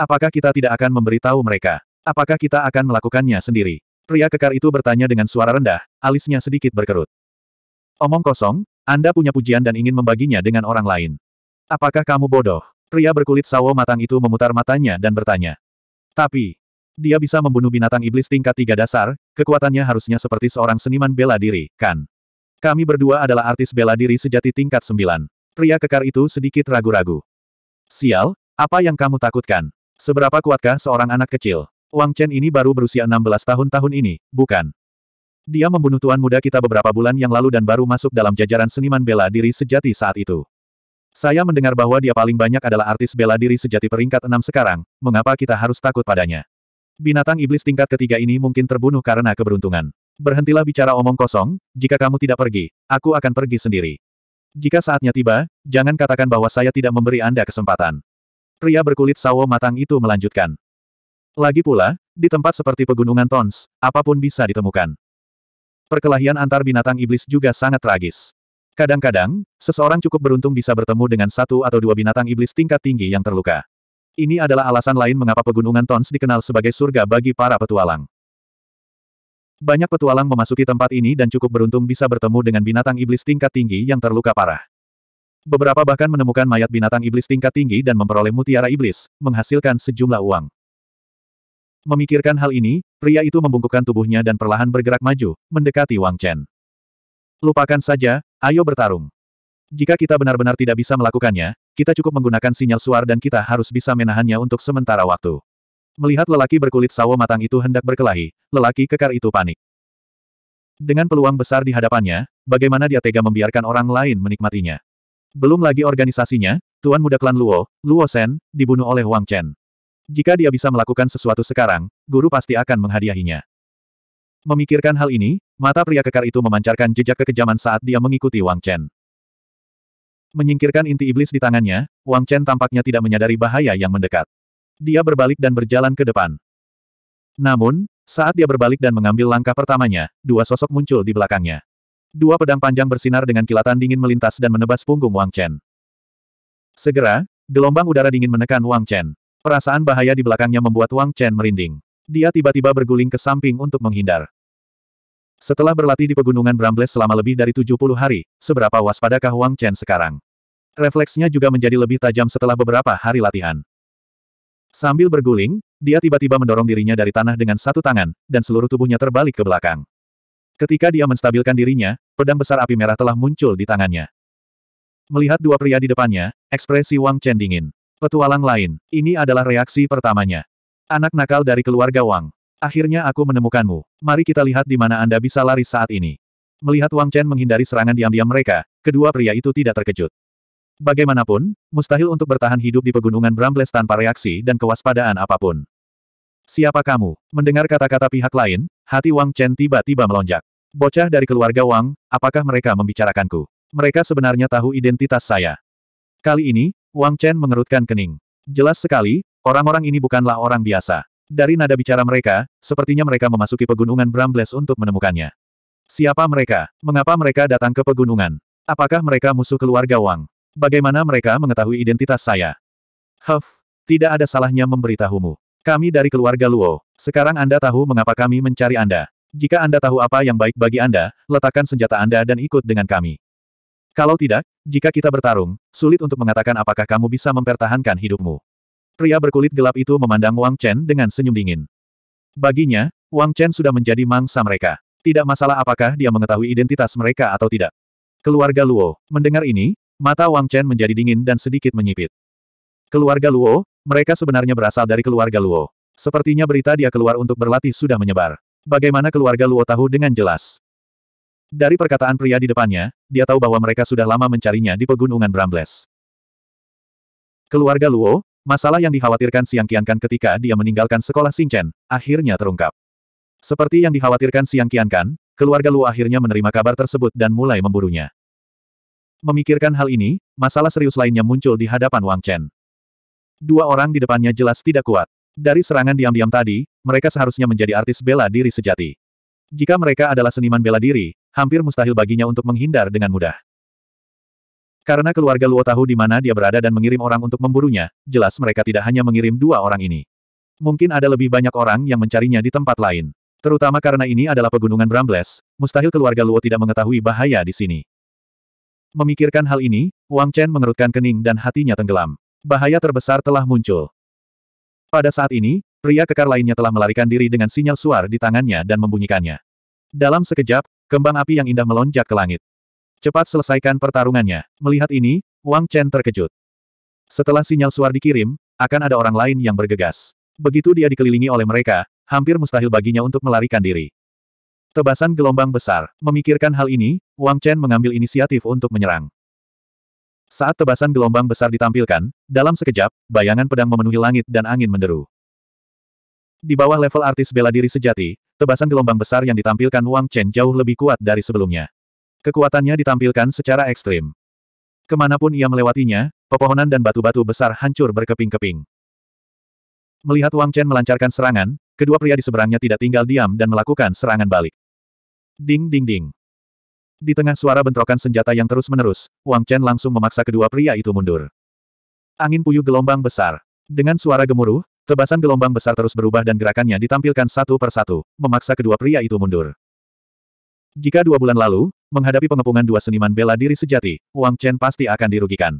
Apakah kita tidak akan memberitahu mereka? Apakah kita akan melakukannya sendiri? Pria kekar itu bertanya dengan suara rendah, alisnya sedikit berkerut. Omong kosong, Anda punya pujian dan ingin membaginya dengan orang lain. Apakah kamu bodoh? Pria berkulit sawo matang itu memutar matanya dan bertanya. Tapi, dia bisa membunuh binatang iblis tingkat tiga dasar, kekuatannya harusnya seperti seorang seniman bela diri, kan? Kami berdua adalah artis bela diri sejati tingkat sembilan. Pria kekar itu sedikit ragu-ragu. Sial, apa yang kamu takutkan? Seberapa kuatkah seorang anak kecil? Wang Chen ini baru berusia 16 tahun tahun ini, bukan? Dia membunuh tuan muda kita beberapa bulan yang lalu dan baru masuk dalam jajaran seniman bela diri sejati saat itu. Saya mendengar bahwa dia paling banyak adalah artis bela diri sejati peringkat 6 sekarang, mengapa kita harus takut padanya? Binatang iblis tingkat ketiga ini mungkin terbunuh karena keberuntungan. Berhentilah bicara omong kosong, jika kamu tidak pergi, aku akan pergi sendiri. Jika saatnya tiba, jangan katakan bahwa saya tidak memberi Anda kesempatan. Pria berkulit sawo matang itu melanjutkan. Lagi pula, di tempat seperti pegunungan Tons, apapun bisa ditemukan. Perkelahian antar binatang iblis juga sangat tragis. Kadang-kadang, seseorang cukup beruntung bisa bertemu dengan satu atau dua binatang iblis tingkat tinggi yang terluka. Ini adalah alasan lain mengapa pegunungan Tons dikenal sebagai surga bagi para petualang. Banyak petualang memasuki tempat ini dan cukup beruntung bisa bertemu dengan binatang iblis tingkat tinggi yang terluka parah. Beberapa bahkan menemukan mayat binatang iblis tingkat tinggi dan memperoleh mutiara iblis, menghasilkan sejumlah uang. Memikirkan hal ini, pria itu membungkukkan tubuhnya dan perlahan bergerak maju, mendekati Wang Chen. Lupakan saja, ayo bertarung. Jika kita benar-benar tidak bisa melakukannya, kita cukup menggunakan sinyal suar dan kita harus bisa menahannya untuk sementara waktu. Melihat lelaki berkulit sawo matang itu hendak berkelahi, lelaki kekar itu panik. Dengan peluang besar di hadapannya, bagaimana dia tega membiarkan orang lain menikmatinya? Belum lagi organisasinya, Tuan Muda Klan Luo, Luo Shen, dibunuh oleh Wang Chen. Jika dia bisa melakukan sesuatu sekarang, guru pasti akan menghadiahinya. Memikirkan hal ini, mata pria kekar itu memancarkan jejak kekejaman saat dia mengikuti Wang Chen. Menyingkirkan inti iblis di tangannya, Wang Chen tampaknya tidak menyadari bahaya yang mendekat. Dia berbalik dan berjalan ke depan. Namun, saat dia berbalik dan mengambil langkah pertamanya, dua sosok muncul di belakangnya. Dua pedang panjang bersinar dengan kilatan dingin melintas dan menebas punggung Wang Chen. Segera, gelombang udara dingin menekan Wang Chen. Perasaan bahaya di belakangnya membuat Wang Chen merinding. Dia tiba-tiba berguling ke samping untuk menghindar. Setelah berlatih di pegunungan Brambles selama lebih dari 70 hari, seberapa waspadakah Wang Chen sekarang? Refleksnya juga menjadi lebih tajam setelah beberapa hari latihan. Sambil berguling, dia tiba-tiba mendorong dirinya dari tanah dengan satu tangan, dan seluruh tubuhnya terbalik ke belakang. Ketika dia menstabilkan dirinya, pedang besar api merah telah muncul di tangannya. Melihat dua pria di depannya, ekspresi Wang Chen dingin. Petualang lain, ini adalah reaksi pertamanya. Anak nakal dari keluarga Wang. Akhirnya aku menemukanmu. Mari kita lihat di mana Anda bisa lari saat ini. Melihat Wang Chen menghindari serangan diam-diam mereka, kedua pria itu tidak terkejut. Bagaimanapun, mustahil untuk bertahan hidup di pegunungan Brambles tanpa reaksi dan kewaspadaan apapun. Siapa kamu? Mendengar kata-kata pihak lain, hati Wang Chen tiba-tiba melonjak. Bocah dari keluarga Wang, apakah mereka membicarakanku? Mereka sebenarnya tahu identitas saya. Kali ini, Wang Chen mengerutkan kening. Jelas sekali, orang-orang ini bukanlah orang biasa. Dari nada bicara mereka, sepertinya mereka memasuki pegunungan Brambles untuk menemukannya. Siapa mereka? Mengapa mereka datang ke pegunungan? Apakah mereka musuh keluarga Wang? Bagaimana mereka mengetahui identitas saya? Huff, tidak ada salahnya memberitahumu. Kami dari keluarga Luo. Sekarang Anda tahu mengapa kami mencari Anda. Jika Anda tahu apa yang baik bagi Anda, letakkan senjata Anda dan ikut dengan kami. Kalau tidak, jika kita bertarung, sulit untuk mengatakan apakah kamu bisa mempertahankan hidupmu. Pria berkulit gelap itu memandang Wang Chen dengan senyum dingin. Baginya, Wang Chen sudah menjadi mangsa mereka. Tidak masalah apakah dia mengetahui identitas mereka atau tidak. Keluarga Luo, mendengar ini, mata Wang Chen menjadi dingin dan sedikit menyipit. Keluarga Luo, mereka sebenarnya berasal dari keluarga Luo. Sepertinya berita dia keluar untuk berlatih sudah menyebar. Bagaimana keluarga Luo tahu dengan jelas? Dari perkataan pria di depannya, dia tahu bahwa mereka sudah lama mencarinya di pegunungan Brambles. Keluarga Luo, masalah yang dikhawatirkan Siang kiankan ketika dia meninggalkan sekolah Xingchen, akhirnya terungkap. Seperti yang dikhawatirkan Siang kiankan, keluarga Luo akhirnya menerima kabar tersebut dan mulai memburunya. Memikirkan hal ini, masalah serius lainnya muncul di hadapan Wang Chen. Dua orang di depannya jelas tidak kuat. Dari serangan diam-diam tadi, mereka seharusnya menjadi artis bela diri sejati. Jika mereka adalah seniman bela diri, hampir mustahil baginya untuk menghindar dengan mudah. Karena keluarga Luo tahu di mana dia berada dan mengirim orang untuk memburunya, jelas mereka tidak hanya mengirim dua orang ini. Mungkin ada lebih banyak orang yang mencarinya di tempat lain. Terutama karena ini adalah pegunungan Brambles, mustahil keluarga Luo tidak mengetahui bahaya di sini. Memikirkan hal ini, Wang Chen mengerutkan kening dan hatinya tenggelam. Bahaya terbesar telah muncul. Pada saat ini, pria kekar lainnya telah melarikan diri dengan sinyal suar di tangannya dan membunyikannya. Dalam sekejap, kembang api yang indah melonjak ke langit. Cepat selesaikan pertarungannya. Melihat ini, Wang Chen terkejut. Setelah sinyal suar dikirim, akan ada orang lain yang bergegas. Begitu dia dikelilingi oleh mereka, hampir mustahil baginya untuk melarikan diri. Tebasan gelombang besar. Memikirkan hal ini, Wang Chen mengambil inisiatif untuk menyerang. Saat tebasan gelombang besar ditampilkan, dalam sekejap, bayangan pedang memenuhi langit dan angin menderu. Di bawah level artis bela diri sejati, tebasan gelombang besar yang ditampilkan Wang Chen jauh lebih kuat dari sebelumnya. Kekuatannya ditampilkan secara ekstrim. Kemanapun ia melewatinya, pepohonan dan batu-batu besar hancur berkeping-keping. Melihat Wang Chen melancarkan serangan, kedua pria di seberangnya tidak tinggal diam dan melakukan serangan balik. Ding ding ding. Di tengah suara bentrokan senjata yang terus-menerus, Wang Chen langsung memaksa kedua pria itu mundur. Angin puyuh gelombang besar. Dengan suara gemuruh, tebasan gelombang besar terus berubah dan gerakannya ditampilkan satu per satu, memaksa kedua pria itu mundur. Jika dua bulan lalu, menghadapi pengepungan dua seniman bela diri sejati, Wang Chen pasti akan dirugikan.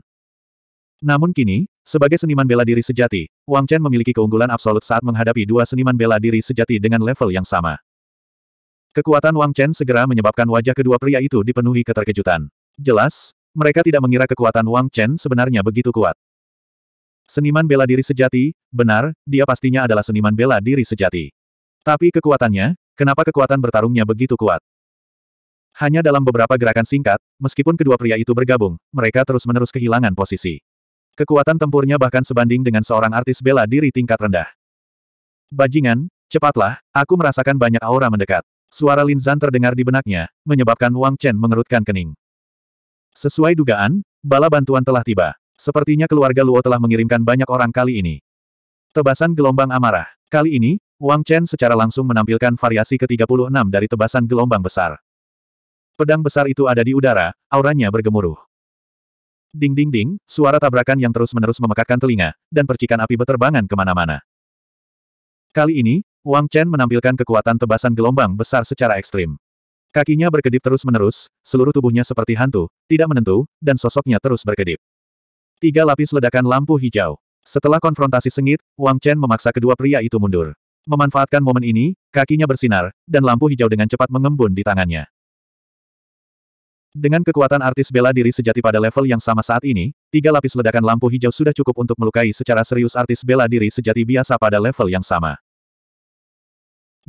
Namun kini, sebagai seniman bela diri sejati, Wang Chen memiliki keunggulan absolut saat menghadapi dua seniman bela diri sejati dengan level yang sama. Kekuatan Wang Chen segera menyebabkan wajah kedua pria itu dipenuhi keterkejutan. Jelas, mereka tidak mengira kekuatan Wang Chen sebenarnya begitu kuat. Seniman bela diri sejati, benar, dia pastinya adalah seniman bela diri sejati. Tapi kekuatannya, kenapa kekuatan bertarungnya begitu kuat? Hanya dalam beberapa gerakan singkat, meskipun kedua pria itu bergabung, mereka terus-menerus kehilangan posisi. Kekuatan tempurnya bahkan sebanding dengan seorang artis bela diri tingkat rendah. Bajingan, cepatlah, aku merasakan banyak aura mendekat. Suara Lin Linzan terdengar di benaknya, menyebabkan Wang Chen mengerutkan kening. Sesuai dugaan, bala bantuan telah tiba. Sepertinya keluarga Luo telah mengirimkan banyak orang kali ini. Tebasan gelombang amarah. Kali ini, Wang Chen secara langsung menampilkan variasi ke-36 dari tebasan gelombang besar. Pedang besar itu ada di udara, auranya bergemuruh. Ding ding ding, suara tabrakan yang terus-menerus memekakkan telinga, dan percikan api beterbangan kemana-mana. Kali ini, Wang Chen menampilkan kekuatan tebasan gelombang besar secara ekstrim. Kakinya berkedip terus-menerus, seluruh tubuhnya seperti hantu, tidak menentu, dan sosoknya terus berkedip. Tiga lapis ledakan lampu hijau. Setelah konfrontasi sengit, Wang Chen memaksa kedua pria itu mundur. Memanfaatkan momen ini, kakinya bersinar, dan lampu hijau dengan cepat mengembun di tangannya. Dengan kekuatan artis bela diri sejati pada level yang sama saat ini, tiga lapis ledakan lampu hijau sudah cukup untuk melukai secara serius artis bela diri sejati biasa pada level yang sama.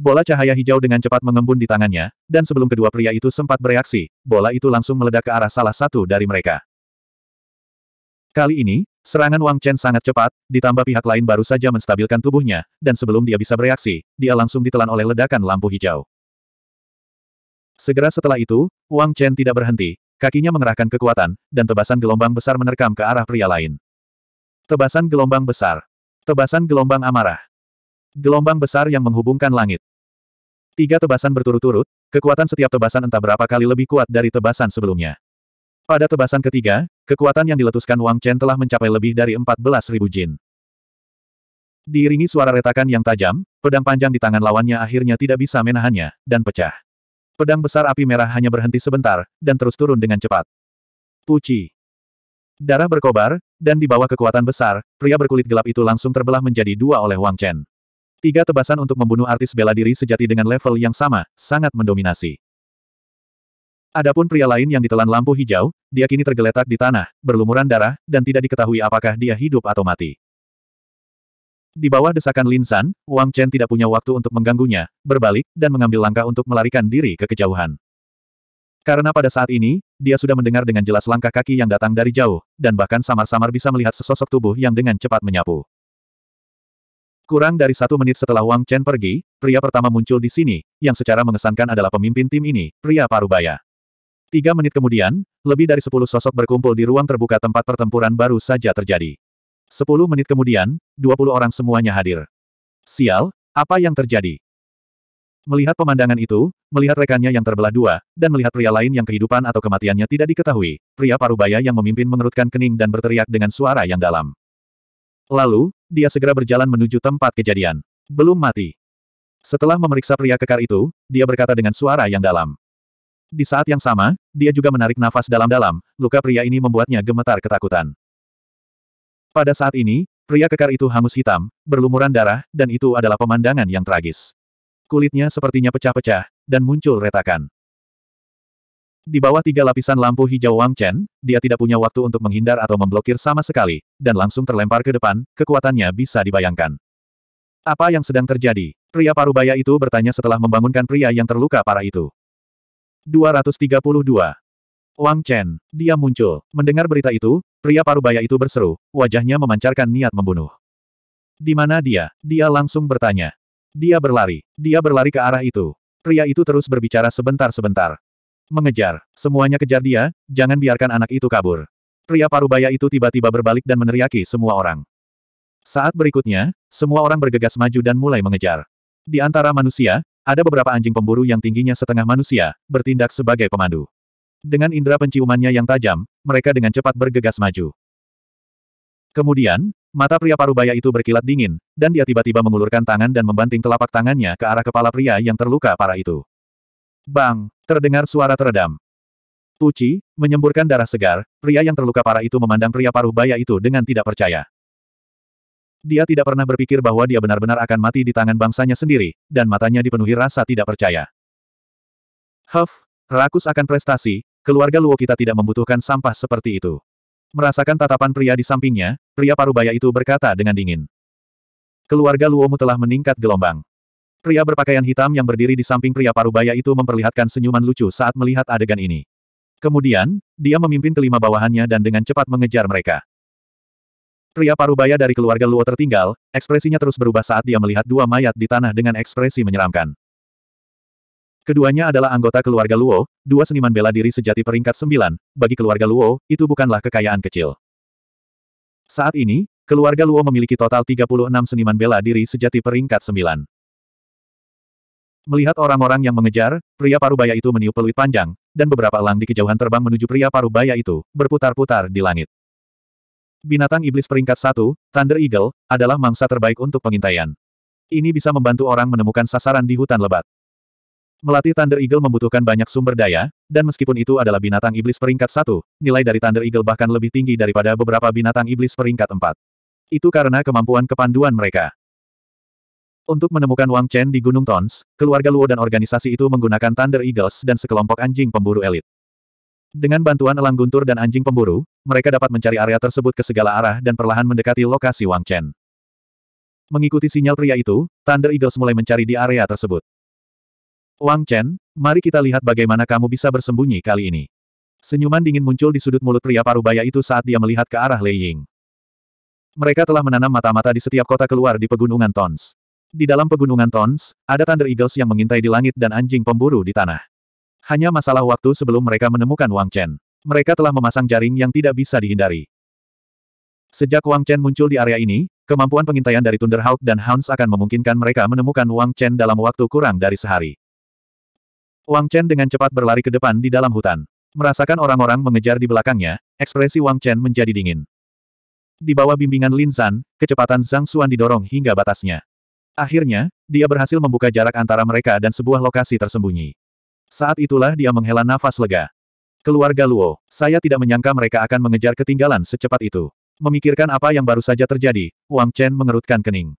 Bola cahaya hijau dengan cepat mengembun di tangannya, dan sebelum kedua pria itu sempat bereaksi, bola itu langsung meledak ke arah salah satu dari mereka. Kali ini, serangan Wang Chen sangat cepat, ditambah pihak lain baru saja menstabilkan tubuhnya, dan sebelum dia bisa bereaksi, dia langsung ditelan oleh ledakan lampu hijau. Segera setelah itu, Wang Chen tidak berhenti, kakinya mengerahkan kekuatan, dan tebasan gelombang besar menerkam ke arah pria lain. Tebasan gelombang besar. Tebasan gelombang amarah. Gelombang besar yang menghubungkan langit. Tiga tebasan berturut-turut, kekuatan setiap tebasan entah berapa kali lebih kuat dari tebasan sebelumnya. Pada tebasan ketiga, kekuatan yang diletuskan Wang Chen telah mencapai lebih dari 14.000 jin. Diiringi suara retakan yang tajam, pedang panjang di tangan lawannya akhirnya tidak bisa menahannya, dan pecah. Pedang besar api merah hanya berhenti sebentar, dan terus turun dengan cepat. Puci. Darah berkobar, dan di bawah kekuatan besar, pria berkulit gelap itu langsung terbelah menjadi dua oleh Wang Chen. Tiga tebasan untuk membunuh artis bela diri sejati dengan level yang sama, sangat mendominasi. Adapun pria lain yang ditelan lampu hijau, dia kini tergeletak di tanah, berlumuran darah, dan tidak diketahui apakah dia hidup atau mati. Di bawah desakan Linsan, Wang Chen tidak punya waktu untuk mengganggunya, berbalik, dan mengambil langkah untuk melarikan diri ke kejauhan. Karena pada saat ini, dia sudah mendengar dengan jelas langkah kaki yang datang dari jauh, dan bahkan samar-samar bisa melihat sesosok tubuh yang dengan cepat menyapu. Kurang dari satu menit setelah Wang Chen pergi, pria pertama muncul di sini, yang secara mengesankan adalah pemimpin tim ini, pria parubaya. Tiga menit kemudian, lebih dari sepuluh sosok berkumpul di ruang terbuka tempat pertempuran baru saja terjadi. Sepuluh menit kemudian, dua puluh orang semuanya hadir. Sial, apa yang terjadi? Melihat pemandangan itu, melihat rekannya yang terbelah dua, dan melihat pria lain yang kehidupan atau kematiannya tidak diketahui, pria parubaya yang memimpin mengerutkan kening dan berteriak dengan suara yang dalam. Lalu, dia segera berjalan menuju tempat kejadian. Belum mati. Setelah memeriksa pria kekar itu, dia berkata dengan suara yang dalam. Di saat yang sama, dia juga menarik nafas dalam-dalam, luka pria ini membuatnya gemetar ketakutan. Pada saat ini, pria kekar itu hangus hitam, berlumuran darah, dan itu adalah pemandangan yang tragis. Kulitnya sepertinya pecah-pecah, dan muncul retakan. Di bawah tiga lapisan lampu hijau Wang Chen, dia tidak punya waktu untuk menghindar atau memblokir sama sekali, dan langsung terlempar ke depan, kekuatannya bisa dibayangkan. Apa yang sedang terjadi? Pria parubaya itu bertanya setelah membangunkan pria yang terluka parah itu. 232. Wang Chen, dia muncul. Mendengar berita itu, pria parubaya itu berseru, wajahnya memancarkan niat membunuh. Di mana dia? Dia langsung bertanya. Dia berlari. Dia berlari ke arah itu. Pria itu terus berbicara sebentar-sebentar. Mengejar. Semuanya kejar dia, jangan biarkan anak itu kabur. Pria parubaya itu tiba-tiba berbalik dan meneriaki semua orang. Saat berikutnya, semua orang bergegas maju dan mulai mengejar. Di antara manusia, ada beberapa anjing pemburu yang tingginya setengah manusia, bertindak sebagai pemandu. Dengan indera penciumannya yang tajam, mereka dengan cepat bergegas maju. Kemudian, mata pria parubaya itu berkilat dingin, dan dia tiba-tiba mengulurkan tangan dan membanting telapak tangannya ke arah kepala pria yang terluka parah itu. Bang! Terdengar suara teredam. Uci, menyemburkan darah segar, pria yang terluka parah itu memandang pria paruh baya itu dengan tidak percaya. Dia tidak pernah berpikir bahwa dia benar-benar akan mati di tangan bangsanya sendiri, dan matanya dipenuhi rasa tidak percaya. Huff, rakus akan prestasi, keluarga Luo kita tidak membutuhkan sampah seperti itu. Merasakan tatapan pria di sampingnya, pria paruh baya itu berkata dengan dingin. Keluarga Luomu telah meningkat gelombang. Pria berpakaian hitam yang berdiri di samping pria parubaya itu memperlihatkan senyuman lucu saat melihat adegan ini. Kemudian, dia memimpin kelima bawahannya dan dengan cepat mengejar mereka. Pria parubaya dari keluarga Luo tertinggal, ekspresinya terus berubah saat dia melihat dua mayat di tanah dengan ekspresi menyeramkan. Keduanya adalah anggota keluarga Luo, dua seniman bela diri sejati peringkat sembilan, bagi keluarga Luo, itu bukanlah kekayaan kecil. Saat ini, keluarga Luo memiliki total 36 seniman bela diri sejati peringkat sembilan. Melihat orang-orang yang mengejar, pria parubaya itu meniup peluit panjang, dan beberapa elang di kejauhan terbang menuju pria parubaya itu, berputar-putar di langit. Binatang iblis peringkat satu, Thunder Eagle, adalah mangsa terbaik untuk pengintaian. Ini bisa membantu orang menemukan sasaran di hutan lebat. Melatih Thunder Eagle membutuhkan banyak sumber daya, dan meskipun itu adalah binatang iblis peringkat satu, nilai dari Thunder Eagle bahkan lebih tinggi daripada beberapa binatang iblis peringkat empat. Itu karena kemampuan kepanduan mereka. Untuk menemukan Wang Chen di Gunung Tons, keluarga Luo dan organisasi itu menggunakan Thunder Eagles dan sekelompok anjing pemburu elit. Dengan bantuan elang guntur dan anjing pemburu, mereka dapat mencari area tersebut ke segala arah dan perlahan mendekati lokasi Wang Chen. Mengikuti sinyal pria itu, Thunder Eagles mulai mencari di area tersebut. Wang Chen, mari kita lihat bagaimana kamu bisa bersembunyi kali ini. Senyuman dingin muncul di sudut mulut pria parubaya itu saat dia melihat ke arah Lei Ying. Mereka telah menanam mata-mata di setiap kota keluar di pegunungan Tons. Di dalam pegunungan Tons, ada Thunder Eagles yang mengintai di langit dan anjing pemburu di tanah. Hanya masalah waktu sebelum mereka menemukan Wang Chen. Mereka telah memasang jaring yang tidak bisa dihindari. Sejak Wang Chen muncul di area ini, kemampuan pengintaian dari Thunderhawk dan Hounds akan memungkinkan mereka menemukan Wang Chen dalam waktu kurang dari sehari. Wang Chen dengan cepat berlari ke depan di dalam hutan. Merasakan orang-orang mengejar di belakangnya, ekspresi Wang Chen menjadi dingin. Di bawah bimbingan Lin San, kecepatan Zhang Xuan didorong hingga batasnya. Akhirnya, dia berhasil membuka jarak antara mereka dan sebuah lokasi tersembunyi. Saat itulah dia menghela nafas lega. Keluarga Luo, saya tidak menyangka mereka akan mengejar ketinggalan secepat itu. Memikirkan apa yang baru saja terjadi, Wang Chen mengerutkan kening.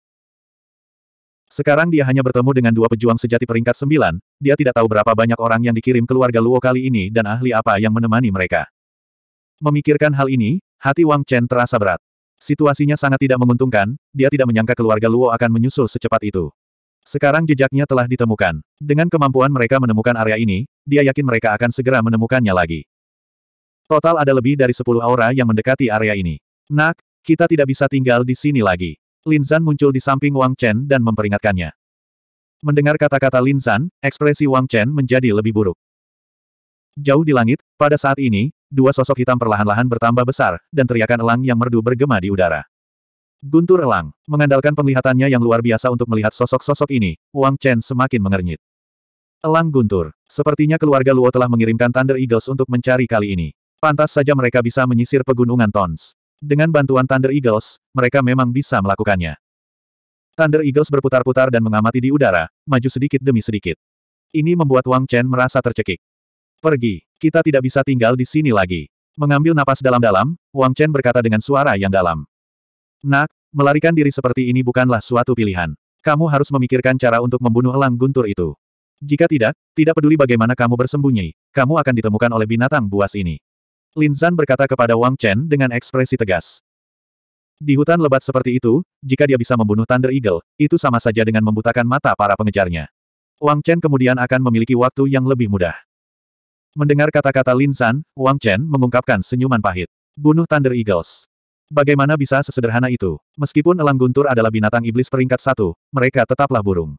Sekarang dia hanya bertemu dengan dua pejuang sejati peringkat sembilan, dia tidak tahu berapa banyak orang yang dikirim keluarga Luo kali ini dan ahli apa yang menemani mereka. Memikirkan hal ini, hati Wang Chen terasa berat. Situasinya sangat tidak menguntungkan, dia tidak menyangka keluarga Luo akan menyusul secepat itu. Sekarang jejaknya telah ditemukan. Dengan kemampuan mereka menemukan area ini, dia yakin mereka akan segera menemukannya lagi. Total ada lebih dari 10 aura yang mendekati area ini. Nak, kita tidak bisa tinggal di sini lagi. Lin Zan muncul di samping Wang Chen dan memperingatkannya. Mendengar kata-kata Lin Zan, ekspresi Wang Chen menjadi lebih buruk. Jauh di langit, pada saat ini, dua sosok hitam perlahan-lahan bertambah besar, dan teriakan elang yang merdu bergema di udara. Guntur elang, mengandalkan penglihatannya yang luar biasa untuk melihat sosok-sosok ini, Wang Chen semakin mengernyit. Elang guntur, sepertinya keluarga Luo telah mengirimkan Thunder Eagles untuk mencari kali ini. Pantas saja mereka bisa menyisir pegunungan Tons. Dengan bantuan Thunder Eagles, mereka memang bisa melakukannya. Thunder Eagles berputar-putar dan mengamati di udara, maju sedikit demi sedikit. Ini membuat Wang Chen merasa tercekik. Pergi, kita tidak bisa tinggal di sini lagi. Mengambil napas dalam-dalam, Wang Chen berkata dengan suara yang dalam. Nak, melarikan diri seperti ini bukanlah suatu pilihan. Kamu harus memikirkan cara untuk membunuh elang guntur itu. Jika tidak, tidak peduli bagaimana kamu bersembunyi, kamu akan ditemukan oleh binatang buas ini. Lin Zan berkata kepada Wang Chen dengan ekspresi tegas. Di hutan lebat seperti itu, jika dia bisa membunuh Thunder Eagle, itu sama saja dengan membutakan mata para pengejarnya. Wang Chen kemudian akan memiliki waktu yang lebih mudah. Mendengar kata-kata Lin San, Wang Chen mengungkapkan senyuman pahit. Bunuh Thunder Eagles. Bagaimana bisa sesederhana itu? Meskipun elang guntur adalah binatang iblis peringkat satu, mereka tetaplah burung.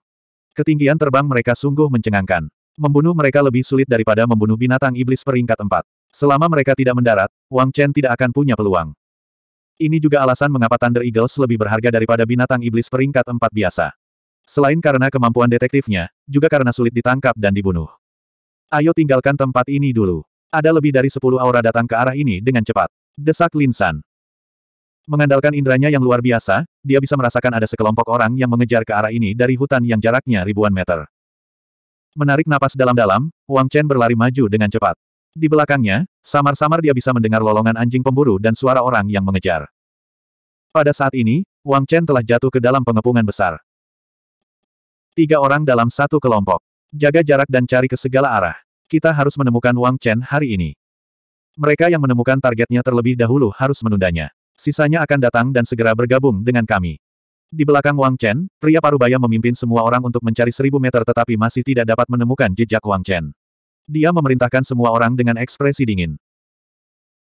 Ketinggian terbang mereka sungguh mencengangkan. Membunuh mereka lebih sulit daripada membunuh binatang iblis peringkat empat. Selama mereka tidak mendarat, Wang Chen tidak akan punya peluang. Ini juga alasan mengapa Thunder Eagles lebih berharga daripada binatang iblis peringkat empat biasa. Selain karena kemampuan detektifnya, juga karena sulit ditangkap dan dibunuh. Ayo tinggalkan tempat ini dulu. Ada lebih dari sepuluh aura datang ke arah ini dengan cepat. Desak Linsan. Mengandalkan indranya yang luar biasa, dia bisa merasakan ada sekelompok orang yang mengejar ke arah ini dari hutan yang jaraknya ribuan meter. Menarik napas dalam-dalam, Wang Chen berlari maju dengan cepat. Di belakangnya, samar-samar dia bisa mendengar lolongan anjing pemburu dan suara orang yang mengejar. Pada saat ini, Wang Chen telah jatuh ke dalam pengepungan besar. Tiga orang dalam satu kelompok. Jaga jarak dan cari ke segala arah. Kita harus menemukan Wang Chen hari ini. Mereka yang menemukan targetnya terlebih dahulu harus menundanya. Sisanya akan datang dan segera bergabung dengan kami. Di belakang Wang Chen, pria parubaya memimpin semua orang untuk mencari seribu meter tetapi masih tidak dapat menemukan jejak Wang Chen. Dia memerintahkan semua orang dengan ekspresi dingin.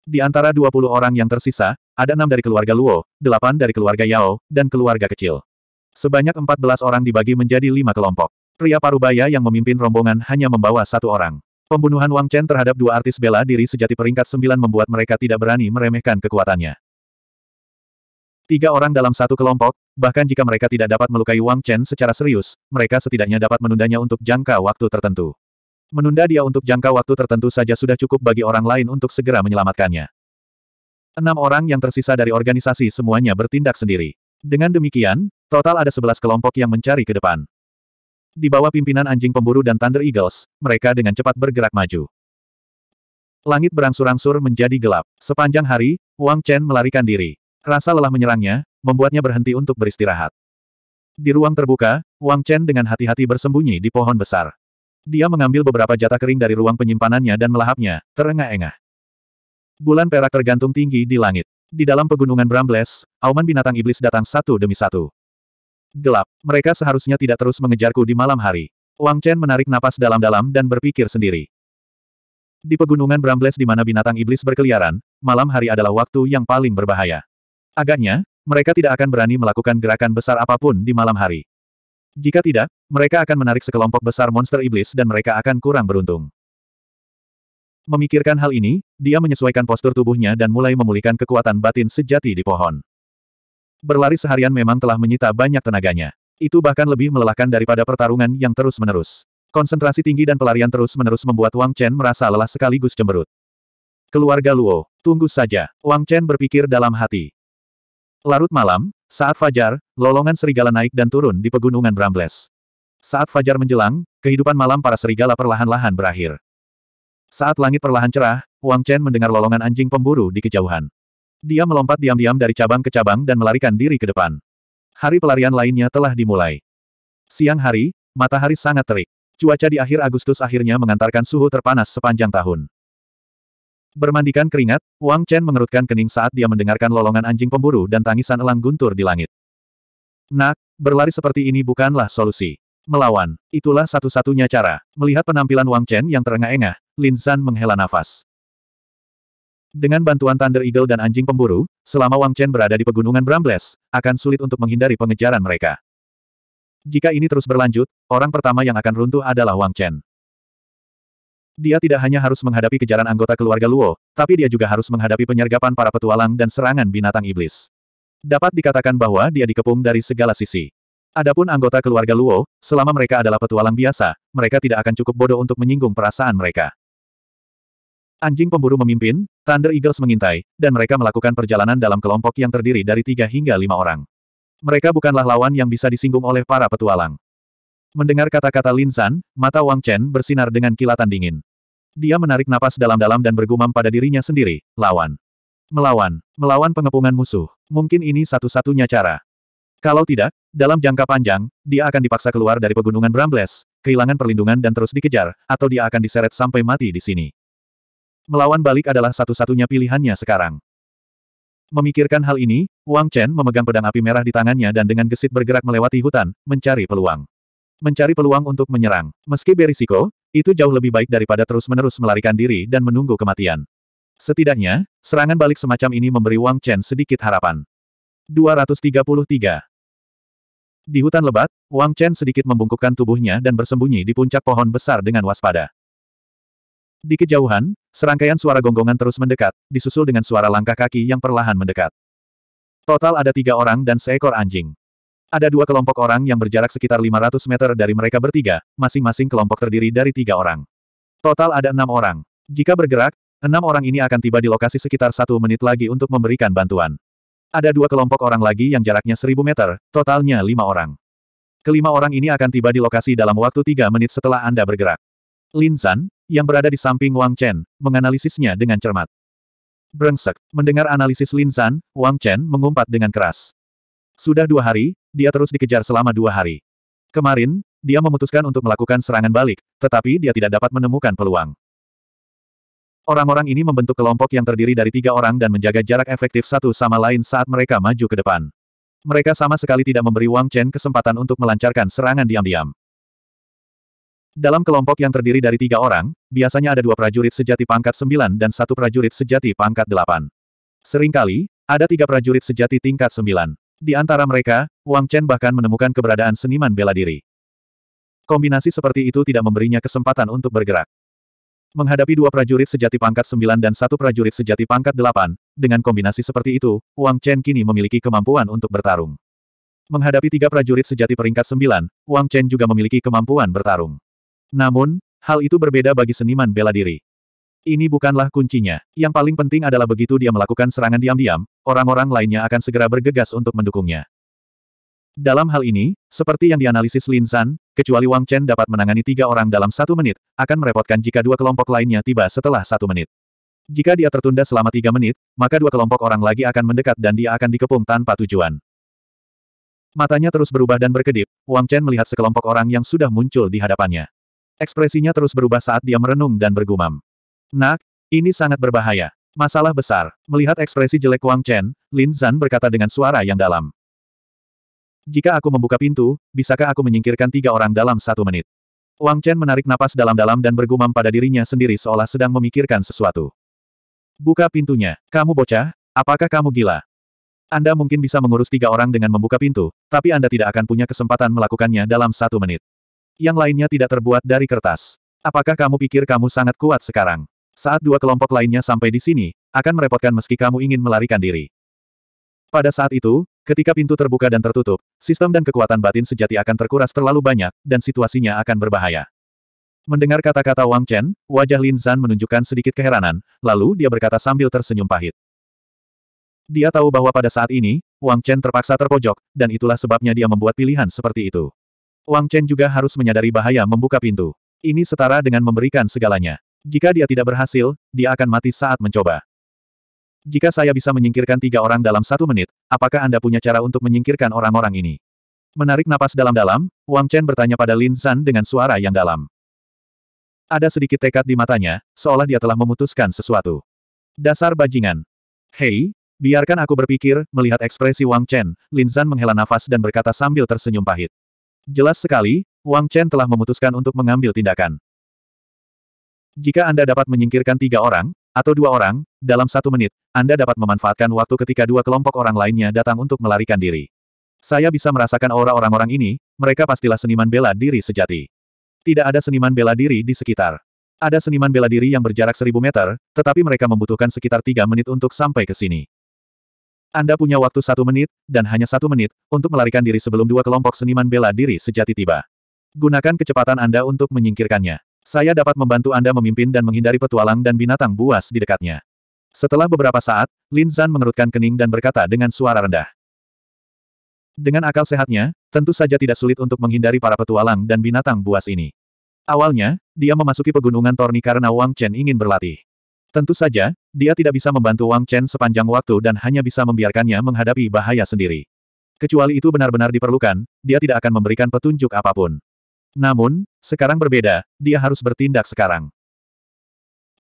Di antara 20 orang yang tersisa, ada enam dari keluarga Luo, delapan dari keluarga Yao, dan keluarga kecil. Sebanyak 14 orang dibagi menjadi lima kelompok. Pria parubaya yang memimpin rombongan hanya membawa satu orang. Pembunuhan Wang Chen terhadap dua artis bela diri sejati peringkat sembilan membuat mereka tidak berani meremehkan kekuatannya. Tiga orang dalam satu kelompok, bahkan jika mereka tidak dapat melukai Wang Chen secara serius, mereka setidaknya dapat menundanya untuk jangka waktu tertentu. Menunda dia untuk jangka waktu tertentu saja sudah cukup bagi orang lain untuk segera menyelamatkannya. Enam orang yang tersisa dari organisasi semuanya bertindak sendiri. Dengan demikian, total ada sebelas kelompok yang mencari ke depan. Di bawah pimpinan anjing pemburu dan Thunder Eagles, mereka dengan cepat bergerak maju. Langit berangsur-angsur menjadi gelap. Sepanjang hari, Wang Chen melarikan diri. Rasa lelah menyerangnya, membuatnya berhenti untuk beristirahat. Di ruang terbuka, Wang Chen dengan hati-hati bersembunyi di pohon besar. Dia mengambil beberapa jatah kering dari ruang penyimpanannya dan melahapnya, terengah-engah. Bulan perak tergantung tinggi di langit. Di dalam pegunungan Brambles, auman binatang iblis datang satu demi satu. Gelap. Mereka seharusnya tidak terus mengejarku di malam hari. Wang Chen menarik napas dalam-dalam dan berpikir sendiri. Di pegunungan Brambles di mana binatang iblis berkeliaran, malam hari adalah waktu yang paling berbahaya. Agaknya, mereka tidak akan berani melakukan gerakan besar apapun di malam hari. Jika tidak, mereka akan menarik sekelompok besar monster iblis dan mereka akan kurang beruntung. Memikirkan hal ini, dia menyesuaikan postur tubuhnya dan mulai memulihkan kekuatan batin sejati di pohon. Berlari seharian memang telah menyita banyak tenaganya. Itu bahkan lebih melelahkan daripada pertarungan yang terus-menerus. Konsentrasi tinggi dan pelarian terus-menerus membuat Wang Chen merasa lelah sekaligus cemberut. Keluarga Luo, tunggu saja. Wang Chen berpikir dalam hati. Larut malam, saat fajar, lolongan serigala naik dan turun di pegunungan Brambles. Saat fajar menjelang, kehidupan malam para serigala perlahan-lahan berakhir. Saat langit perlahan cerah, Wang Chen mendengar lolongan anjing pemburu di kejauhan. Dia melompat diam-diam dari cabang ke cabang dan melarikan diri ke depan. Hari pelarian lainnya telah dimulai. Siang hari, matahari sangat terik. Cuaca di akhir Agustus akhirnya mengantarkan suhu terpanas sepanjang tahun. Bermandikan keringat, Wang Chen mengerutkan kening saat dia mendengarkan lolongan anjing pemburu dan tangisan elang guntur di langit. Nak, berlari seperti ini bukanlah solusi. Melawan, itulah satu-satunya cara. Melihat penampilan Wang Chen yang terengah-engah, Lin San menghela nafas. Dengan bantuan Thunder Eagle dan anjing pemburu, selama Wang Chen berada di pegunungan Brambles, akan sulit untuk menghindari pengejaran mereka. Jika ini terus berlanjut, orang pertama yang akan runtuh adalah Wang Chen. Dia tidak hanya harus menghadapi kejaran anggota keluarga Luo, tapi dia juga harus menghadapi penyergapan para petualang dan serangan binatang iblis. Dapat dikatakan bahwa dia dikepung dari segala sisi. Adapun anggota keluarga Luo, selama mereka adalah petualang biasa, mereka tidak akan cukup bodoh untuk menyinggung perasaan mereka. Anjing pemburu memimpin, Thunder Eagles mengintai, dan mereka melakukan perjalanan dalam kelompok yang terdiri dari tiga hingga lima orang. Mereka bukanlah lawan yang bisa disinggung oleh para petualang. Mendengar kata-kata Lin San, mata Wang Chen bersinar dengan kilatan dingin. Dia menarik napas dalam-dalam dan bergumam pada dirinya sendiri, lawan. Melawan, melawan pengepungan musuh, mungkin ini satu-satunya cara. Kalau tidak, dalam jangka panjang, dia akan dipaksa keluar dari pegunungan Brambles, kehilangan perlindungan dan terus dikejar, atau dia akan diseret sampai mati di sini. Melawan balik adalah satu-satunya pilihannya sekarang. Memikirkan hal ini, Wang Chen memegang pedang api merah di tangannya dan dengan gesit bergerak melewati hutan, mencari peluang. Mencari peluang untuk menyerang. Meski berisiko, itu jauh lebih baik daripada terus-menerus melarikan diri dan menunggu kematian. Setidaknya, serangan balik semacam ini memberi Wang Chen sedikit harapan. 233. Di hutan lebat, Wang Chen sedikit membungkukkan tubuhnya dan bersembunyi di puncak pohon besar dengan waspada. Di kejauhan, serangkaian suara gonggongan terus mendekat, disusul dengan suara langkah kaki yang perlahan mendekat. Total ada tiga orang dan seekor anjing. Ada dua kelompok orang yang berjarak sekitar 500 meter dari mereka bertiga, masing-masing kelompok terdiri dari tiga orang. Total ada enam orang. Jika bergerak, enam orang ini akan tiba di lokasi sekitar satu menit lagi untuk memberikan bantuan. Ada dua kelompok orang lagi yang jaraknya 1000 meter, totalnya lima orang. Kelima orang ini akan tiba di lokasi dalam waktu tiga menit setelah Anda bergerak. Lin San, yang berada di samping Wang Chen, menganalisisnya dengan cermat. Brengsek, mendengar analisis Lin San, Wang Chen mengumpat dengan keras. Sudah dua hari, dia terus dikejar selama dua hari. Kemarin, dia memutuskan untuk melakukan serangan balik, tetapi dia tidak dapat menemukan peluang. Orang-orang ini membentuk kelompok yang terdiri dari tiga orang dan menjaga jarak efektif satu sama lain saat mereka maju ke depan. Mereka sama sekali tidak memberi Wang Chen kesempatan untuk melancarkan serangan diam-diam. Dalam kelompok yang terdiri dari tiga orang, biasanya ada dua prajurit sejati pangkat sembilan dan satu prajurit sejati pangkat delapan. Seringkali, ada tiga prajurit sejati tingkat sembilan. Di antara mereka, Wang Chen bahkan menemukan keberadaan seniman bela diri. Kombinasi seperti itu tidak memberinya kesempatan untuk bergerak. Menghadapi dua prajurit sejati pangkat sembilan dan satu prajurit sejati pangkat delapan dengan kombinasi seperti itu, Wang Chen kini memiliki kemampuan untuk bertarung. Menghadapi tiga prajurit sejati peringkat sembilan, Wang Chen juga memiliki kemampuan bertarung. Namun, hal itu berbeda bagi seniman bela diri. Ini bukanlah kuncinya. Yang paling penting adalah begitu dia melakukan serangan diam-diam, orang-orang lainnya akan segera bergegas untuk mendukungnya. Dalam hal ini, seperti yang dianalisis Lin San, kecuali Wang Chen dapat menangani tiga orang dalam satu menit, akan merepotkan jika dua kelompok lainnya tiba setelah satu menit. Jika dia tertunda selama tiga menit, maka dua kelompok orang lagi akan mendekat dan dia akan dikepung tanpa tujuan. Matanya terus berubah dan berkedip, Wang Chen melihat sekelompok orang yang sudah muncul di hadapannya. Ekspresinya terus berubah saat dia merenung dan bergumam. Nak, ini sangat berbahaya. Masalah besar. Melihat ekspresi jelek Wang Chen, Lin Zan berkata dengan suara yang dalam. Jika aku membuka pintu, bisakah aku menyingkirkan tiga orang dalam satu menit? Wang Chen menarik napas dalam-dalam dan bergumam pada dirinya sendiri seolah sedang memikirkan sesuatu. Buka pintunya. Kamu bocah, apakah kamu gila? Anda mungkin bisa mengurus tiga orang dengan membuka pintu, tapi Anda tidak akan punya kesempatan melakukannya dalam satu menit. Yang lainnya tidak terbuat dari kertas. Apakah kamu pikir kamu sangat kuat sekarang? Saat dua kelompok lainnya sampai di sini, akan merepotkan meski kamu ingin melarikan diri. Pada saat itu, ketika pintu terbuka dan tertutup, sistem dan kekuatan batin sejati akan terkuras terlalu banyak, dan situasinya akan berbahaya. Mendengar kata-kata Wang Chen, wajah Lin Zhan menunjukkan sedikit keheranan, lalu dia berkata sambil tersenyum pahit. Dia tahu bahwa pada saat ini, Wang Chen terpaksa terpojok, dan itulah sebabnya dia membuat pilihan seperti itu. Wang Chen juga harus menyadari bahaya membuka pintu. Ini setara dengan memberikan segalanya. Jika dia tidak berhasil, dia akan mati saat mencoba. Jika saya bisa menyingkirkan tiga orang dalam satu menit, apakah Anda punya cara untuk menyingkirkan orang-orang ini? Menarik napas dalam-dalam, Wang Chen bertanya pada Lin San dengan suara yang dalam. Ada sedikit tekad di matanya, seolah dia telah memutuskan sesuatu. Dasar bajingan. Hei, biarkan aku berpikir, melihat ekspresi Wang Chen, Lin San menghela nafas dan berkata sambil tersenyum pahit. Jelas sekali, Wang Chen telah memutuskan untuk mengambil tindakan. Jika Anda dapat menyingkirkan tiga orang, atau dua orang, dalam satu menit, Anda dapat memanfaatkan waktu ketika dua kelompok orang lainnya datang untuk melarikan diri. Saya bisa merasakan aura orang-orang ini, mereka pastilah seniman bela diri sejati. Tidak ada seniman bela diri di sekitar. Ada seniman bela diri yang berjarak seribu meter, tetapi mereka membutuhkan sekitar tiga menit untuk sampai ke sini. Anda punya waktu satu menit, dan hanya satu menit, untuk melarikan diri sebelum dua kelompok seniman bela diri sejati tiba. Gunakan kecepatan Anda untuk menyingkirkannya. Saya dapat membantu Anda memimpin dan menghindari petualang dan binatang buas di dekatnya. Setelah beberapa saat, Lin Zan mengerutkan kening dan berkata dengan suara rendah. Dengan akal sehatnya, tentu saja tidak sulit untuk menghindari para petualang dan binatang buas ini. Awalnya, dia memasuki pegunungan Torni karena Wang Chen ingin berlatih. Tentu saja, dia tidak bisa membantu Wang Chen sepanjang waktu dan hanya bisa membiarkannya menghadapi bahaya sendiri. Kecuali itu benar-benar diperlukan, dia tidak akan memberikan petunjuk apapun. Namun, sekarang berbeda, dia harus bertindak sekarang.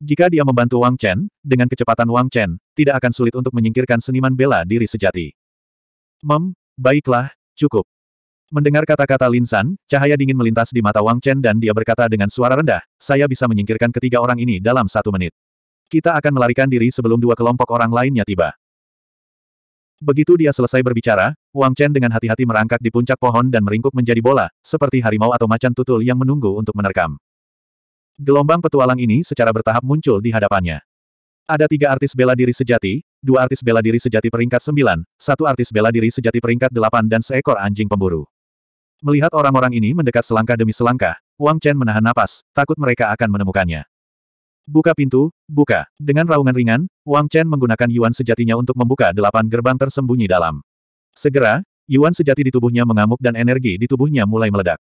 Jika dia membantu Wang Chen, dengan kecepatan Wang Chen, tidak akan sulit untuk menyingkirkan seniman bela diri sejati. Mem, baiklah, cukup. Mendengar kata-kata Linsan, cahaya dingin melintas di mata Wang Chen dan dia berkata dengan suara rendah, saya bisa menyingkirkan ketiga orang ini dalam satu menit. Kita akan melarikan diri sebelum dua kelompok orang lainnya tiba. Begitu dia selesai berbicara, Wang Chen dengan hati-hati merangkak di puncak pohon dan meringkuk menjadi bola, seperti harimau atau macan tutul yang menunggu untuk menerkam. Gelombang petualang ini secara bertahap muncul di hadapannya. Ada tiga artis bela diri sejati, dua artis bela diri sejati peringkat sembilan, satu artis bela diri sejati peringkat delapan dan seekor anjing pemburu. Melihat orang-orang ini mendekat selangkah demi selangkah, Wang Chen menahan napas, takut mereka akan menemukannya. Buka pintu, buka. Dengan raungan ringan, Wang Chen menggunakan Yuan sejatinya untuk membuka delapan gerbang tersembunyi dalam. Segera, Yuan sejati di tubuhnya mengamuk dan energi di tubuhnya mulai meledak.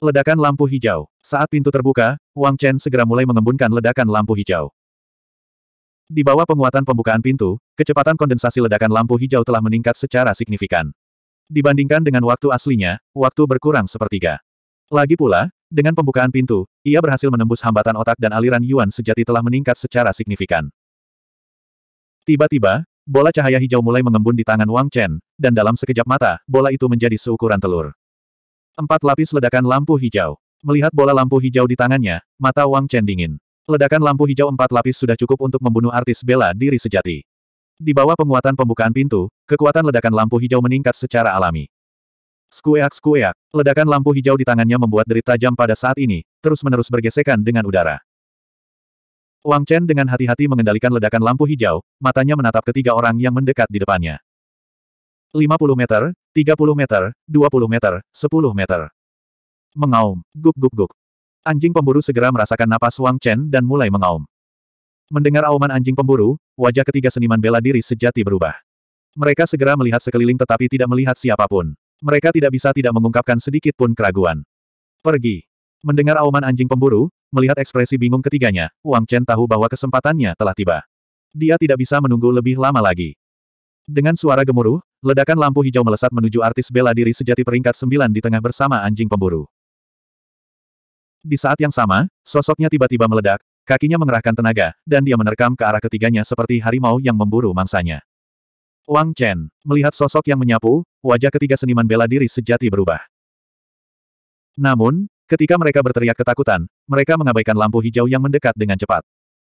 Ledakan lampu hijau. Saat pintu terbuka, Wang Chen segera mulai mengembunkan ledakan lampu hijau. Di bawah penguatan pembukaan pintu, kecepatan kondensasi ledakan lampu hijau telah meningkat secara signifikan. Dibandingkan dengan waktu aslinya, waktu berkurang sepertiga. Lagi pula, dengan pembukaan pintu, ia berhasil menembus hambatan otak dan aliran Yuan sejati telah meningkat secara signifikan. Tiba-tiba, bola cahaya hijau mulai mengembun di tangan Wang Chen, dan dalam sekejap mata, bola itu menjadi seukuran telur. Empat lapis ledakan lampu hijau. Melihat bola lampu hijau di tangannya, mata Wang Chen dingin. Ledakan lampu hijau empat lapis sudah cukup untuk membunuh artis bela diri sejati. Di bawah penguatan pembukaan pintu, kekuatan ledakan lampu hijau meningkat secara alami. Skueak-skueak, ledakan lampu hijau di tangannya membuat derit tajam pada saat ini, terus-menerus bergesekan dengan udara. Wang Chen dengan hati-hati mengendalikan ledakan lampu hijau, matanya menatap ketiga orang yang mendekat di depannya. 50 meter, 30 meter, 20 meter, 10 meter. Mengaum, guk guk guk. Anjing pemburu segera merasakan napas Wang Chen dan mulai mengaum. Mendengar auman anjing pemburu, wajah ketiga seniman bela diri sejati berubah. Mereka segera melihat sekeliling tetapi tidak melihat siapapun. Mereka tidak bisa tidak mengungkapkan sedikit pun keraguan. Pergi. Mendengar auman anjing pemburu, melihat ekspresi bingung ketiganya, Wang Chen tahu bahwa kesempatannya telah tiba. Dia tidak bisa menunggu lebih lama lagi. Dengan suara gemuruh, ledakan lampu hijau melesat menuju artis bela diri sejati peringkat sembilan di tengah bersama anjing pemburu. Di saat yang sama, sosoknya tiba-tiba meledak, kakinya mengerahkan tenaga, dan dia menerkam ke arah ketiganya seperti harimau yang memburu mangsanya. Wang Chen, melihat sosok yang menyapu, wajah ketiga seniman bela diri sejati berubah. Namun, ketika mereka berteriak ketakutan, mereka mengabaikan lampu hijau yang mendekat dengan cepat.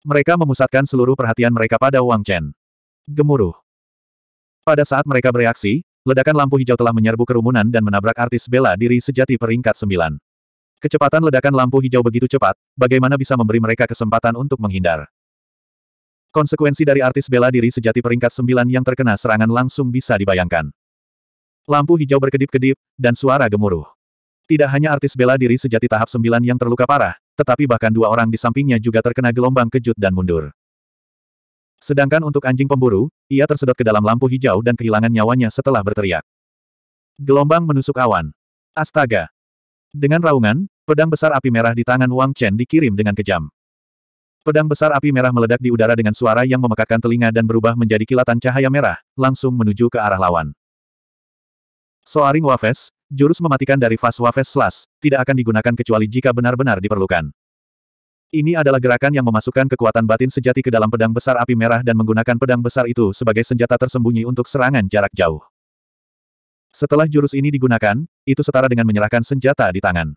Mereka memusatkan seluruh perhatian mereka pada Wang Chen. Gemuruh. Pada saat mereka bereaksi, ledakan lampu hijau telah menyerbu kerumunan dan menabrak artis bela diri sejati peringkat sembilan. Kecepatan ledakan lampu hijau begitu cepat, bagaimana bisa memberi mereka kesempatan untuk menghindar. Konsekuensi dari artis bela diri sejati peringkat sembilan yang terkena serangan langsung bisa dibayangkan. Lampu hijau berkedip-kedip, dan suara gemuruh. Tidak hanya artis bela diri sejati tahap sembilan yang terluka parah, tetapi bahkan dua orang di sampingnya juga terkena gelombang kejut dan mundur. Sedangkan untuk anjing pemburu, ia tersedot ke dalam lampu hijau dan kehilangan nyawanya setelah berteriak. Gelombang menusuk awan. Astaga! Dengan raungan, pedang besar api merah di tangan Wang Chen dikirim dengan kejam. Pedang besar api merah meledak di udara dengan suara yang memekakan telinga dan berubah menjadi kilatan cahaya merah, langsung menuju ke arah lawan. Soaring Wafes, jurus mematikan dari Fas Wafes Slash, tidak akan digunakan kecuali jika benar-benar diperlukan. Ini adalah gerakan yang memasukkan kekuatan batin sejati ke dalam pedang besar api merah dan menggunakan pedang besar itu sebagai senjata tersembunyi untuk serangan jarak jauh. Setelah jurus ini digunakan, itu setara dengan menyerahkan senjata di tangan.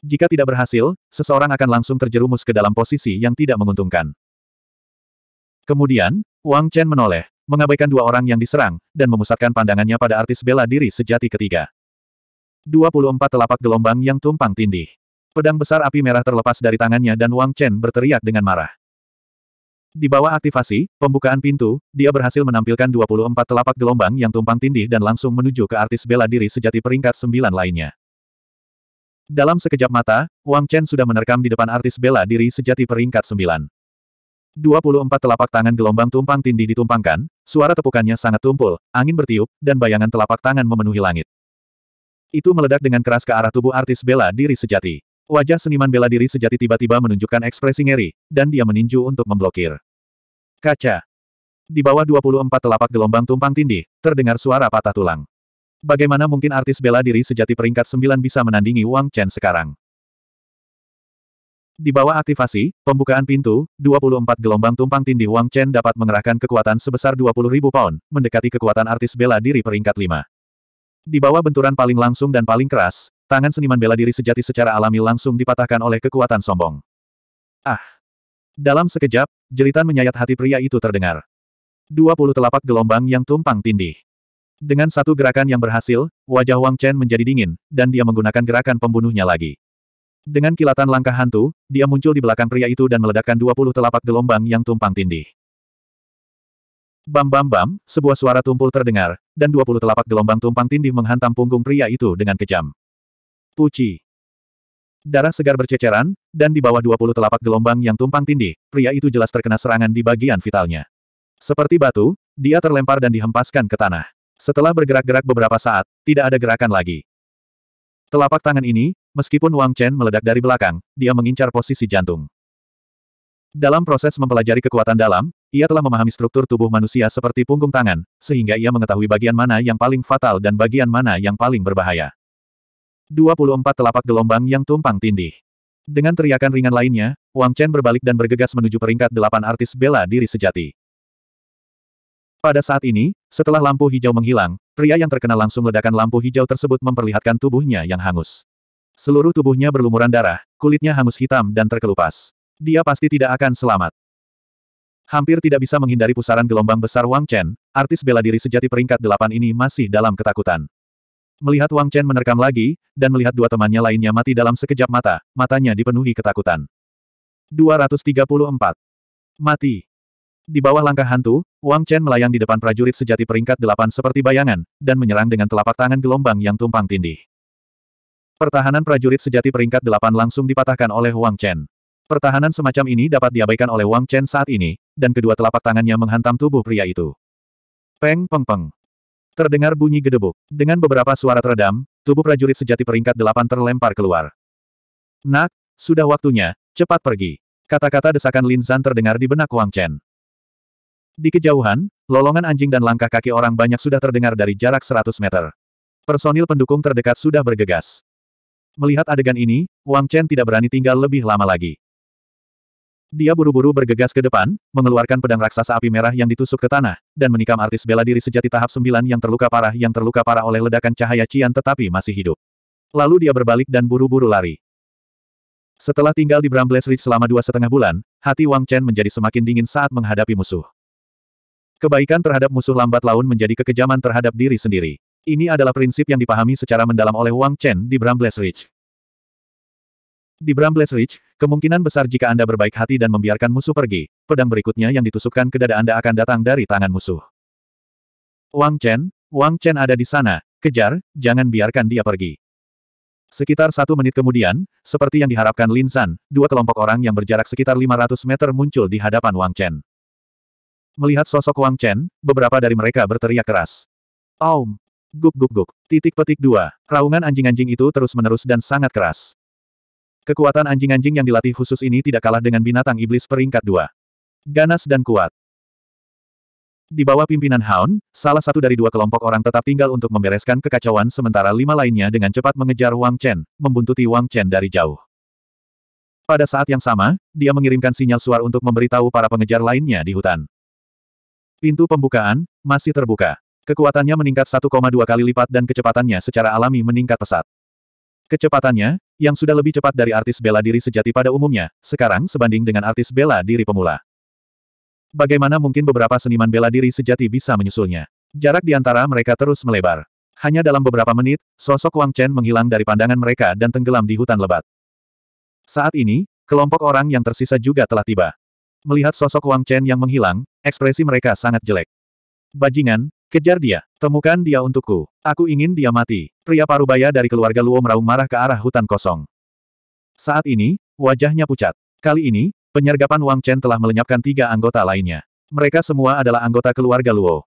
Jika tidak berhasil, seseorang akan langsung terjerumus ke dalam posisi yang tidak menguntungkan. Kemudian, Wang Chen menoleh, mengabaikan dua orang yang diserang, dan memusatkan pandangannya pada artis bela diri sejati ketiga. 24 telapak gelombang yang tumpang tindih. Pedang besar api merah terlepas dari tangannya dan Wang Chen berteriak dengan marah. Di bawah aktivasi, pembukaan pintu, dia berhasil menampilkan 24 telapak gelombang yang tumpang tindih dan langsung menuju ke artis bela diri sejati peringkat sembilan lainnya. Dalam sekejap mata, Wang Chen sudah menerkam di depan artis bela diri sejati peringkat sembilan. 24 telapak tangan gelombang tumpang tindih ditumpangkan, suara tepukannya sangat tumpul, angin bertiup, dan bayangan telapak tangan memenuhi langit. Itu meledak dengan keras ke arah tubuh artis bela diri sejati. Wajah seniman bela diri sejati tiba-tiba menunjukkan ekspresi ngeri, dan dia meninju untuk memblokir. Kaca. Di bawah 24 telapak gelombang tumpang tindih, terdengar suara patah tulang. Bagaimana mungkin artis bela diri sejati peringkat 9 bisa menandingi Wang Chen sekarang? Di bawah aktivasi, pembukaan pintu, 24 gelombang tumpang tindih Wang Chen dapat mengerahkan kekuatan sebesar ribu pound, mendekati kekuatan artis bela diri peringkat 5. Di bawah benturan paling langsung dan paling keras, tangan seniman bela diri sejati secara alami langsung dipatahkan oleh kekuatan sombong. Ah! Dalam sekejap, jeritan menyayat hati pria itu terdengar. 20 telapak gelombang yang tumpang tindih. Dengan satu gerakan yang berhasil, wajah Wang Chen menjadi dingin, dan dia menggunakan gerakan pembunuhnya lagi. Dengan kilatan langkah hantu, dia muncul di belakang pria itu dan meledakkan 20 telapak gelombang yang tumpang tindih. Bam bam bam, sebuah suara tumpul terdengar, dan 20 telapak gelombang tumpang tindih menghantam punggung pria itu dengan kejam. Puci. Darah segar berceceran, dan di bawah 20 telapak gelombang yang tumpang tindih, pria itu jelas terkena serangan di bagian vitalnya. Seperti batu, dia terlempar dan dihempaskan ke tanah. Setelah bergerak-gerak beberapa saat, tidak ada gerakan lagi. Telapak tangan ini, meskipun Wang Chen meledak dari belakang, dia mengincar posisi jantung. Dalam proses mempelajari kekuatan dalam, ia telah memahami struktur tubuh manusia seperti punggung tangan, sehingga ia mengetahui bagian mana yang paling fatal dan bagian mana yang paling berbahaya. 24 telapak gelombang yang tumpang tindih. Dengan teriakan ringan lainnya, Wang Chen berbalik dan bergegas menuju peringkat delapan artis bela diri sejati. Pada saat ini, setelah lampu hijau menghilang, pria yang terkena langsung ledakan lampu hijau tersebut memperlihatkan tubuhnya yang hangus. Seluruh tubuhnya berlumuran darah, kulitnya hangus hitam dan terkelupas. Dia pasti tidak akan selamat. Hampir tidak bisa menghindari pusaran gelombang besar Wang Chen, artis bela diri sejati peringkat delapan ini masih dalam ketakutan. Melihat Wang Chen menerkam lagi, dan melihat dua temannya lainnya mati dalam sekejap mata, matanya dipenuhi ketakutan. 234. Mati. Di bawah langkah hantu, Wang Chen melayang di depan prajurit sejati peringkat delapan seperti bayangan, dan menyerang dengan telapak tangan gelombang yang tumpang tindih. Pertahanan prajurit sejati peringkat delapan langsung dipatahkan oleh Wang Chen. Pertahanan semacam ini dapat diabaikan oleh Wang Chen saat ini, dan kedua telapak tangannya menghantam tubuh pria itu. Peng peng peng. Terdengar bunyi gedebuk. Dengan beberapa suara teredam, tubuh prajurit sejati peringkat delapan terlempar keluar. Nak, sudah waktunya, cepat pergi. Kata-kata desakan Lin Zan terdengar di benak Wang Chen. Di kejauhan, lolongan anjing dan langkah kaki orang banyak sudah terdengar dari jarak 100 meter. Personil pendukung terdekat sudah bergegas. Melihat adegan ini, Wang Chen tidak berani tinggal lebih lama lagi. Dia buru-buru bergegas ke depan, mengeluarkan pedang raksasa api merah yang ditusuk ke tanah, dan menikam artis bela diri sejati tahap 9 yang terluka parah yang terluka parah oleh ledakan cahaya Cian tetapi masih hidup. Lalu dia berbalik dan buru-buru lari. Setelah tinggal di Brambles Ridge selama dua setengah bulan, hati Wang Chen menjadi semakin dingin saat menghadapi musuh. Kebaikan terhadap musuh lambat laun menjadi kekejaman terhadap diri sendiri. Ini adalah prinsip yang dipahami secara mendalam oleh Wang Chen di Brambles Ridge. Di Brambles Ridge, kemungkinan besar jika Anda berbaik hati dan membiarkan musuh pergi, pedang berikutnya yang ditusukkan ke dada Anda akan datang dari tangan musuh. Wang Chen, Wang Chen ada di sana, kejar, jangan biarkan dia pergi. Sekitar satu menit kemudian, seperti yang diharapkan Lin San, dua kelompok orang yang berjarak sekitar 500 meter muncul di hadapan Wang Chen. Melihat sosok Wang Chen, beberapa dari mereka berteriak keras. Aum! Guk guk guk. Titik petik dua. Raungan anjing-anjing itu terus-menerus dan sangat keras. Kekuatan anjing-anjing yang dilatih khusus ini tidak kalah dengan binatang iblis peringkat dua. Ganas dan kuat. Di bawah pimpinan Hound, salah satu dari dua kelompok orang tetap tinggal untuk membereskan kekacauan sementara lima lainnya dengan cepat mengejar Wang Chen, membuntuti Wang Chen dari jauh. Pada saat yang sama, dia mengirimkan sinyal suar untuk memberitahu para pengejar lainnya di hutan. Pintu pembukaan, masih terbuka. Kekuatannya meningkat 1,2 kali lipat dan kecepatannya secara alami meningkat pesat. Kecepatannya, yang sudah lebih cepat dari artis bela diri sejati pada umumnya, sekarang sebanding dengan artis bela diri pemula. Bagaimana mungkin beberapa seniman bela diri sejati bisa menyusulnya? Jarak di antara mereka terus melebar. Hanya dalam beberapa menit, sosok Wang Chen menghilang dari pandangan mereka dan tenggelam di hutan lebat. Saat ini, kelompok orang yang tersisa juga telah tiba. Melihat sosok Wang Chen yang menghilang, ekspresi mereka sangat jelek. Bajingan, kejar dia. Temukan dia untukku. Aku ingin dia mati. Pria parubaya dari keluarga Luo meraung marah ke arah hutan kosong. Saat ini, wajahnya pucat. Kali ini, penyergapan Wang Chen telah melenyapkan tiga anggota lainnya. Mereka semua adalah anggota keluarga Luo.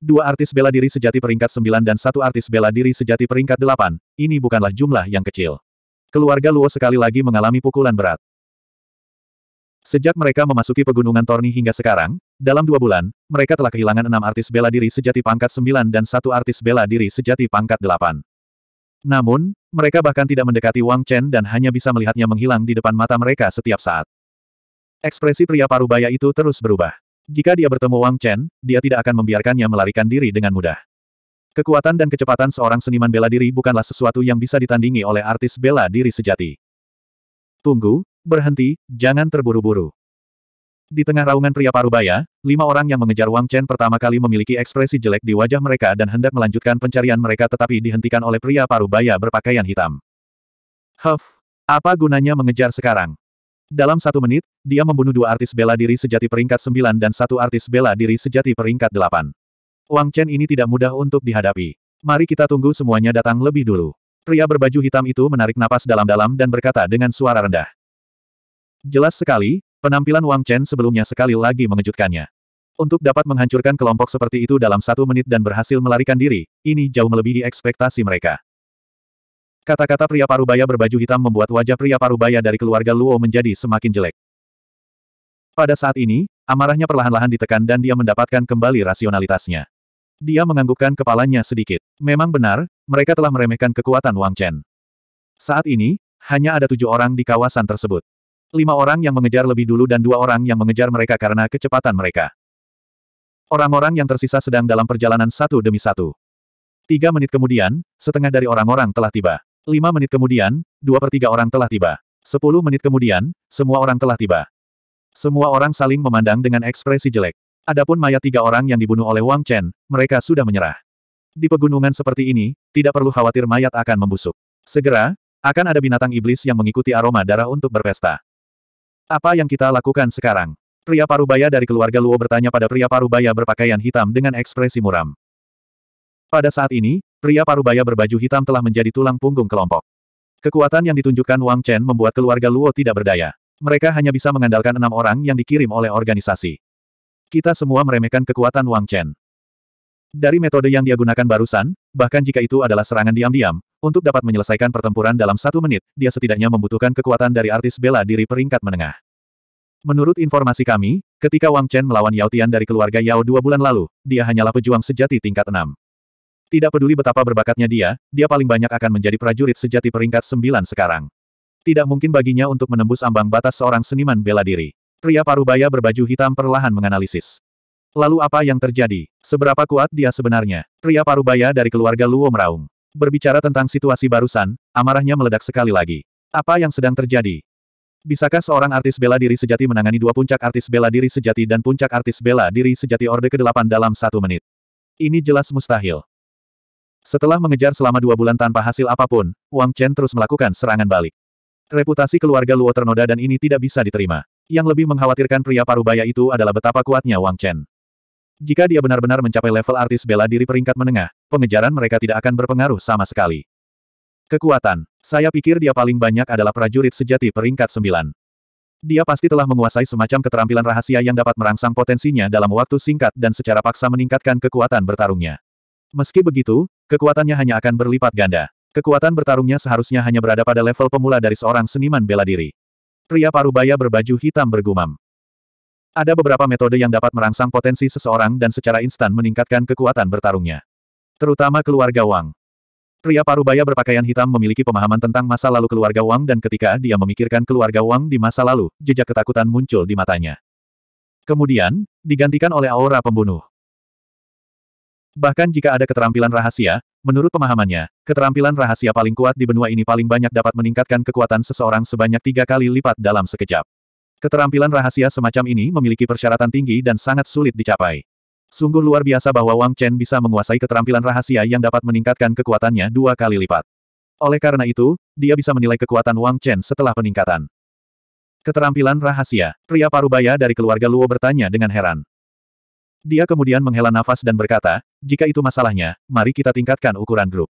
Dua artis bela diri sejati peringkat 9 dan satu artis bela diri sejati peringkat 8, ini bukanlah jumlah yang kecil. Keluarga Luo sekali lagi mengalami pukulan berat. Sejak mereka memasuki pegunungan Torni hingga sekarang, dalam dua bulan, mereka telah kehilangan enam artis bela diri sejati pangkat sembilan dan satu artis bela diri sejati pangkat delapan. Namun, mereka bahkan tidak mendekati Wang Chen dan hanya bisa melihatnya menghilang di depan mata mereka setiap saat. Ekspresi pria parubaya itu terus berubah. Jika dia bertemu Wang Chen, dia tidak akan membiarkannya melarikan diri dengan mudah. Kekuatan dan kecepatan seorang seniman bela diri bukanlah sesuatu yang bisa ditandingi oleh artis bela diri sejati. Tunggu, Berhenti, jangan terburu-buru. Di tengah raungan pria parubaya, lima orang yang mengejar Wang Chen pertama kali memiliki ekspresi jelek di wajah mereka dan hendak melanjutkan pencarian mereka tetapi dihentikan oleh pria parubaya berpakaian hitam. Huff, apa gunanya mengejar sekarang? Dalam satu menit, dia membunuh dua artis bela diri sejati peringkat sembilan dan satu artis bela diri sejati peringkat delapan. Wang Chen ini tidak mudah untuk dihadapi. Mari kita tunggu semuanya datang lebih dulu. Pria berbaju hitam itu menarik napas dalam-dalam dan berkata dengan suara rendah. Jelas sekali, penampilan Wang Chen sebelumnya sekali lagi mengejutkannya. Untuk dapat menghancurkan kelompok seperti itu dalam satu menit dan berhasil melarikan diri, ini jauh melebihi ekspektasi mereka. Kata-kata pria parubaya berbaju hitam membuat wajah pria parubaya dari keluarga Luo menjadi semakin jelek. Pada saat ini, amarahnya perlahan-lahan ditekan dan dia mendapatkan kembali rasionalitasnya. Dia menganggukkan kepalanya sedikit. Memang benar, mereka telah meremehkan kekuatan Wang Chen. Saat ini, hanya ada tujuh orang di kawasan tersebut. Lima orang yang mengejar lebih dulu dan dua orang yang mengejar mereka karena kecepatan mereka. Orang-orang yang tersisa sedang dalam perjalanan satu demi satu. Tiga menit kemudian, setengah dari orang-orang telah tiba. Lima menit kemudian, dua per tiga orang telah tiba. Sepuluh menit kemudian, semua orang telah tiba. Semua orang saling memandang dengan ekspresi jelek. Adapun mayat tiga orang yang dibunuh oleh Wang Chen, mereka sudah menyerah. Di pegunungan seperti ini, tidak perlu khawatir mayat akan membusuk. Segera, akan ada binatang iblis yang mengikuti aroma darah untuk berpesta. Apa yang kita lakukan sekarang? Pria parubaya dari keluarga Luo bertanya pada pria parubaya berpakaian hitam dengan ekspresi muram. Pada saat ini, pria parubaya berbaju hitam telah menjadi tulang punggung kelompok. Kekuatan yang ditunjukkan Wang Chen membuat keluarga Luo tidak berdaya. Mereka hanya bisa mengandalkan enam orang yang dikirim oleh organisasi. Kita semua meremehkan kekuatan Wang Chen. Dari metode yang dia gunakan barusan, bahkan jika itu adalah serangan diam-diam, untuk dapat menyelesaikan pertempuran dalam satu menit, dia setidaknya membutuhkan kekuatan dari artis bela diri peringkat menengah. Menurut informasi kami, ketika Wang Chen melawan Yao Tian dari keluarga Yao dua bulan lalu, dia hanyalah pejuang sejati tingkat enam. Tidak peduli betapa berbakatnya dia, dia paling banyak akan menjadi prajurit sejati peringkat sembilan sekarang. Tidak mungkin baginya untuk menembus ambang batas seorang seniman bela diri. Pria parubaya berbaju hitam perlahan menganalisis. Lalu apa yang terjadi? Seberapa kuat dia sebenarnya? Pria parubaya dari keluarga Luo meraung. Berbicara tentang situasi barusan, amarahnya meledak sekali lagi. Apa yang sedang terjadi? Bisakah seorang artis bela diri sejati menangani dua puncak artis bela diri sejati dan puncak artis bela diri sejati Orde ke-8 dalam satu menit? Ini jelas mustahil. Setelah mengejar selama dua bulan tanpa hasil apapun, Wang Chen terus melakukan serangan balik. Reputasi keluarga Luo ternoda dan ini tidak bisa diterima. Yang lebih mengkhawatirkan pria parubaya itu adalah betapa kuatnya Wang Chen. Jika dia benar-benar mencapai level artis bela diri peringkat menengah, pengejaran mereka tidak akan berpengaruh sama sekali. Kekuatan. Saya pikir dia paling banyak adalah prajurit sejati peringkat sembilan. Dia pasti telah menguasai semacam keterampilan rahasia yang dapat merangsang potensinya dalam waktu singkat dan secara paksa meningkatkan kekuatan bertarungnya. Meski begitu, kekuatannya hanya akan berlipat ganda. Kekuatan bertarungnya seharusnya hanya berada pada level pemula dari seorang seniman bela diri. Pria parubaya berbaju hitam bergumam. Ada beberapa metode yang dapat merangsang potensi seseorang dan secara instan meningkatkan kekuatan bertarungnya. Terutama keluarga Wang. Pria parubaya berpakaian hitam memiliki pemahaman tentang masa lalu keluarga Wang dan ketika dia memikirkan keluarga Wang di masa lalu, jejak ketakutan muncul di matanya. Kemudian, digantikan oleh aura pembunuh. Bahkan jika ada keterampilan rahasia, menurut pemahamannya, keterampilan rahasia paling kuat di benua ini paling banyak dapat meningkatkan kekuatan seseorang sebanyak tiga kali lipat dalam sekejap. Keterampilan rahasia semacam ini memiliki persyaratan tinggi dan sangat sulit dicapai. Sungguh luar biasa bahwa Wang Chen bisa menguasai keterampilan rahasia yang dapat meningkatkan kekuatannya dua kali lipat. Oleh karena itu, dia bisa menilai kekuatan Wang Chen setelah peningkatan. Keterampilan rahasia, pria parubaya dari keluarga Luo bertanya dengan heran. Dia kemudian menghela nafas dan berkata, jika itu masalahnya, mari kita tingkatkan ukuran grup.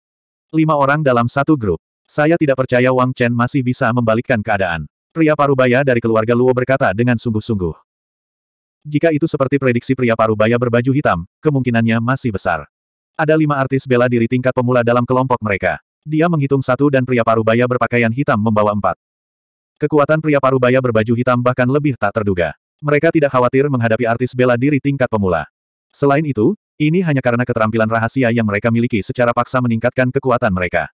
Lima orang dalam satu grup. Saya tidak percaya Wang Chen masih bisa membalikkan keadaan. Pria Parubaya dari keluarga Luo berkata dengan sungguh-sungguh. Jika itu seperti prediksi pria Parubaya berbaju hitam, kemungkinannya masih besar. Ada lima artis bela diri tingkat pemula dalam kelompok mereka. Dia menghitung satu dan pria Parubaya berpakaian hitam membawa empat. Kekuatan pria Parubaya berbaju hitam bahkan lebih tak terduga. Mereka tidak khawatir menghadapi artis bela diri tingkat pemula. Selain itu, ini hanya karena keterampilan rahasia yang mereka miliki secara paksa meningkatkan kekuatan mereka.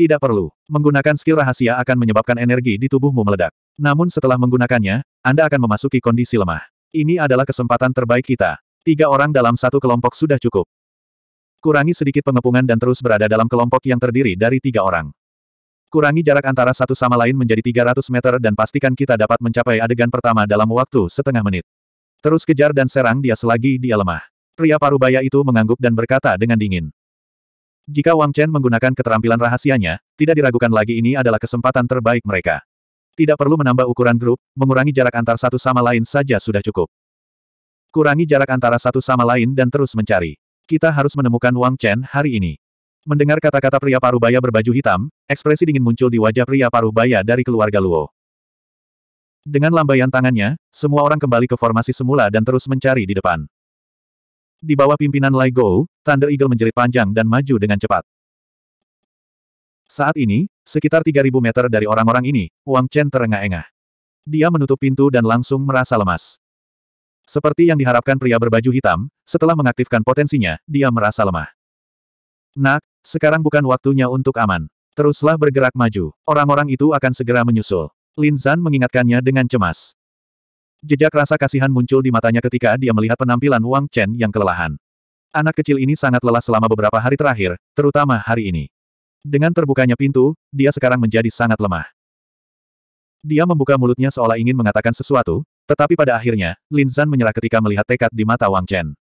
Tidak perlu. Menggunakan skill rahasia akan menyebabkan energi di tubuhmu meledak. Namun setelah menggunakannya, Anda akan memasuki kondisi lemah. Ini adalah kesempatan terbaik kita. Tiga orang dalam satu kelompok sudah cukup. Kurangi sedikit pengepungan dan terus berada dalam kelompok yang terdiri dari tiga orang. Kurangi jarak antara satu sama lain menjadi 300 meter dan pastikan kita dapat mencapai adegan pertama dalam waktu setengah menit. Terus kejar dan serang dia selagi dia lemah. Pria parubaya itu mengangguk dan berkata dengan dingin. Jika Wang Chen menggunakan keterampilan rahasianya, tidak diragukan lagi ini adalah kesempatan terbaik mereka. Tidak perlu menambah ukuran grup, mengurangi jarak antar satu sama lain saja sudah cukup. Kurangi jarak antara satu sama lain dan terus mencari. Kita harus menemukan Wang Chen hari ini. Mendengar kata-kata pria parubaya berbaju hitam, ekspresi dingin muncul di wajah pria parubaya dari keluarga Luo. Dengan lambaian tangannya, semua orang kembali ke formasi semula dan terus mencari di depan. Di bawah pimpinan Lai Go, Thunder Eagle menjerit panjang dan maju dengan cepat. Saat ini, sekitar 3.000 meter dari orang-orang ini, Wang Chen terengah-engah. Dia menutup pintu dan langsung merasa lemas. Seperti yang diharapkan pria berbaju hitam, setelah mengaktifkan potensinya, dia merasa lemah. Nak, sekarang bukan waktunya untuk aman. Teruslah bergerak maju. Orang-orang itu akan segera menyusul. Lin Zan mengingatkannya dengan cemas. Jejak rasa kasihan muncul di matanya ketika dia melihat penampilan Wang Chen yang kelelahan. Anak kecil ini sangat lelah selama beberapa hari terakhir, terutama hari ini. Dengan terbukanya pintu, dia sekarang menjadi sangat lemah. Dia membuka mulutnya seolah ingin mengatakan sesuatu, tetapi pada akhirnya, Lin Zan menyerah ketika melihat tekad di mata Wang Chen.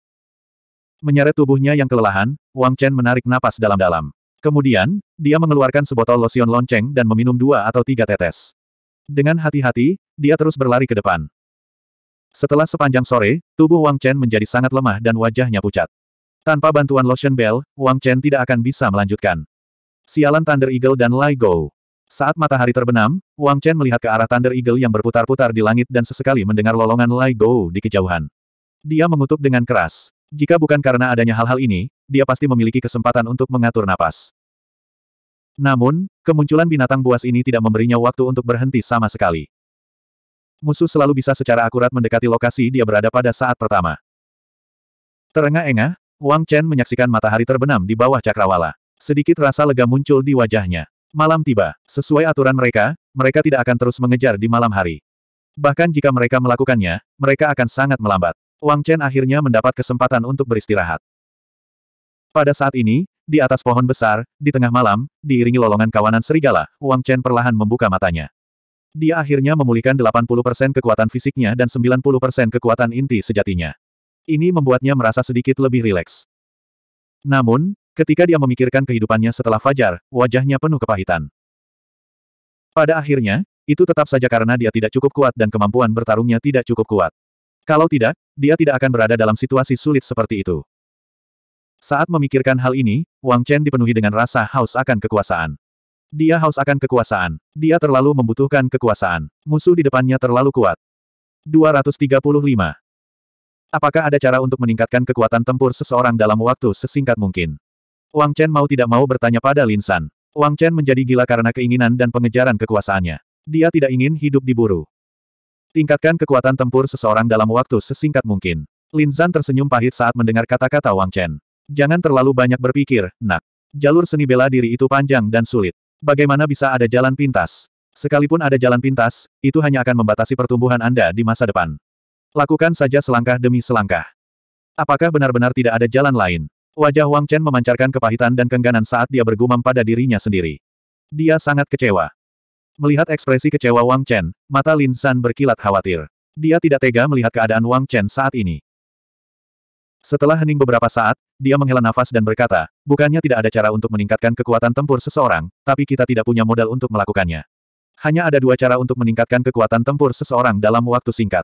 Menyeret tubuhnya yang kelelahan, Wang Chen menarik napas dalam-dalam. Kemudian, dia mengeluarkan sebotol losion lonceng dan meminum dua atau tiga tetes. Dengan hati-hati, dia terus berlari ke depan. Setelah sepanjang sore, tubuh Wang Chen menjadi sangat lemah dan wajahnya pucat. Tanpa bantuan lotion bell, Wang Chen tidak akan bisa melanjutkan. Sialan Thunder Eagle dan Lai Go. Saat matahari terbenam, Wang Chen melihat ke arah Thunder Eagle yang berputar-putar di langit dan sesekali mendengar lolongan Lai Go di kejauhan. Dia mengutuk dengan keras. Jika bukan karena adanya hal-hal ini, dia pasti memiliki kesempatan untuk mengatur napas. Namun, kemunculan binatang buas ini tidak memberinya waktu untuk berhenti sama sekali. Musuh selalu bisa secara akurat mendekati lokasi dia berada pada saat pertama. Terengah-engah, Wang Chen menyaksikan matahari terbenam di bawah cakrawala. Sedikit rasa lega muncul di wajahnya. Malam tiba. Sesuai aturan mereka, mereka tidak akan terus mengejar di malam hari. Bahkan jika mereka melakukannya, mereka akan sangat melambat. Wang Chen akhirnya mendapat kesempatan untuk beristirahat. Pada saat ini, di atas pohon besar, di tengah malam, diiringi lolongan kawanan serigala, Wang Chen perlahan membuka matanya. Dia akhirnya memulihkan 80% kekuatan fisiknya dan 90% kekuatan inti sejatinya. Ini membuatnya merasa sedikit lebih rileks. Namun, ketika dia memikirkan kehidupannya setelah Fajar, wajahnya penuh kepahitan. Pada akhirnya, itu tetap saja karena dia tidak cukup kuat dan kemampuan bertarungnya tidak cukup kuat. Kalau tidak, dia tidak akan berada dalam situasi sulit seperti itu. Saat memikirkan hal ini, Wang Chen dipenuhi dengan rasa haus akan kekuasaan. Dia haus akan kekuasaan. Dia terlalu membutuhkan kekuasaan. Musuh di depannya terlalu kuat. 235. Apakah ada cara untuk meningkatkan kekuatan tempur seseorang dalam waktu sesingkat mungkin? Wang Chen mau tidak mau bertanya pada Lin San. Wang Chen menjadi gila karena keinginan dan pengejaran kekuasaannya. Dia tidak ingin hidup diburu. Tingkatkan kekuatan tempur seseorang dalam waktu sesingkat mungkin. Lin San tersenyum pahit saat mendengar kata-kata Wang Chen. Jangan terlalu banyak berpikir, nak. Jalur seni bela diri itu panjang dan sulit. Bagaimana bisa ada jalan pintas? Sekalipun ada jalan pintas, itu hanya akan membatasi pertumbuhan Anda di masa depan. Lakukan saja selangkah demi selangkah. Apakah benar-benar tidak ada jalan lain? Wajah Wang Chen memancarkan kepahitan dan kengganan saat dia bergumam pada dirinya sendiri. Dia sangat kecewa. Melihat ekspresi kecewa Wang Chen, mata Lin San berkilat khawatir. Dia tidak tega melihat keadaan Wang Chen saat ini. Setelah hening beberapa saat, dia menghela nafas dan berkata, bukannya tidak ada cara untuk meningkatkan kekuatan tempur seseorang, tapi kita tidak punya modal untuk melakukannya. Hanya ada dua cara untuk meningkatkan kekuatan tempur seseorang dalam waktu singkat.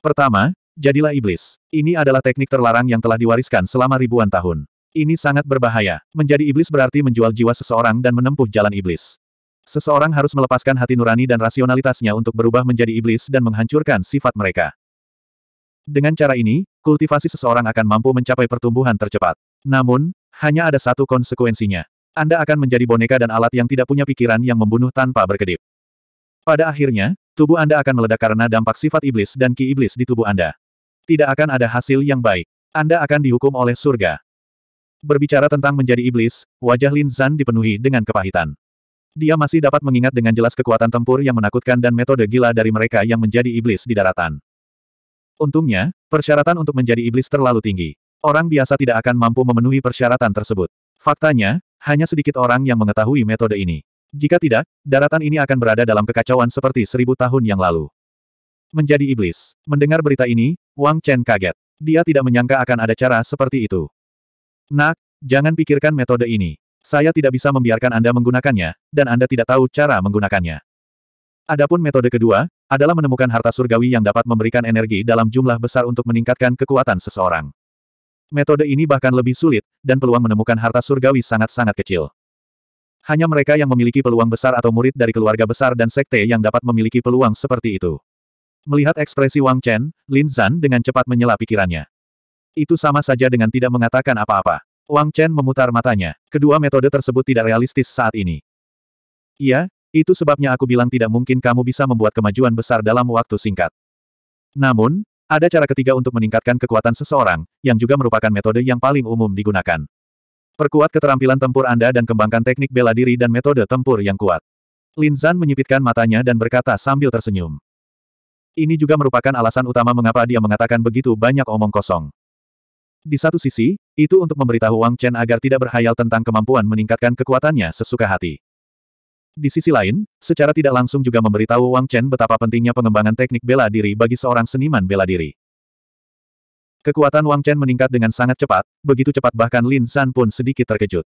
Pertama, jadilah iblis. Ini adalah teknik terlarang yang telah diwariskan selama ribuan tahun. Ini sangat berbahaya. Menjadi iblis berarti menjual jiwa seseorang dan menempuh jalan iblis. Seseorang harus melepaskan hati nurani dan rasionalitasnya untuk berubah menjadi iblis dan menghancurkan sifat mereka. Dengan cara ini, kultivasi seseorang akan mampu mencapai pertumbuhan tercepat. Namun, hanya ada satu konsekuensinya. Anda akan menjadi boneka dan alat yang tidak punya pikiran yang membunuh tanpa berkedip. Pada akhirnya, tubuh Anda akan meledak karena dampak sifat iblis dan ki iblis di tubuh Anda. Tidak akan ada hasil yang baik. Anda akan dihukum oleh surga. Berbicara tentang menjadi iblis, wajah Lin Zan dipenuhi dengan kepahitan. Dia masih dapat mengingat dengan jelas kekuatan tempur yang menakutkan dan metode gila dari mereka yang menjadi iblis di daratan. Untungnya, Persyaratan untuk menjadi iblis terlalu tinggi. Orang biasa tidak akan mampu memenuhi persyaratan tersebut. Faktanya, hanya sedikit orang yang mengetahui metode ini. Jika tidak, daratan ini akan berada dalam kekacauan seperti seribu tahun yang lalu. Menjadi iblis. Mendengar berita ini, Wang Chen kaget. Dia tidak menyangka akan ada cara seperti itu. Nak, jangan pikirkan metode ini. Saya tidak bisa membiarkan Anda menggunakannya, dan Anda tidak tahu cara menggunakannya. Adapun metode kedua, adalah menemukan harta surgawi yang dapat memberikan energi dalam jumlah besar untuk meningkatkan kekuatan seseorang. Metode ini bahkan lebih sulit, dan peluang menemukan harta surgawi sangat-sangat kecil. Hanya mereka yang memiliki peluang besar atau murid dari keluarga besar dan sekte yang dapat memiliki peluang seperti itu. Melihat ekspresi Wang Chen, Lin Zan dengan cepat menyela pikirannya. Itu sama saja dengan tidak mengatakan apa-apa. Wang Chen memutar matanya. Kedua metode tersebut tidak realistis saat ini. Iya, itu sebabnya aku bilang tidak mungkin kamu bisa membuat kemajuan besar dalam waktu singkat. Namun, ada cara ketiga untuk meningkatkan kekuatan seseorang, yang juga merupakan metode yang paling umum digunakan. Perkuat keterampilan tempur Anda dan kembangkan teknik bela diri dan metode tempur yang kuat. Lin Zan menyipitkan matanya dan berkata sambil tersenyum. Ini juga merupakan alasan utama mengapa dia mengatakan begitu banyak omong kosong. Di satu sisi, itu untuk memberitahu Wang Chen agar tidak berhayal tentang kemampuan meningkatkan kekuatannya sesuka hati. Di sisi lain, secara tidak langsung juga memberitahu Wang Chen betapa pentingnya pengembangan teknik bela diri bagi seorang seniman bela diri. Kekuatan Wang Chen meningkat dengan sangat cepat, begitu cepat bahkan Lin San pun sedikit terkejut.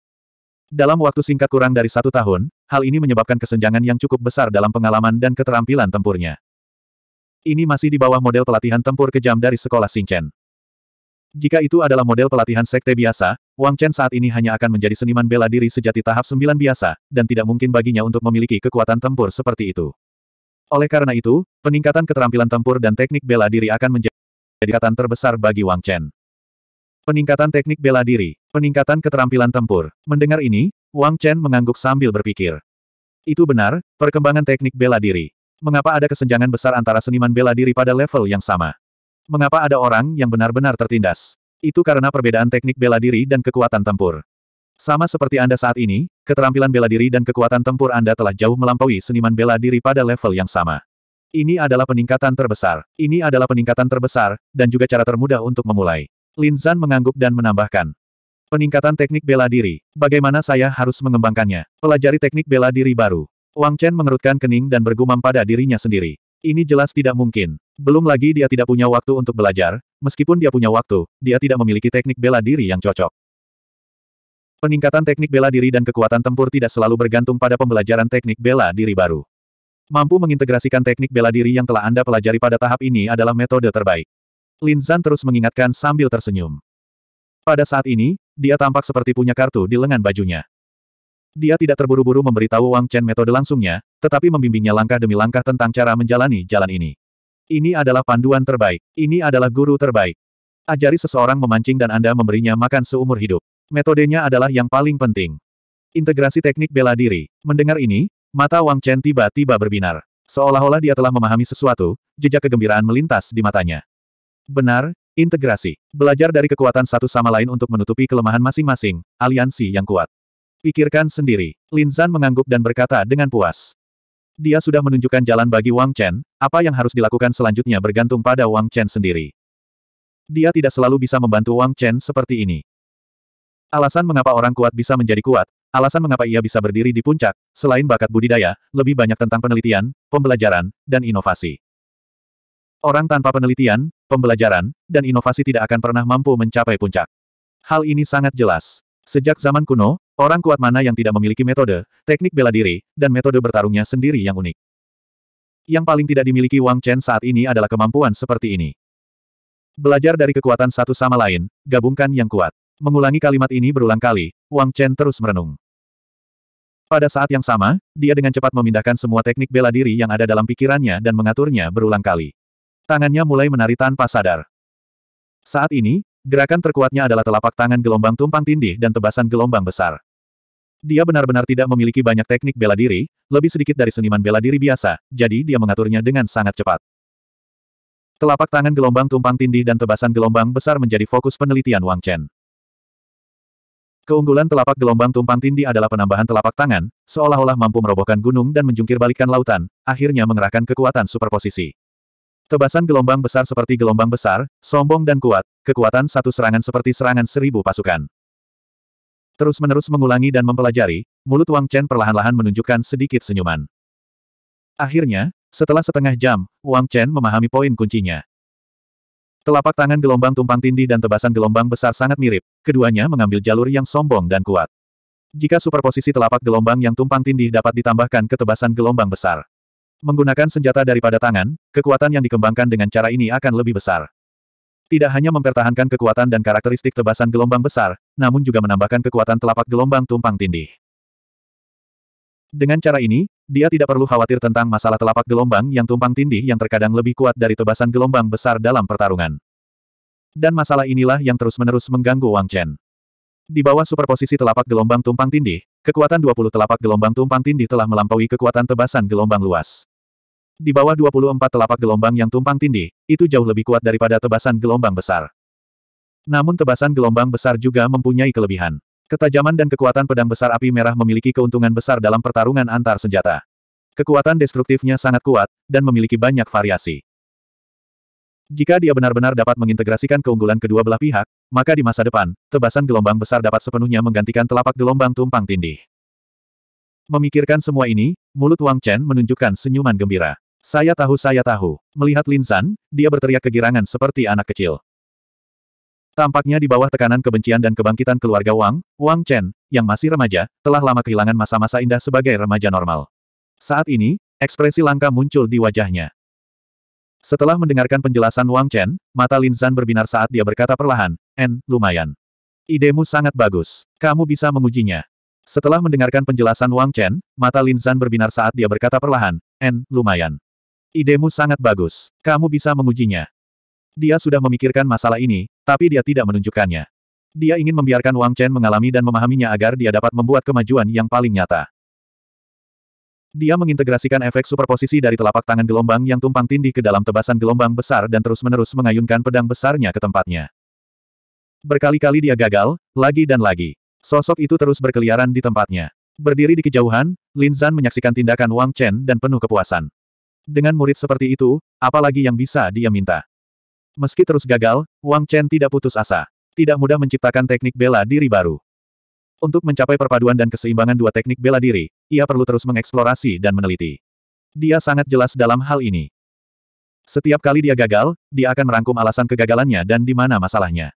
Dalam waktu singkat kurang dari satu tahun, hal ini menyebabkan kesenjangan yang cukup besar dalam pengalaman dan keterampilan tempurnya. Ini masih di bawah model pelatihan tempur kejam dari sekolah Chen. Jika itu adalah model pelatihan sekte biasa, Wang Chen saat ini hanya akan menjadi seniman bela diri sejati tahap sembilan biasa, dan tidak mungkin baginya untuk memiliki kekuatan tempur seperti itu. Oleh karena itu, peningkatan keterampilan tempur dan teknik bela diri akan menjadi kekuatan terbesar bagi Wang Chen. Peningkatan teknik bela diri, peningkatan keterampilan tempur. Mendengar ini, Wang Chen mengangguk sambil berpikir. Itu benar, perkembangan teknik bela diri. Mengapa ada kesenjangan besar antara seniman bela diri pada level yang sama? Mengapa ada orang yang benar-benar tertindas? Itu karena perbedaan teknik bela diri dan kekuatan tempur. Sama seperti Anda saat ini, keterampilan bela diri dan kekuatan tempur Anda telah jauh melampaui seniman bela diri pada level yang sama. Ini adalah peningkatan terbesar. Ini adalah peningkatan terbesar, dan juga cara termudah untuk memulai. Lin Zan mengangguk dan menambahkan. Peningkatan teknik bela diri. Bagaimana saya harus mengembangkannya? Pelajari teknik bela diri baru. Wang Chen mengerutkan kening dan bergumam pada dirinya sendiri. Ini jelas tidak mungkin. Belum lagi dia tidak punya waktu untuk belajar, meskipun dia punya waktu, dia tidak memiliki teknik bela diri yang cocok. Peningkatan teknik bela diri dan kekuatan tempur tidak selalu bergantung pada pembelajaran teknik bela diri baru. Mampu mengintegrasikan teknik bela diri yang telah Anda pelajari pada tahap ini adalah metode terbaik. Lin Zhan terus mengingatkan sambil tersenyum. Pada saat ini, dia tampak seperti punya kartu di lengan bajunya. Dia tidak terburu-buru memberitahu Wang Chen metode langsungnya, tetapi membimbingnya langkah demi langkah tentang cara menjalani jalan ini. Ini adalah panduan terbaik. Ini adalah guru terbaik. Ajari seseorang memancing dan Anda memberinya makan seumur hidup. Metodenya adalah yang paling penting. Integrasi teknik bela diri. Mendengar ini, mata Wang Chen tiba-tiba berbinar. Seolah-olah dia telah memahami sesuatu, jejak kegembiraan melintas di matanya. Benar, integrasi. Belajar dari kekuatan satu sama lain untuk menutupi kelemahan masing-masing, aliansi yang kuat. Pikirkan sendiri. Lin Zan mengangguk dan berkata dengan puas. Dia sudah menunjukkan jalan bagi Wang Chen, apa yang harus dilakukan selanjutnya bergantung pada Wang Chen sendiri. Dia tidak selalu bisa membantu Wang Chen seperti ini. Alasan mengapa orang kuat bisa menjadi kuat, alasan mengapa ia bisa berdiri di puncak, selain bakat budidaya, lebih banyak tentang penelitian, pembelajaran, dan inovasi. Orang tanpa penelitian, pembelajaran, dan inovasi tidak akan pernah mampu mencapai puncak. Hal ini sangat jelas. Sejak zaman kuno, orang kuat mana yang tidak memiliki metode, teknik bela diri, dan metode bertarungnya sendiri yang unik. Yang paling tidak dimiliki Wang Chen saat ini adalah kemampuan seperti ini. Belajar dari kekuatan satu sama lain, gabungkan yang kuat. Mengulangi kalimat ini berulang kali, Wang Chen terus merenung. Pada saat yang sama, dia dengan cepat memindahkan semua teknik bela diri yang ada dalam pikirannya dan mengaturnya berulang kali. Tangannya mulai menari tanpa sadar. Saat ini, Gerakan terkuatnya adalah telapak tangan gelombang tumpang tindih dan tebasan gelombang besar. Dia benar-benar tidak memiliki banyak teknik bela diri, lebih sedikit dari seniman bela diri biasa, jadi dia mengaturnya dengan sangat cepat. Telapak tangan gelombang tumpang tindih dan tebasan gelombang besar menjadi fokus penelitian Wang Chen. Keunggulan telapak gelombang tumpang tindih adalah penambahan telapak tangan, seolah-olah mampu merobohkan gunung dan menjungkir lautan, akhirnya mengerahkan kekuatan superposisi. Tebasan gelombang besar seperti gelombang besar, sombong dan kuat, kekuatan satu serangan seperti serangan seribu pasukan. Terus-menerus mengulangi dan mempelajari, mulut Wang Chen perlahan-lahan menunjukkan sedikit senyuman. Akhirnya, setelah setengah jam, Wang Chen memahami poin kuncinya. Telapak tangan gelombang tumpang tindih dan tebasan gelombang besar sangat mirip, keduanya mengambil jalur yang sombong dan kuat. Jika superposisi telapak gelombang yang tumpang tindih dapat ditambahkan ke tebasan gelombang besar, Menggunakan senjata daripada tangan, kekuatan yang dikembangkan dengan cara ini akan lebih besar. Tidak hanya mempertahankan kekuatan dan karakteristik tebasan gelombang besar, namun juga menambahkan kekuatan telapak gelombang tumpang tindih. Dengan cara ini, dia tidak perlu khawatir tentang masalah telapak gelombang yang tumpang tindih yang terkadang lebih kuat dari tebasan gelombang besar dalam pertarungan. Dan masalah inilah yang terus-menerus mengganggu Wang Chen. Di bawah superposisi telapak gelombang tumpang tindih, kekuatan 20 telapak gelombang tumpang tindih telah melampaui kekuatan tebasan gelombang luas. Di bawah 24 telapak gelombang yang tumpang tindih, itu jauh lebih kuat daripada tebasan gelombang besar. Namun tebasan gelombang besar juga mempunyai kelebihan. Ketajaman dan kekuatan pedang besar api merah memiliki keuntungan besar dalam pertarungan antar senjata. Kekuatan destruktifnya sangat kuat, dan memiliki banyak variasi. Jika dia benar-benar dapat mengintegrasikan keunggulan kedua belah pihak, maka di masa depan, tebasan gelombang besar dapat sepenuhnya menggantikan telapak gelombang tumpang tindih. Memikirkan semua ini, mulut Wang Chen menunjukkan senyuman gembira. Saya tahu saya tahu. Melihat Lin San, dia berteriak kegirangan seperti anak kecil. Tampaknya di bawah tekanan kebencian dan kebangkitan keluarga Wang, Wang Chen, yang masih remaja, telah lama kehilangan masa-masa indah sebagai remaja normal. Saat ini, ekspresi langka muncul di wajahnya. Setelah mendengarkan penjelasan Wang Chen, mata Lin San berbinar saat dia berkata perlahan, En, lumayan. Idemu sangat bagus. Kamu bisa mengujinya. Setelah mendengarkan penjelasan Wang Chen, mata Lin Zan berbinar saat dia berkata perlahan, En, lumayan. Idemu sangat bagus. Kamu bisa mengujinya. Dia sudah memikirkan masalah ini, tapi dia tidak menunjukkannya. Dia ingin membiarkan Wang Chen mengalami dan memahaminya agar dia dapat membuat kemajuan yang paling nyata. Dia mengintegrasikan efek superposisi dari telapak tangan gelombang yang tumpang tindih ke dalam tebasan gelombang besar dan terus-menerus mengayunkan pedang besarnya ke tempatnya. Berkali-kali dia gagal, lagi dan lagi. Sosok itu terus berkeliaran di tempatnya. Berdiri di kejauhan, Lin Zan menyaksikan tindakan Wang Chen dan penuh kepuasan. Dengan murid seperti itu, apalagi yang bisa dia minta. Meski terus gagal, Wang Chen tidak putus asa. Tidak mudah menciptakan teknik bela diri baru. Untuk mencapai perpaduan dan keseimbangan dua teknik bela diri, ia perlu terus mengeksplorasi dan meneliti. Dia sangat jelas dalam hal ini. Setiap kali dia gagal, dia akan merangkum alasan kegagalannya dan di mana masalahnya.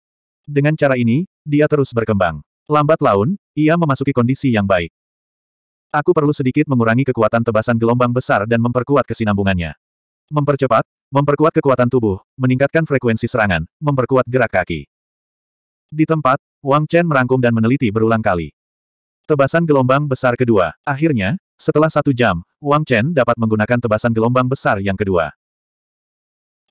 Dengan cara ini, dia terus berkembang. Lambat laun, ia memasuki kondisi yang baik. Aku perlu sedikit mengurangi kekuatan tebasan gelombang besar dan memperkuat kesinambungannya. Mempercepat, memperkuat kekuatan tubuh, meningkatkan frekuensi serangan, memperkuat gerak kaki. Di tempat, Wang Chen merangkum dan meneliti berulang kali. Tebasan gelombang besar kedua. Akhirnya, setelah satu jam, Wang Chen dapat menggunakan tebasan gelombang besar yang kedua.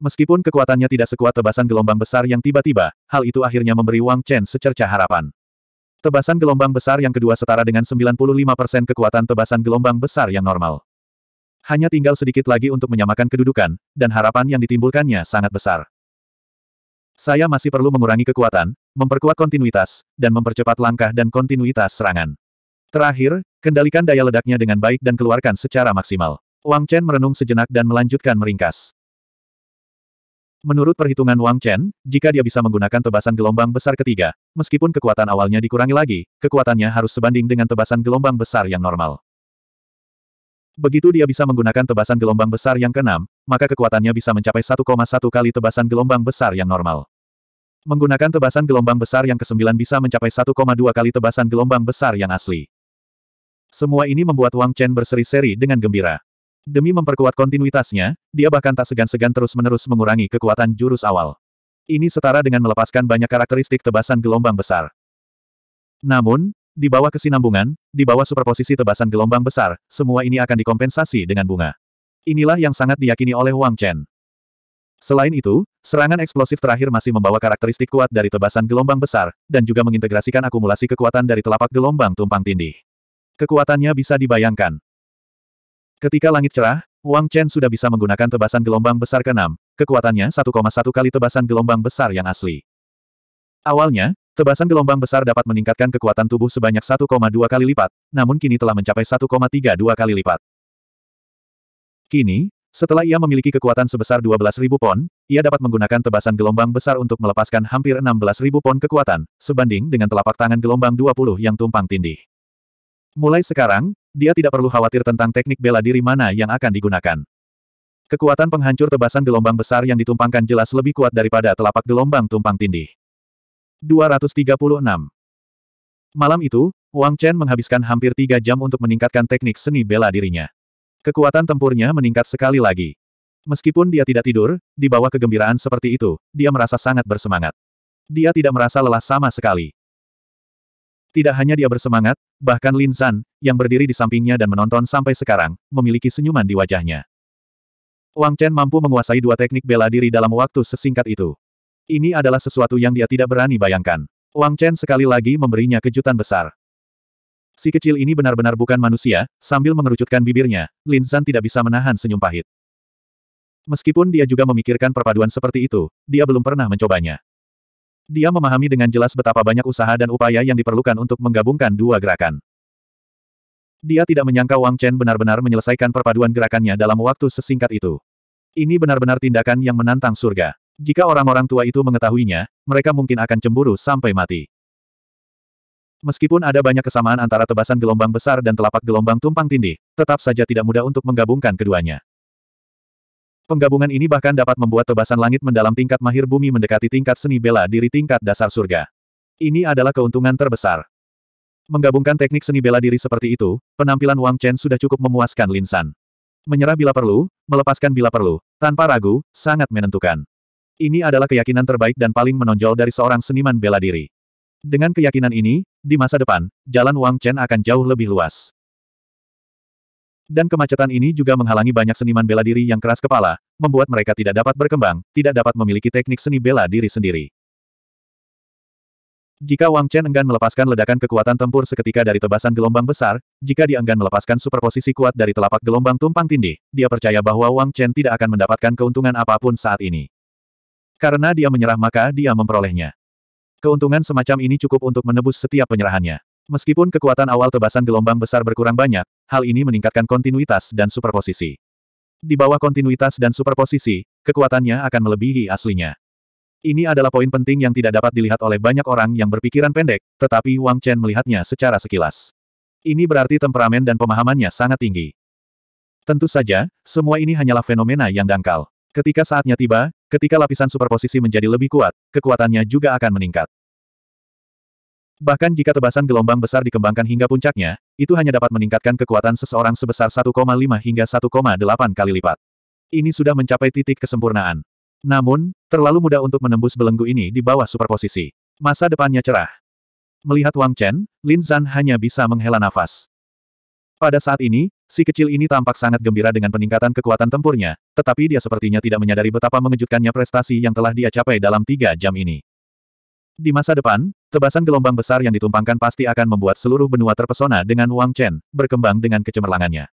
Meskipun kekuatannya tidak sekuat tebasan gelombang besar yang tiba-tiba, hal itu akhirnya memberi Wang Chen secerca harapan. Tebasan gelombang besar yang kedua setara dengan 95% kekuatan tebasan gelombang besar yang normal. Hanya tinggal sedikit lagi untuk menyamakan kedudukan, dan harapan yang ditimbulkannya sangat besar. Saya masih perlu mengurangi kekuatan, memperkuat kontinuitas, dan mempercepat langkah dan kontinuitas serangan. Terakhir, kendalikan daya ledaknya dengan baik dan keluarkan secara maksimal. Wang Chen merenung sejenak dan melanjutkan meringkas. Menurut perhitungan Wang Chen, jika dia bisa menggunakan tebasan gelombang besar ketiga, meskipun kekuatan awalnya dikurangi lagi, kekuatannya harus sebanding dengan tebasan gelombang besar yang normal. Begitu dia bisa menggunakan tebasan gelombang besar yang keenam, maka kekuatannya bisa mencapai 1,1 kali tebasan gelombang besar yang normal. Menggunakan tebasan gelombang besar yang kesembilan bisa mencapai 1,2 kali tebasan gelombang besar yang asli. Semua ini membuat Wang Chen berseri-seri dengan gembira. Demi memperkuat kontinuitasnya, dia bahkan tak segan-segan terus-menerus mengurangi kekuatan jurus awal. Ini setara dengan melepaskan banyak karakteristik tebasan gelombang besar. Namun, di bawah kesinambungan, di bawah superposisi tebasan gelombang besar, semua ini akan dikompensasi dengan bunga. Inilah yang sangat diyakini oleh Wang Chen. Selain itu, serangan eksplosif terakhir masih membawa karakteristik kuat dari tebasan gelombang besar, dan juga mengintegrasikan akumulasi kekuatan dari telapak gelombang tumpang tindih. Kekuatannya bisa dibayangkan. Ketika langit cerah, Wang Chen sudah bisa menggunakan tebasan gelombang besar ke-6, kekuatannya 1,1 kali tebasan gelombang besar yang asli. Awalnya, tebasan gelombang besar dapat meningkatkan kekuatan tubuh sebanyak 1,2 kali lipat, namun kini telah mencapai 1,32 kali lipat. Kini, setelah ia memiliki kekuatan sebesar 12.000 pon, ia dapat menggunakan tebasan gelombang besar untuk melepaskan hampir 16.000 pon kekuatan, sebanding dengan telapak tangan gelombang 20 yang tumpang tindih. Mulai sekarang, dia tidak perlu khawatir tentang teknik bela diri mana yang akan digunakan. Kekuatan penghancur tebasan gelombang besar yang ditumpangkan jelas lebih kuat daripada telapak gelombang tumpang tindih. 236. Malam itu, Wang Chen menghabiskan hampir tiga jam untuk meningkatkan teknik seni bela dirinya. Kekuatan tempurnya meningkat sekali lagi. Meskipun dia tidak tidur, di bawah kegembiraan seperti itu, dia merasa sangat bersemangat. Dia tidak merasa lelah sama sekali. Tidak hanya dia bersemangat, bahkan Lin San, yang berdiri di sampingnya dan menonton sampai sekarang, memiliki senyuman di wajahnya. Wang Chen mampu menguasai dua teknik bela diri dalam waktu sesingkat itu. Ini adalah sesuatu yang dia tidak berani bayangkan. Wang Chen sekali lagi memberinya kejutan besar. Si kecil ini benar-benar bukan manusia, sambil mengerucutkan bibirnya, Lin San tidak bisa menahan senyum pahit. Meskipun dia juga memikirkan perpaduan seperti itu, dia belum pernah mencobanya. Dia memahami dengan jelas betapa banyak usaha dan upaya yang diperlukan untuk menggabungkan dua gerakan. Dia tidak menyangka Wang Chen benar-benar menyelesaikan perpaduan gerakannya dalam waktu sesingkat itu. Ini benar-benar tindakan yang menantang surga. Jika orang-orang tua itu mengetahuinya, mereka mungkin akan cemburu sampai mati. Meskipun ada banyak kesamaan antara tebasan gelombang besar dan telapak gelombang tumpang tindih, tetap saja tidak mudah untuk menggabungkan keduanya. Penggabungan ini bahkan dapat membuat tebasan langit mendalam tingkat mahir bumi mendekati tingkat seni bela diri tingkat dasar surga. Ini adalah keuntungan terbesar. Menggabungkan teknik seni bela diri seperti itu, penampilan Wang Chen sudah cukup memuaskan Lin San. Menyerah bila perlu, melepaskan bila perlu, tanpa ragu, sangat menentukan. Ini adalah keyakinan terbaik dan paling menonjol dari seorang seniman bela diri. Dengan keyakinan ini, di masa depan, jalan Wang Chen akan jauh lebih luas. Dan kemacetan ini juga menghalangi banyak seniman bela diri yang keras kepala, membuat mereka tidak dapat berkembang, tidak dapat memiliki teknik seni bela diri sendiri. Jika Wang Chen enggan melepaskan ledakan kekuatan tempur seketika dari tebasan gelombang besar, jika dia enggan melepaskan superposisi kuat dari telapak gelombang tumpang tindih, dia percaya bahwa Wang Chen tidak akan mendapatkan keuntungan apapun saat ini. Karena dia menyerah maka dia memperolehnya. Keuntungan semacam ini cukup untuk menebus setiap penyerahannya. Meskipun kekuatan awal tebasan gelombang besar berkurang banyak, hal ini meningkatkan kontinuitas dan superposisi. Di bawah kontinuitas dan superposisi, kekuatannya akan melebihi aslinya. Ini adalah poin penting yang tidak dapat dilihat oleh banyak orang yang berpikiran pendek, tetapi Wang Chen melihatnya secara sekilas. Ini berarti temperamen dan pemahamannya sangat tinggi. Tentu saja, semua ini hanyalah fenomena yang dangkal. Ketika saatnya tiba, ketika lapisan superposisi menjadi lebih kuat, kekuatannya juga akan meningkat. Bahkan jika tebasan gelombang besar dikembangkan hingga puncaknya, itu hanya dapat meningkatkan kekuatan seseorang sebesar 1,5 hingga 1,8 kali lipat. Ini sudah mencapai titik kesempurnaan. Namun, terlalu mudah untuk menembus belenggu ini di bawah superposisi. Masa depannya cerah. Melihat Wang Chen, Lin Zhan hanya bisa menghela nafas. Pada saat ini, si kecil ini tampak sangat gembira dengan peningkatan kekuatan tempurnya, tetapi dia sepertinya tidak menyadari betapa mengejutkannya prestasi yang telah dia capai dalam tiga jam ini. Di masa depan, tebasan gelombang besar yang ditumpangkan pasti akan membuat seluruh benua terpesona dengan Wang Chen, berkembang dengan kecemerlangannya.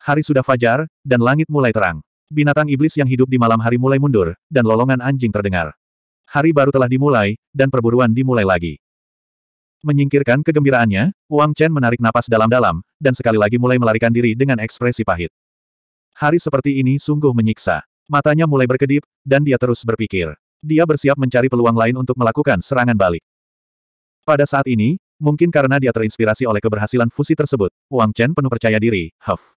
Hari sudah fajar, dan langit mulai terang. Binatang iblis yang hidup di malam hari mulai mundur, dan lolongan anjing terdengar. Hari baru telah dimulai, dan perburuan dimulai lagi. Menyingkirkan kegembiraannya, Wang Chen menarik napas dalam-dalam, dan sekali lagi mulai melarikan diri dengan ekspresi pahit. Hari seperti ini sungguh menyiksa. Matanya mulai berkedip, dan dia terus berpikir. Dia bersiap mencari peluang lain untuk melakukan serangan balik. Pada saat ini, mungkin karena dia terinspirasi oleh keberhasilan fusi tersebut, Wang Chen penuh percaya diri, Huff.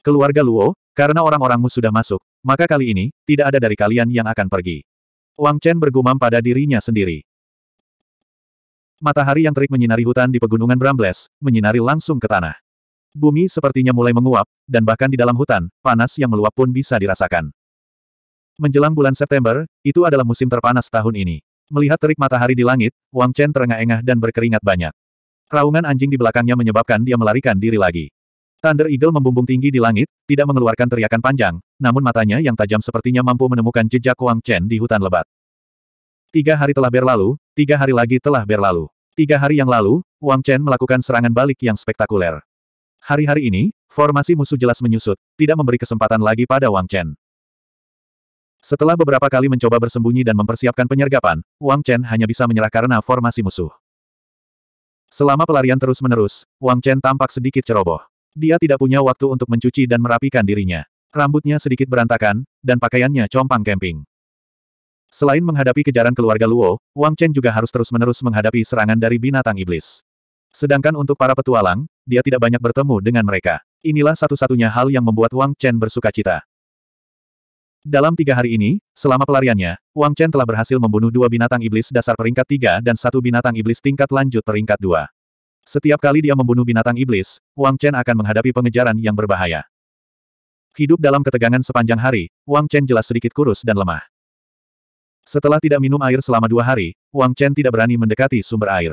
Keluarga Luo, karena orang-orangmu sudah masuk, maka kali ini, tidak ada dari kalian yang akan pergi. Wang Chen bergumam pada dirinya sendiri. Matahari yang terik menyinari hutan di pegunungan Brambles, menyinari langsung ke tanah. Bumi sepertinya mulai menguap, dan bahkan di dalam hutan, panas yang meluap pun bisa dirasakan. Menjelang bulan September, itu adalah musim terpanas tahun ini. Melihat terik matahari di langit, Wang Chen terengah-engah dan berkeringat banyak. Raungan anjing di belakangnya menyebabkan dia melarikan diri lagi. Thunder Eagle membumbung tinggi di langit, tidak mengeluarkan teriakan panjang, namun matanya yang tajam sepertinya mampu menemukan jejak Wang Chen di hutan lebat. Tiga hari telah berlalu, tiga hari lagi telah berlalu. Tiga hari yang lalu, Wang Chen melakukan serangan balik yang spektakuler. Hari-hari ini, formasi musuh jelas menyusut, tidak memberi kesempatan lagi pada Wang Chen. Setelah beberapa kali mencoba bersembunyi dan mempersiapkan penyergapan, Wang Chen hanya bisa menyerah karena formasi musuh. Selama pelarian terus-menerus, Wang Chen tampak sedikit ceroboh. Dia tidak punya waktu untuk mencuci dan merapikan dirinya. Rambutnya sedikit berantakan, dan pakaiannya compang camping. Selain menghadapi kejaran keluarga Luo, Wang Chen juga harus terus-menerus menghadapi serangan dari binatang iblis. Sedangkan untuk para petualang, dia tidak banyak bertemu dengan mereka. Inilah satu-satunya hal yang membuat Wang Chen bersuka cita. Dalam tiga hari ini, selama pelariannya, Wang Chen telah berhasil membunuh dua binatang iblis dasar peringkat tiga dan satu binatang iblis tingkat lanjut peringkat dua. Setiap kali dia membunuh binatang iblis, Wang Chen akan menghadapi pengejaran yang berbahaya. Hidup dalam ketegangan sepanjang hari, Wang Chen jelas sedikit kurus dan lemah. Setelah tidak minum air selama dua hari, Wang Chen tidak berani mendekati sumber air.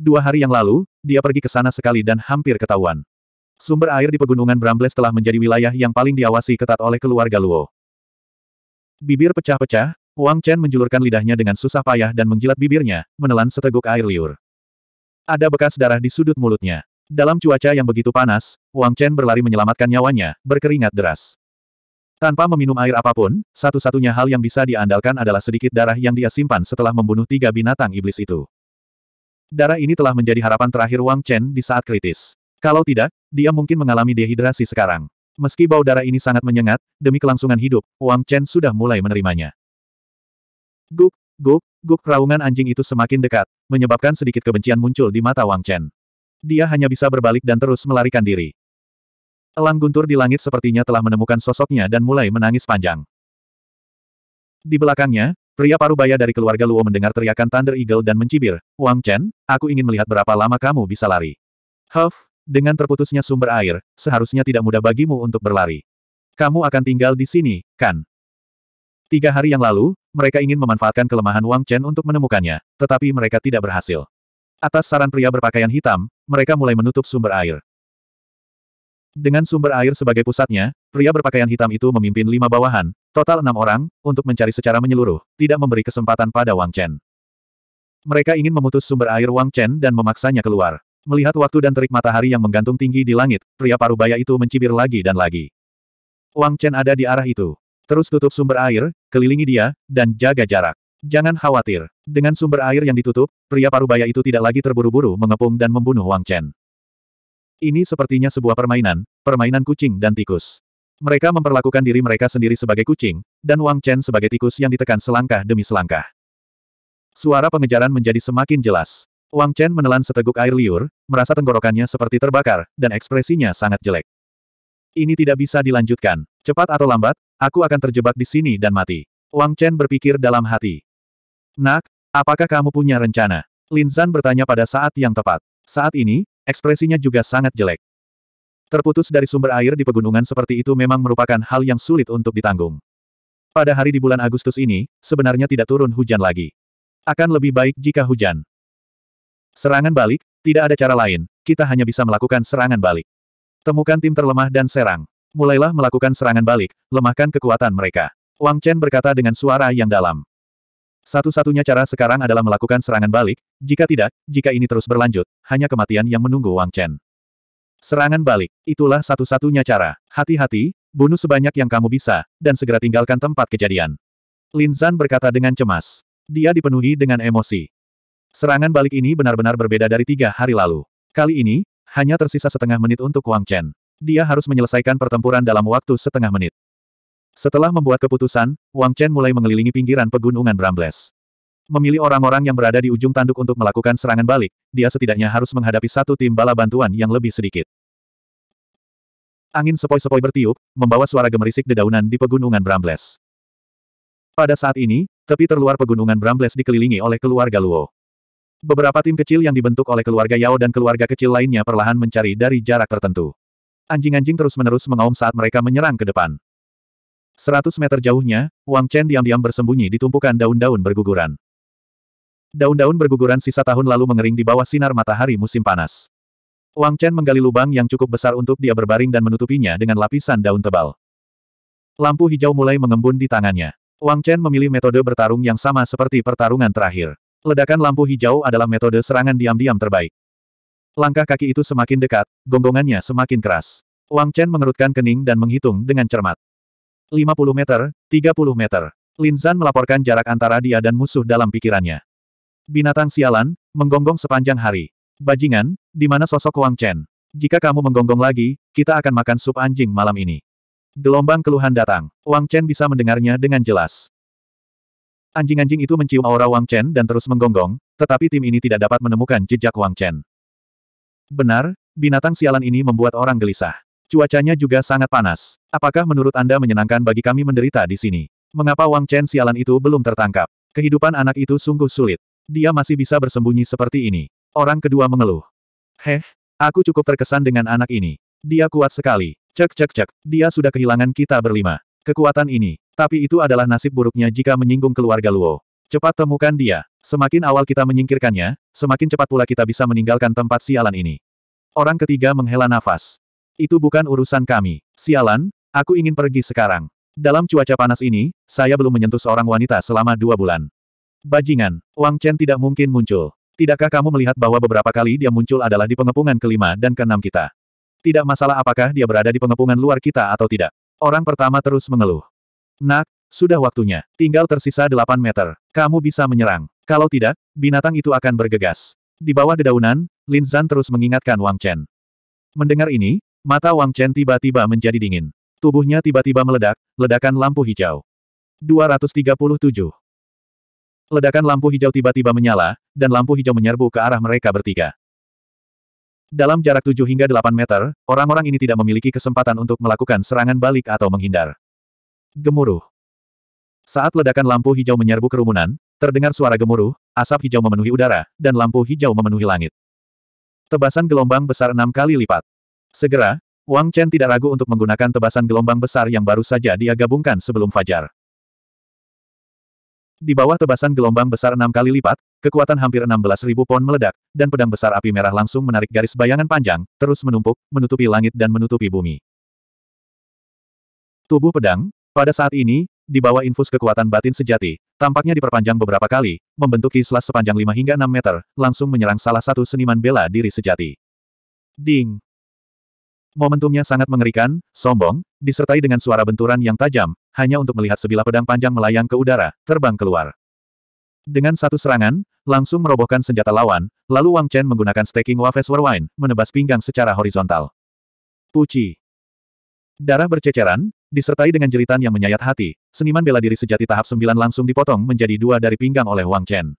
Dua hari yang lalu, dia pergi ke sana sekali dan hampir ketahuan. Sumber air di pegunungan Brambles telah menjadi wilayah yang paling diawasi ketat oleh keluarga Luo. Bibir pecah-pecah, Wang Chen menjulurkan lidahnya dengan susah payah dan menjilat bibirnya, menelan seteguk air liur. Ada bekas darah di sudut mulutnya. Dalam cuaca yang begitu panas, Wang Chen berlari menyelamatkan nyawanya, berkeringat deras. Tanpa meminum air apapun, satu-satunya hal yang bisa diandalkan adalah sedikit darah yang dia simpan setelah membunuh tiga binatang iblis itu. Darah ini telah menjadi harapan terakhir Wang Chen di saat kritis. Kalau tidak, dia mungkin mengalami dehidrasi sekarang. Meski bau darah ini sangat menyengat, demi kelangsungan hidup, Wang Chen sudah mulai menerimanya. Guk, guk, guk raungan anjing itu semakin dekat, menyebabkan sedikit kebencian muncul di mata Wang Chen. Dia hanya bisa berbalik dan terus melarikan diri. Elang guntur di langit sepertinya telah menemukan sosoknya dan mulai menangis panjang. Di belakangnya, pria parubaya dari keluarga Luo mendengar teriakan Thunder Eagle dan mencibir, Wang Chen, aku ingin melihat berapa lama kamu bisa lari. Huff, dengan terputusnya sumber air, seharusnya tidak mudah bagimu untuk berlari. Kamu akan tinggal di sini, kan? Tiga hari yang lalu, mereka ingin memanfaatkan kelemahan Wang Chen untuk menemukannya, tetapi mereka tidak berhasil. Atas saran pria berpakaian hitam, mereka mulai menutup sumber air. Dengan sumber air sebagai pusatnya, pria berpakaian hitam itu memimpin lima bawahan, total enam orang, untuk mencari secara menyeluruh, tidak memberi kesempatan pada Wang Chen. Mereka ingin memutus sumber air Wang Chen dan memaksanya keluar. Melihat waktu dan terik matahari yang menggantung tinggi di langit, pria parubaya itu mencibir lagi dan lagi. Wang Chen ada di arah itu. Terus tutup sumber air, kelilingi dia, dan jaga jarak. Jangan khawatir. Dengan sumber air yang ditutup, pria parubaya itu tidak lagi terburu-buru mengepung dan membunuh Wang Chen. Ini sepertinya sebuah permainan, permainan kucing dan tikus. Mereka memperlakukan diri mereka sendiri sebagai kucing, dan Wang Chen sebagai tikus yang ditekan selangkah demi selangkah. Suara pengejaran menjadi semakin jelas. Wang Chen menelan seteguk air liur, merasa tenggorokannya seperti terbakar, dan ekspresinya sangat jelek. Ini tidak bisa dilanjutkan. Cepat atau lambat, aku akan terjebak di sini dan mati. Wang Chen berpikir dalam hati. Nak, apakah kamu punya rencana? Lin Zan bertanya pada saat yang tepat. Saat ini, ekspresinya juga sangat jelek. Terputus dari sumber air di pegunungan seperti itu memang merupakan hal yang sulit untuk ditanggung. Pada hari di bulan Agustus ini, sebenarnya tidak turun hujan lagi. Akan lebih baik jika hujan. Serangan balik, tidak ada cara lain, kita hanya bisa melakukan serangan balik. Temukan tim terlemah dan serang. Mulailah melakukan serangan balik, lemahkan kekuatan mereka. Wang Chen berkata dengan suara yang dalam. Satu-satunya cara sekarang adalah melakukan serangan balik, jika tidak, jika ini terus berlanjut, hanya kematian yang menunggu Wang Chen. Serangan balik, itulah satu-satunya cara. Hati-hati, bunuh sebanyak yang kamu bisa, dan segera tinggalkan tempat kejadian. Lin Zan berkata dengan cemas. Dia dipenuhi dengan emosi. Serangan balik ini benar-benar berbeda dari tiga hari lalu. Kali ini, hanya tersisa setengah menit untuk Wang Chen. Dia harus menyelesaikan pertempuran dalam waktu setengah menit. Setelah membuat keputusan, Wang Chen mulai mengelilingi pinggiran pegunungan Brambles. Memilih orang-orang yang berada di ujung tanduk untuk melakukan serangan balik, dia setidaknya harus menghadapi satu tim bala bantuan yang lebih sedikit. Angin sepoi-sepoi bertiup, membawa suara gemerisik dedaunan di pegunungan Brambles. Pada saat ini, tepi terluar pegunungan Brambles dikelilingi oleh keluarga Luo. Beberapa tim kecil yang dibentuk oleh keluarga Yao dan keluarga kecil lainnya perlahan mencari dari jarak tertentu. Anjing-anjing terus-menerus mengaum saat mereka menyerang ke depan. Seratus meter jauhnya, Wang Chen diam-diam bersembunyi di tumpukan daun-daun berguguran. Daun-daun berguguran sisa tahun lalu mengering di bawah sinar matahari musim panas. Wang Chen menggali lubang yang cukup besar untuk dia berbaring dan menutupinya dengan lapisan daun tebal. Lampu hijau mulai mengembun di tangannya. Wang Chen memilih metode bertarung yang sama seperti pertarungan terakhir. Ledakan lampu hijau adalah metode serangan diam-diam terbaik. Langkah kaki itu semakin dekat, gonggongannya semakin keras. Wang Chen mengerutkan kening dan menghitung dengan cermat. 50 meter, 30 meter. Lin Zan melaporkan jarak antara dia dan musuh dalam pikirannya. Binatang sialan, menggonggong sepanjang hari. Bajingan, di mana sosok Wang Chen? Jika kamu menggonggong lagi, kita akan makan sup anjing malam ini. Gelombang keluhan datang. Wang Chen bisa mendengarnya dengan jelas. Anjing-anjing itu mencium aura Wang Chen dan terus menggonggong, tetapi tim ini tidak dapat menemukan jejak Wang Chen. Benar, binatang sialan ini membuat orang gelisah. Cuacanya juga sangat panas. Apakah menurut Anda menyenangkan bagi kami menderita di sini? Mengapa Wang Chen sialan itu belum tertangkap? Kehidupan anak itu sungguh sulit. Dia masih bisa bersembunyi seperti ini. Orang kedua mengeluh. Heh, aku cukup terkesan dengan anak ini. Dia kuat sekali. Cek cek cek, dia sudah kehilangan kita berlima. Kekuatan ini. Tapi itu adalah nasib buruknya jika menyinggung keluarga Luo. Cepat temukan dia. Semakin awal kita menyingkirkannya, semakin cepat pula kita bisa meninggalkan tempat sialan ini. Orang ketiga menghela nafas. Itu bukan urusan kami. Sialan, aku ingin pergi sekarang. Dalam cuaca panas ini, saya belum menyentuh seorang wanita selama dua bulan. Bajingan, Wang Chen tidak mungkin muncul. Tidakkah kamu melihat bahwa beberapa kali dia muncul adalah di pengepungan kelima dan keenam kita? Tidak masalah apakah dia berada di pengepungan luar kita atau tidak. Orang pertama terus mengeluh. Nak, sudah waktunya. Tinggal tersisa 8 meter. Kamu bisa menyerang. Kalau tidak, binatang itu akan bergegas. Di bawah dedaunan, Lin Zan terus mengingatkan Wang Chen. Mendengar ini, mata Wang Chen tiba-tiba menjadi dingin. Tubuhnya tiba-tiba meledak, ledakan lampu hijau. 237. Ledakan lampu hijau tiba-tiba menyala, dan lampu hijau menyerbu ke arah mereka bertiga. Dalam jarak 7 hingga 8 meter, orang-orang ini tidak memiliki kesempatan untuk melakukan serangan balik atau menghindar. Gemuruh. Saat ledakan lampu hijau menyerbu kerumunan, terdengar suara gemuruh, asap hijau memenuhi udara, dan lampu hijau memenuhi langit. Tebasan gelombang besar enam kali lipat. Segera, Wang Chen tidak ragu untuk menggunakan tebasan gelombang besar yang baru saja dia gabungkan sebelum fajar. Di bawah tebasan gelombang besar enam kali lipat, kekuatan hampir enam belas ribu pon meledak, dan pedang besar api merah langsung menarik garis bayangan panjang, terus menumpuk, menutupi langit dan menutupi bumi. Tubuh pedang, pada saat ini, di bawah infus kekuatan batin sejati, tampaknya diperpanjang beberapa kali, membentuk islas sepanjang lima hingga enam meter, langsung menyerang salah satu seniman bela diri sejati. Ding! Momentumnya sangat mengerikan, sombong, disertai dengan suara benturan yang tajam, hanya untuk melihat sebilah pedang panjang melayang ke udara, terbang keluar. Dengan satu serangan, langsung merobohkan senjata lawan, lalu Wang Chen menggunakan staking Wafes Warwine, menebas pinggang secara horizontal. Puci. Darah berceceran, disertai dengan jeritan yang menyayat hati, seniman bela diri sejati tahap 9 langsung dipotong menjadi dua dari pinggang oleh Wang Chen.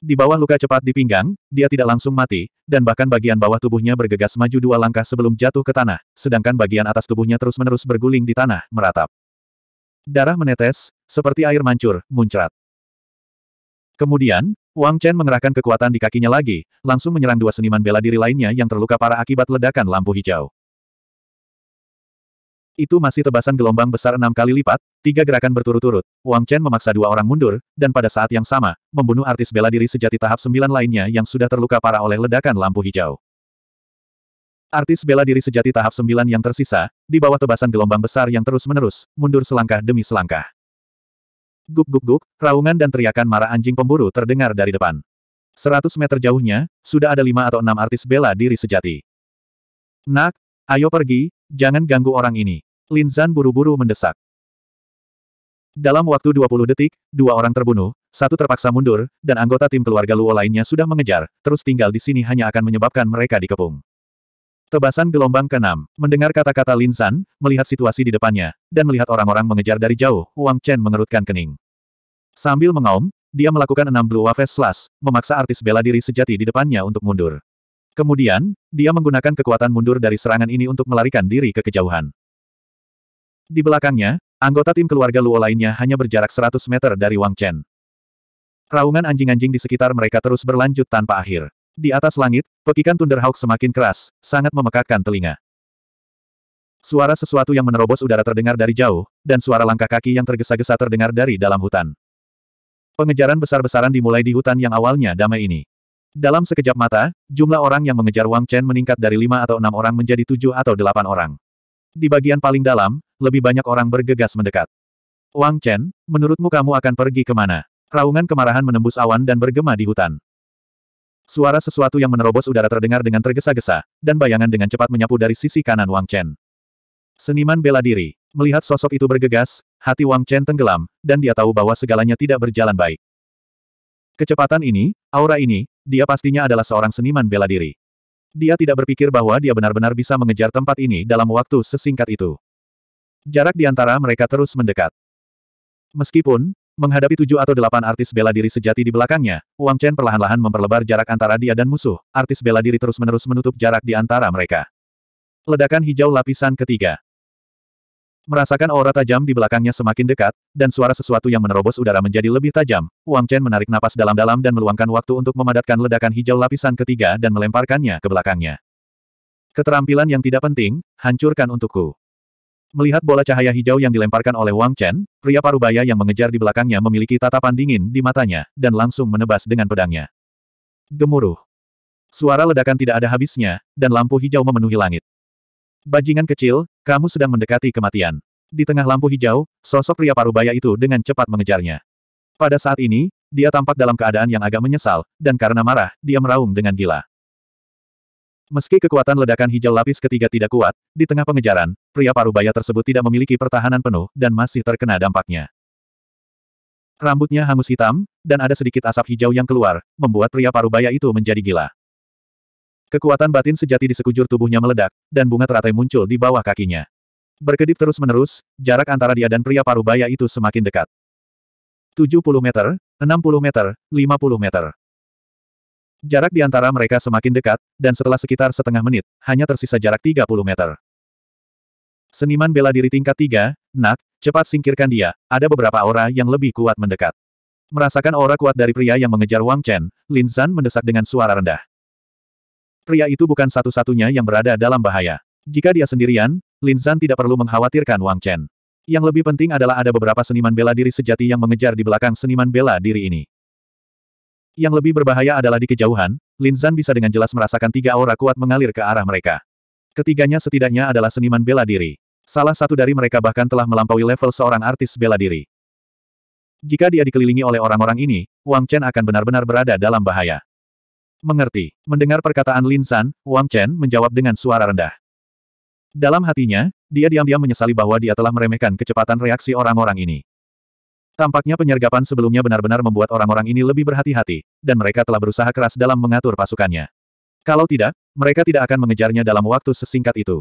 Di bawah luka cepat di pinggang, dia tidak langsung mati, dan bahkan bagian bawah tubuhnya bergegas maju dua langkah sebelum jatuh ke tanah, sedangkan bagian atas tubuhnya terus-menerus berguling di tanah, meratap. Darah menetes, seperti air mancur, muncrat. Kemudian, Wang Chen mengerahkan kekuatan di kakinya lagi, langsung menyerang dua seniman bela diri lainnya yang terluka parah akibat ledakan lampu hijau. Itu masih tebasan gelombang besar enam kali lipat, tiga gerakan berturut-turut. Wang Chen memaksa dua orang mundur, dan pada saat yang sama, membunuh artis bela diri sejati tahap sembilan lainnya yang sudah terluka parah oleh ledakan lampu hijau. Artis bela diri sejati tahap sembilan yang tersisa, di bawah tebasan gelombang besar yang terus-menerus, mundur selangkah demi selangkah. Guk-guk-guk, raungan dan teriakan marah anjing pemburu terdengar dari depan. Seratus meter jauhnya, sudah ada lima atau enam artis bela diri sejati. Nak, Ayo pergi, jangan ganggu orang ini. Lin Zan buru-buru mendesak. Dalam waktu 20 detik, dua orang terbunuh, satu terpaksa mundur, dan anggota tim keluarga Luo lainnya sudah mengejar, terus tinggal di sini hanya akan menyebabkan mereka dikepung. Tebasan gelombang ke-6, mendengar kata-kata Lin Zan, melihat situasi di depannya, dan melihat orang-orang mengejar dari jauh, Wang Chen mengerutkan kening. Sambil mengaum, dia melakukan enam Blue Waves Slash, memaksa artis bela diri sejati di depannya untuk mundur. Kemudian, dia menggunakan kekuatan mundur dari serangan ini untuk melarikan diri ke kejauhan. Di belakangnya, anggota tim keluarga Luo lainnya hanya berjarak 100 meter dari Wang Chen. Raungan anjing-anjing di sekitar mereka terus berlanjut tanpa akhir. Di atas langit, pekikan Thunderhawk semakin keras, sangat memekakkan telinga. Suara sesuatu yang menerobos udara terdengar dari jauh, dan suara langkah kaki yang tergesa-gesa terdengar dari dalam hutan. Pengejaran besar-besaran dimulai di hutan yang awalnya damai ini. Dalam sekejap mata, jumlah orang yang mengejar Wang Chen meningkat dari lima atau enam orang menjadi tujuh atau delapan orang. Di bagian paling dalam, lebih banyak orang bergegas mendekat. Wang Chen, menurutmu kamu akan pergi kemana? Raungan kemarahan menembus awan dan bergema di hutan. Suara sesuatu yang menerobos udara terdengar dengan tergesa-gesa, dan bayangan dengan cepat menyapu dari sisi kanan Wang Chen. Seniman bela diri, melihat sosok itu bergegas, hati Wang Chen tenggelam, dan dia tahu bahwa segalanya tidak berjalan baik. Kecepatan ini, aura ini, dia pastinya adalah seorang seniman bela diri. Dia tidak berpikir bahwa dia benar-benar bisa mengejar tempat ini dalam waktu sesingkat itu. Jarak di antara mereka terus mendekat. Meskipun, menghadapi tujuh atau delapan artis bela diri sejati di belakangnya, Wang Chen perlahan-lahan memperlebar jarak antara dia dan musuh, artis bela diri terus-menerus menutup jarak di antara mereka. Ledakan hijau lapisan ketiga. Merasakan aura tajam di belakangnya semakin dekat, dan suara sesuatu yang menerobos udara menjadi lebih tajam, Wang Chen menarik napas dalam-dalam dan meluangkan waktu untuk memadatkan ledakan hijau lapisan ketiga dan melemparkannya ke belakangnya. Keterampilan yang tidak penting, hancurkan untukku. Melihat bola cahaya hijau yang dilemparkan oleh Wang Chen, pria parubaya yang mengejar di belakangnya memiliki tatapan dingin di matanya, dan langsung menebas dengan pedangnya. Gemuruh. Suara ledakan tidak ada habisnya, dan lampu hijau memenuhi langit. Bajingan kecil, kamu sedang mendekati kematian. Di tengah lampu hijau, sosok pria parubaya itu dengan cepat mengejarnya. Pada saat ini, dia tampak dalam keadaan yang agak menyesal, dan karena marah, dia meraung dengan gila. Meski kekuatan ledakan hijau lapis ketiga tidak kuat, di tengah pengejaran, pria parubaya tersebut tidak memiliki pertahanan penuh dan masih terkena dampaknya. Rambutnya hangus hitam, dan ada sedikit asap hijau yang keluar, membuat pria parubaya itu menjadi gila. Kekuatan batin sejati di sekujur tubuhnya meledak, dan bunga teratai muncul di bawah kakinya. Berkedip terus-menerus, jarak antara dia dan pria parubaya itu semakin dekat. 70 meter, 60 meter, 50 meter. Jarak di antara mereka semakin dekat, dan setelah sekitar setengah menit, hanya tersisa jarak 30 meter. Seniman bela diri tingkat 3, nak, cepat singkirkan dia, ada beberapa aura yang lebih kuat mendekat. Merasakan aura kuat dari pria yang mengejar Wang Chen, Lin Zan mendesak dengan suara rendah. Pria itu bukan satu-satunya yang berada dalam bahaya. Jika dia sendirian, Lin Zhan tidak perlu mengkhawatirkan Wang Chen. Yang lebih penting adalah ada beberapa seniman bela diri sejati yang mengejar di belakang seniman bela diri ini. Yang lebih berbahaya adalah di kejauhan, Lin Zhan bisa dengan jelas merasakan tiga aura kuat mengalir ke arah mereka. Ketiganya setidaknya adalah seniman bela diri. Salah satu dari mereka bahkan telah melampaui level seorang artis bela diri. Jika dia dikelilingi oleh orang-orang ini, Wang Chen akan benar-benar berada dalam bahaya. Mengerti. Mendengar perkataan Lin San, Wang Chen menjawab dengan suara rendah. Dalam hatinya, dia diam-diam menyesali bahwa dia telah meremehkan kecepatan reaksi orang-orang ini. Tampaknya penyergapan sebelumnya benar-benar membuat orang-orang ini lebih berhati-hati, dan mereka telah berusaha keras dalam mengatur pasukannya. Kalau tidak, mereka tidak akan mengejarnya dalam waktu sesingkat itu.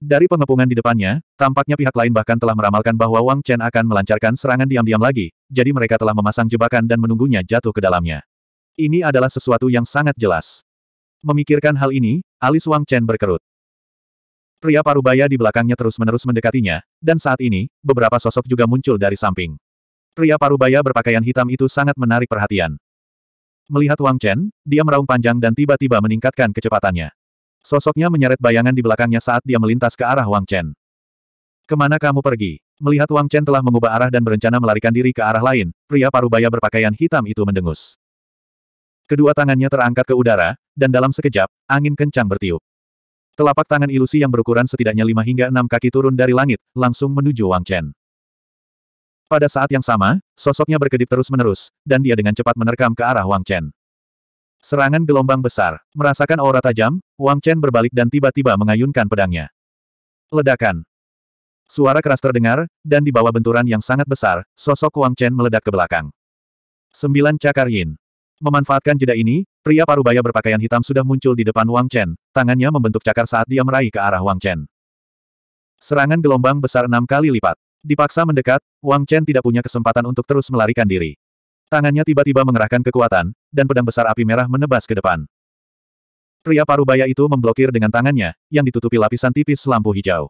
Dari pengepungan di depannya, tampaknya pihak lain bahkan telah meramalkan bahwa Wang Chen akan melancarkan serangan diam-diam lagi, jadi mereka telah memasang jebakan dan menunggunya jatuh ke dalamnya. Ini adalah sesuatu yang sangat jelas. Memikirkan hal ini, alis Wang Chen berkerut. Pria parubaya di belakangnya terus-menerus mendekatinya, dan saat ini, beberapa sosok juga muncul dari samping. Pria parubaya berpakaian hitam itu sangat menarik perhatian. Melihat Wang Chen, dia meraung panjang dan tiba-tiba meningkatkan kecepatannya. Sosoknya menyeret bayangan di belakangnya saat dia melintas ke arah Wang Chen. Kemana kamu pergi? Melihat Wang Chen telah mengubah arah dan berencana melarikan diri ke arah lain, pria parubaya berpakaian hitam itu mendengus. Kedua tangannya terangkat ke udara, dan dalam sekejap, angin kencang bertiup. Telapak tangan ilusi yang berukuran setidaknya lima hingga enam kaki turun dari langit, langsung menuju Wang Chen. Pada saat yang sama, sosoknya berkedip terus-menerus, dan dia dengan cepat menerkam ke arah Wang Chen. Serangan gelombang besar. Merasakan aura tajam, Wang Chen berbalik dan tiba-tiba mengayunkan pedangnya. Ledakan. Suara keras terdengar, dan di bawah benturan yang sangat besar, sosok Wang Chen meledak ke belakang. Sembilan cakar yin. Memanfaatkan jeda ini, pria parubaya berpakaian hitam sudah muncul di depan Wang Chen, tangannya membentuk cakar saat dia meraih ke arah Wang Chen. Serangan gelombang besar enam kali lipat. Dipaksa mendekat, Wang Chen tidak punya kesempatan untuk terus melarikan diri. Tangannya tiba-tiba mengerahkan kekuatan, dan pedang besar api merah menebas ke depan. Pria parubaya itu memblokir dengan tangannya, yang ditutupi lapisan tipis lampu hijau.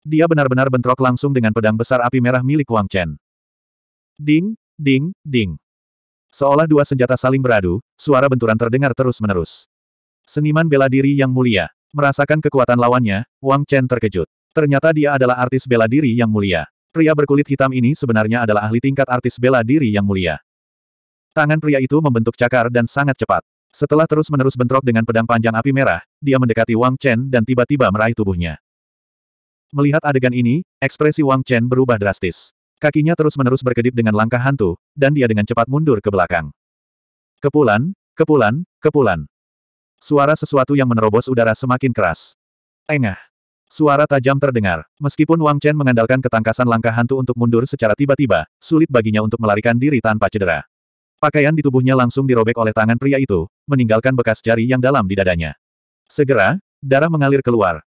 Dia benar-benar bentrok langsung dengan pedang besar api merah milik Wang Chen. Ding, ding, ding. Seolah dua senjata saling beradu, suara benturan terdengar terus-menerus. Seniman bela diri yang mulia. Merasakan kekuatan lawannya, Wang Chen terkejut. Ternyata dia adalah artis bela diri yang mulia. Pria berkulit hitam ini sebenarnya adalah ahli tingkat artis bela diri yang mulia. Tangan pria itu membentuk cakar dan sangat cepat. Setelah terus-menerus bentrok dengan pedang panjang api merah, dia mendekati Wang Chen dan tiba-tiba meraih tubuhnya. Melihat adegan ini, ekspresi Wang Chen berubah drastis. Kakinya terus-menerus berkedip dengan langkah hantu, dan dia dengan cepat mundur ke belakang. Kepulan, kepulan, kepulan. Suara sesuatu yang menerobos udara semakin keras. Engah. Suara tajam terdengar. Meskipun Wang Chen mengandalkan ketangkasan langkah hantu untuk mundur secara tiba-tiba, sulit baginya untuk melarikan diri tanpa cedera. Pakaian di tubuhnya langsung dirobek oleh tangan pria itu, meninggalkan bekas jari yang dalam di dadanya. Segera, darah mengalir keluar.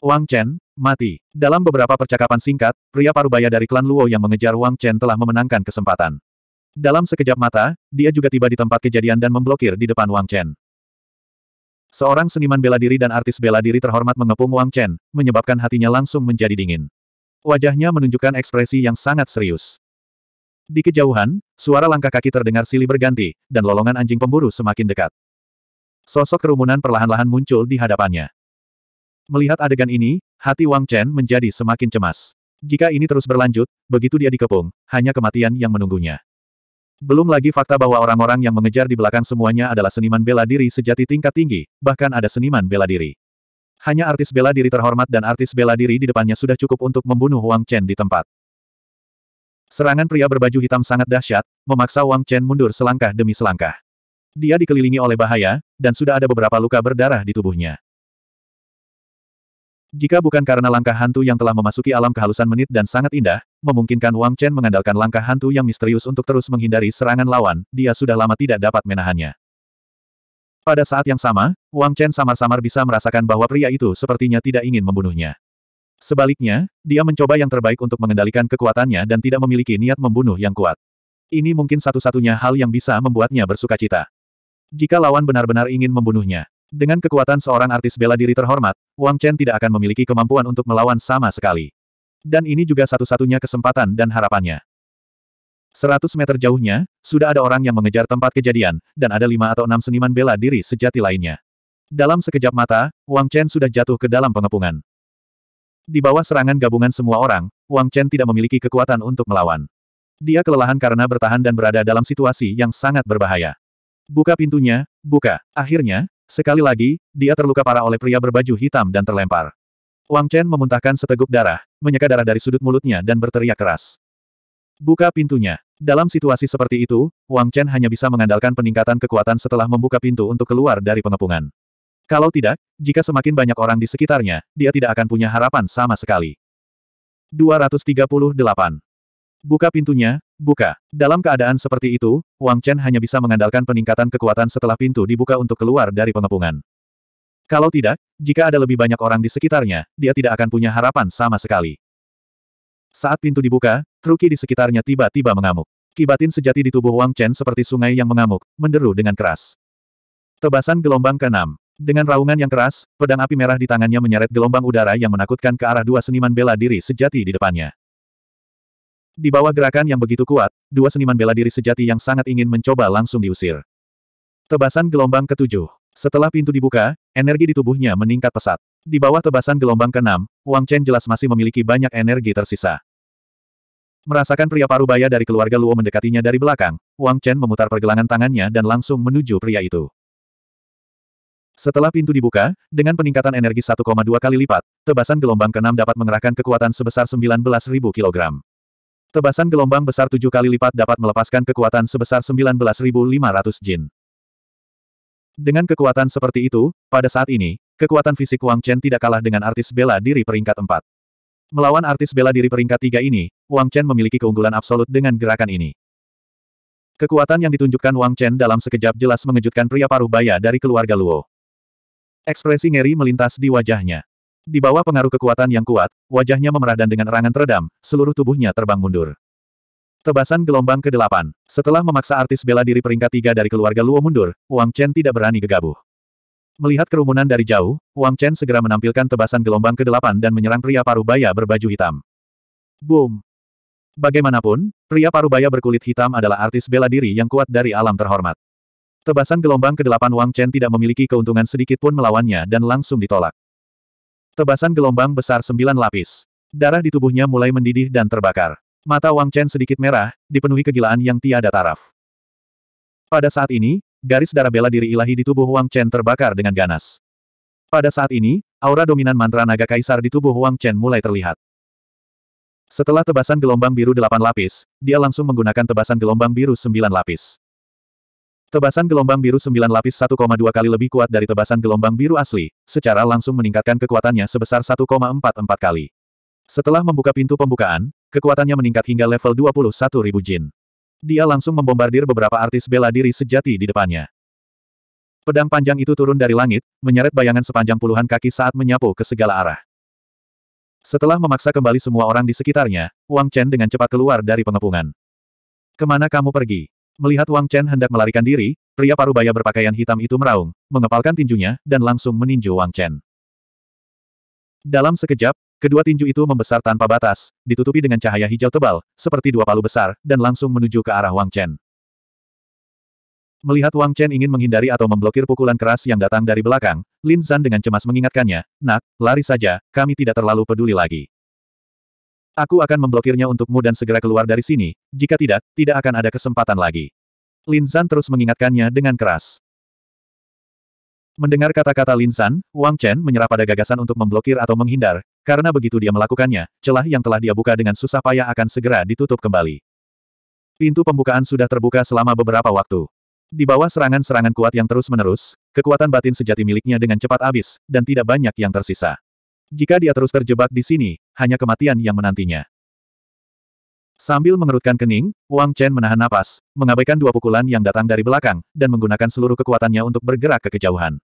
Wang Chen, Mati. Dalam beberapa percakapan singkat, pria parubaya dari klan Luo yang mengejar Wang Chen telah memenangkan kesempatan. Dalam sekejap mata, dia juga tiba di tempat kejadian dan memblokir di depan Wang Chen. Seorang seniman bela diri dan artis bela diri terhormat mengepung Wang Chen, menyebabkan hatinya langsung menjadi dingin. Wajahnya menunjukkan ekspresi yang sangat serius. Di kejauhan, suara langkah kaki terdengar silih berganti, dan lolongan anjing pemburu semakin dekat. Sosok kerumunan perlahan-lahan muncul di hadapannya. Melihat adegan ini, hati Wang Chen menjadi semakin cemas. Jika ini terus berlanjut, begitu dia dikepung, hanya kematian yang menunggunya. Belum lagi fakta bahwa orang-orang yang mengejar di belakang semuanya adalah seniman bela diri sejati tingkat tinggi, bahkan ada seniman bela diri. Hanya artis bela diri terhormat dan artis bela diri di depannya sudah cukup untuk membunuh Wang Chen di tempat. Serangan pria berbaju hitam sangat dahsyat, memaksa Wang Chen mundur selangkah demi selangkah. Dia dikelilingi oleh bahaya, dan sudah ada beberapa luka berdarah di tubuhnya. Jika bukan karena langkah hantu yang telah memasuki alam kehalusan menit dan sangat indah, memungkinkan Wang Chen mengandalkan langkah hantu yang misterius untuk terus menghindari serangan lawan, dia sudah lama tidak dapat menahannya. Pada saat yang sama, Wang Chen samar-samar bisa merasakan bahwa pria itu sepertinya tidak ingin membunuhnya. Sebaliknya, dia mencoba yang terbaik untuk mengendalikan kekuatannya dan tidak memiliki niat membunuh yang kuat. Ini mungkin satu-satunya hal yang bisa membuatnya bersuka cita. Jika lawan benar-benar ingin membunuhnya, dengan kekuatan seorang artis bela diri terhormat, Wang Chen tidak akan memiliki kemampuan untuk melawan sama sekali. Dan ini juga satu-satunya kesempatan dan harapannya. Seratus meter jauhnya, sudah ada orang yang mengejar tempat kejadian, dan ada lima atau enam seniman bela diri sejati lainnya. Dalam sekejap mata, Wang Chen sudah jatuh ke dalam pengepungan. Di bawah serangan gabungan semua orang, Wang Chen tidak memiliki kekuatan untuk melawan. Dia kelelahan karena bertahan dan berada dalam situasi yang sangat berbahaya. Buka pintunya, buka. Akhirnya, Sekali lagi, dia terluka parah oleh pria berbaju hitam dan terlempar. Wang Chen memuntahkan seteguk darah, menyeka darah dari sudut mulutnya dan berteriak keras. Buka pintunya. Dalam situasi seperti itu, Wang Chen hanya bisa mengandalkan peningkatan kekuatan setelah membuka pintu untuk keluar dari pengepungan. Kalau tidak, jika semakin banyak orang di sekitarnya, dia tidak akan punya harapan sama sekali. 238. Buka pintunya, Buka. Dalam keadaan seperti itu, Wang Chen hanya bisa mengandalkan peningkatan kekuatan setelah pintu dibuka untuk keluar dari pengepungan. Kalau tidak, jika ada lebih banyak orang di sekitarnya, dia tidak akan punya harapan sama sekali. Saat pintu dibuka, Truki di sekitarnya tiba-tiba mengamuk. Kibatin sejati di tubuh Wang Chen seperti sungai yang mengamuk, menderu dengan keras. Tebasan gelombang ke-6. Dengan raungan yang keras, pedang api merah di tangannya menyeret gelombang udara yang menakutkan ke arah dua seniman bela diri sejati di depannya. Di bawah gerakan yang begitu kuat, dua seniman bela diri sejati yang sangat ingin mencoba langsung diusir. Tebasan gelombang ketujuh. Setelah pintu dibuka, energi di tubuhnya meningkat pesat. Di bawah tebasan gelombang keenam, Wang Chen jelas masih memiliki banyak energi tersisa. Merasakan pria parubaya dari keluarga Luo mendekatinya dari belakang, Wang Chen memutar pergelangan tangannya dan langsung menuju pria itu. Setelah pintu dibuka, dengan peningkatan energi 1,2 kali lipat, tebasan gelombang keenam dapat mengerahkan kekuatan sebesar 19.000 kg. Tebasan gelombang besar tujuh kali lipat dapat melepaskan kekuatan sebesar 19.500 jin. Dengan kekuatan seperti itu, pada saat ini, kekuatan fisik Wang Chen tidak kalah dengan artis bela diri peringkat 4. Melawan artis bela diri peringkat 3 ini, Wang Chen memiliki keunggulan absolut dengan gerakan ini. Kekuatan yang ditunjukkan Wang Chen dalam sekejap jelas mengejutkan pria paruh baya dari keluarga Luo. Ekspresi ngeri melintas di wajahnya. Di bawah pengaruh kekuatan yang kuat, wajahnya memerah dan dengan erangan teredam, seluruh tubuhnya terbang mundur. Tebasan gelombang ke-8. Setelah memaksa artis bela diri peringkat tiga dari keluarga Luo mundur, Wang Chen tidak berani gegabah. Melihat kerumunan dari jauh, Wang Chen segera menampilkan tebasan gelombang ke-8 dan menyerang pria parubaya berbaju hitam. Boom! Bagaimanapun, pria parubaya berkulit hitam adalah artis bela diri yang kuat dari alam terhormat. Tebasan gelombang ke-8 Wang Chen tidak memiliki keuntungan sedikit pun melawannya dan langsung ditolak. Tebasan gelombang besar sembilan lapis. Darah di tubuhnya mulai mendidih dan terbakar. Mata Wang Chen sedikit merah, dipenuhi kegilaan yang tiada taraf. Pada saat ini, garis darah bela diri ilahi di tubuh Wang Chen terbakar dengan ganas. Pada saat ini, aura dominan mantra naga kaisar di tubuh Wang Chen mulai terlihat. Setelah tebasan gelombang biru delapan lapis, dia langsung menggunakan tebasan gelombang biru sembilan lapis. Tebasan gelombang biru 9 lapis 1,2 kali lebih kuat dari tebasan gelombang biru asli, secara langsung meningkatkan kekuatannya sebesar 1,44 kali. Setelah membuka pintu pembukaan, kekuatannya meningkat hingga level 21.000 jin. Dia langsung membombardir beberapa artis bela diri sejati di depannya. Pedang panjang itu turun dari langit, menyeret bayangan sepanjang puluhan kaki saat menyapu ke segala arah. Setelah memaksa kembali semua orang di sekitarnya, Wang Chen dengan cepat keluar dari pengepungan. Kemana kamu pergi? Melihat Wang Chen hendak melarikan diri, pria parubaya berpakaian hitam itu meraung, mengepalkan tinjunya, dan langsung meninju Wang Chen. Dalam sekejap, kedua tinju itu membesar tanpa batas, ditutupi dengan cahaya hijau tebal, seperti dua palu besar, dan langsung menuju ke arah Wang Chen. Melihat Wang Chen ingin menghindari atau memblokir pukulan keras yang datang dari belakang, Lin Zan dengan cemas mengingatkannya, Nak, lari saja, kami tidak terlalu peduli lagi. Aku akan memblokirnya untukmu dan segera keluar dari sini, jika tidak, tidak akan ada kesempatan lagi. Lin Zan terus mengingatkannya dengan keras. Mendengar kata-kata Lin San, Wang Chen menyerah pada gagasan untuk memblokir atau menghindar, karena begitu dia melakukannya, celah yang telah dia buka dengan susah payah akan segera ditutup kembali. Pintu pembukaan sudah terbuka selama beberapa waktu. Di bawah serangan-serangan kuat yang terus-menerus, kekuatan batin sejati miliknya dengan cepat habis, dan tidak banyak yang tersisa. Jika dia terus terjebak di sini, hanya kematian yang menantinya. Sambil mengerutkan kening, Wang Chen menahan napas, mengabaikan dua pukulan yang datang dari belakang, dan menggunakan seluruh kekuatannya untuk bergerak ke kejauhan.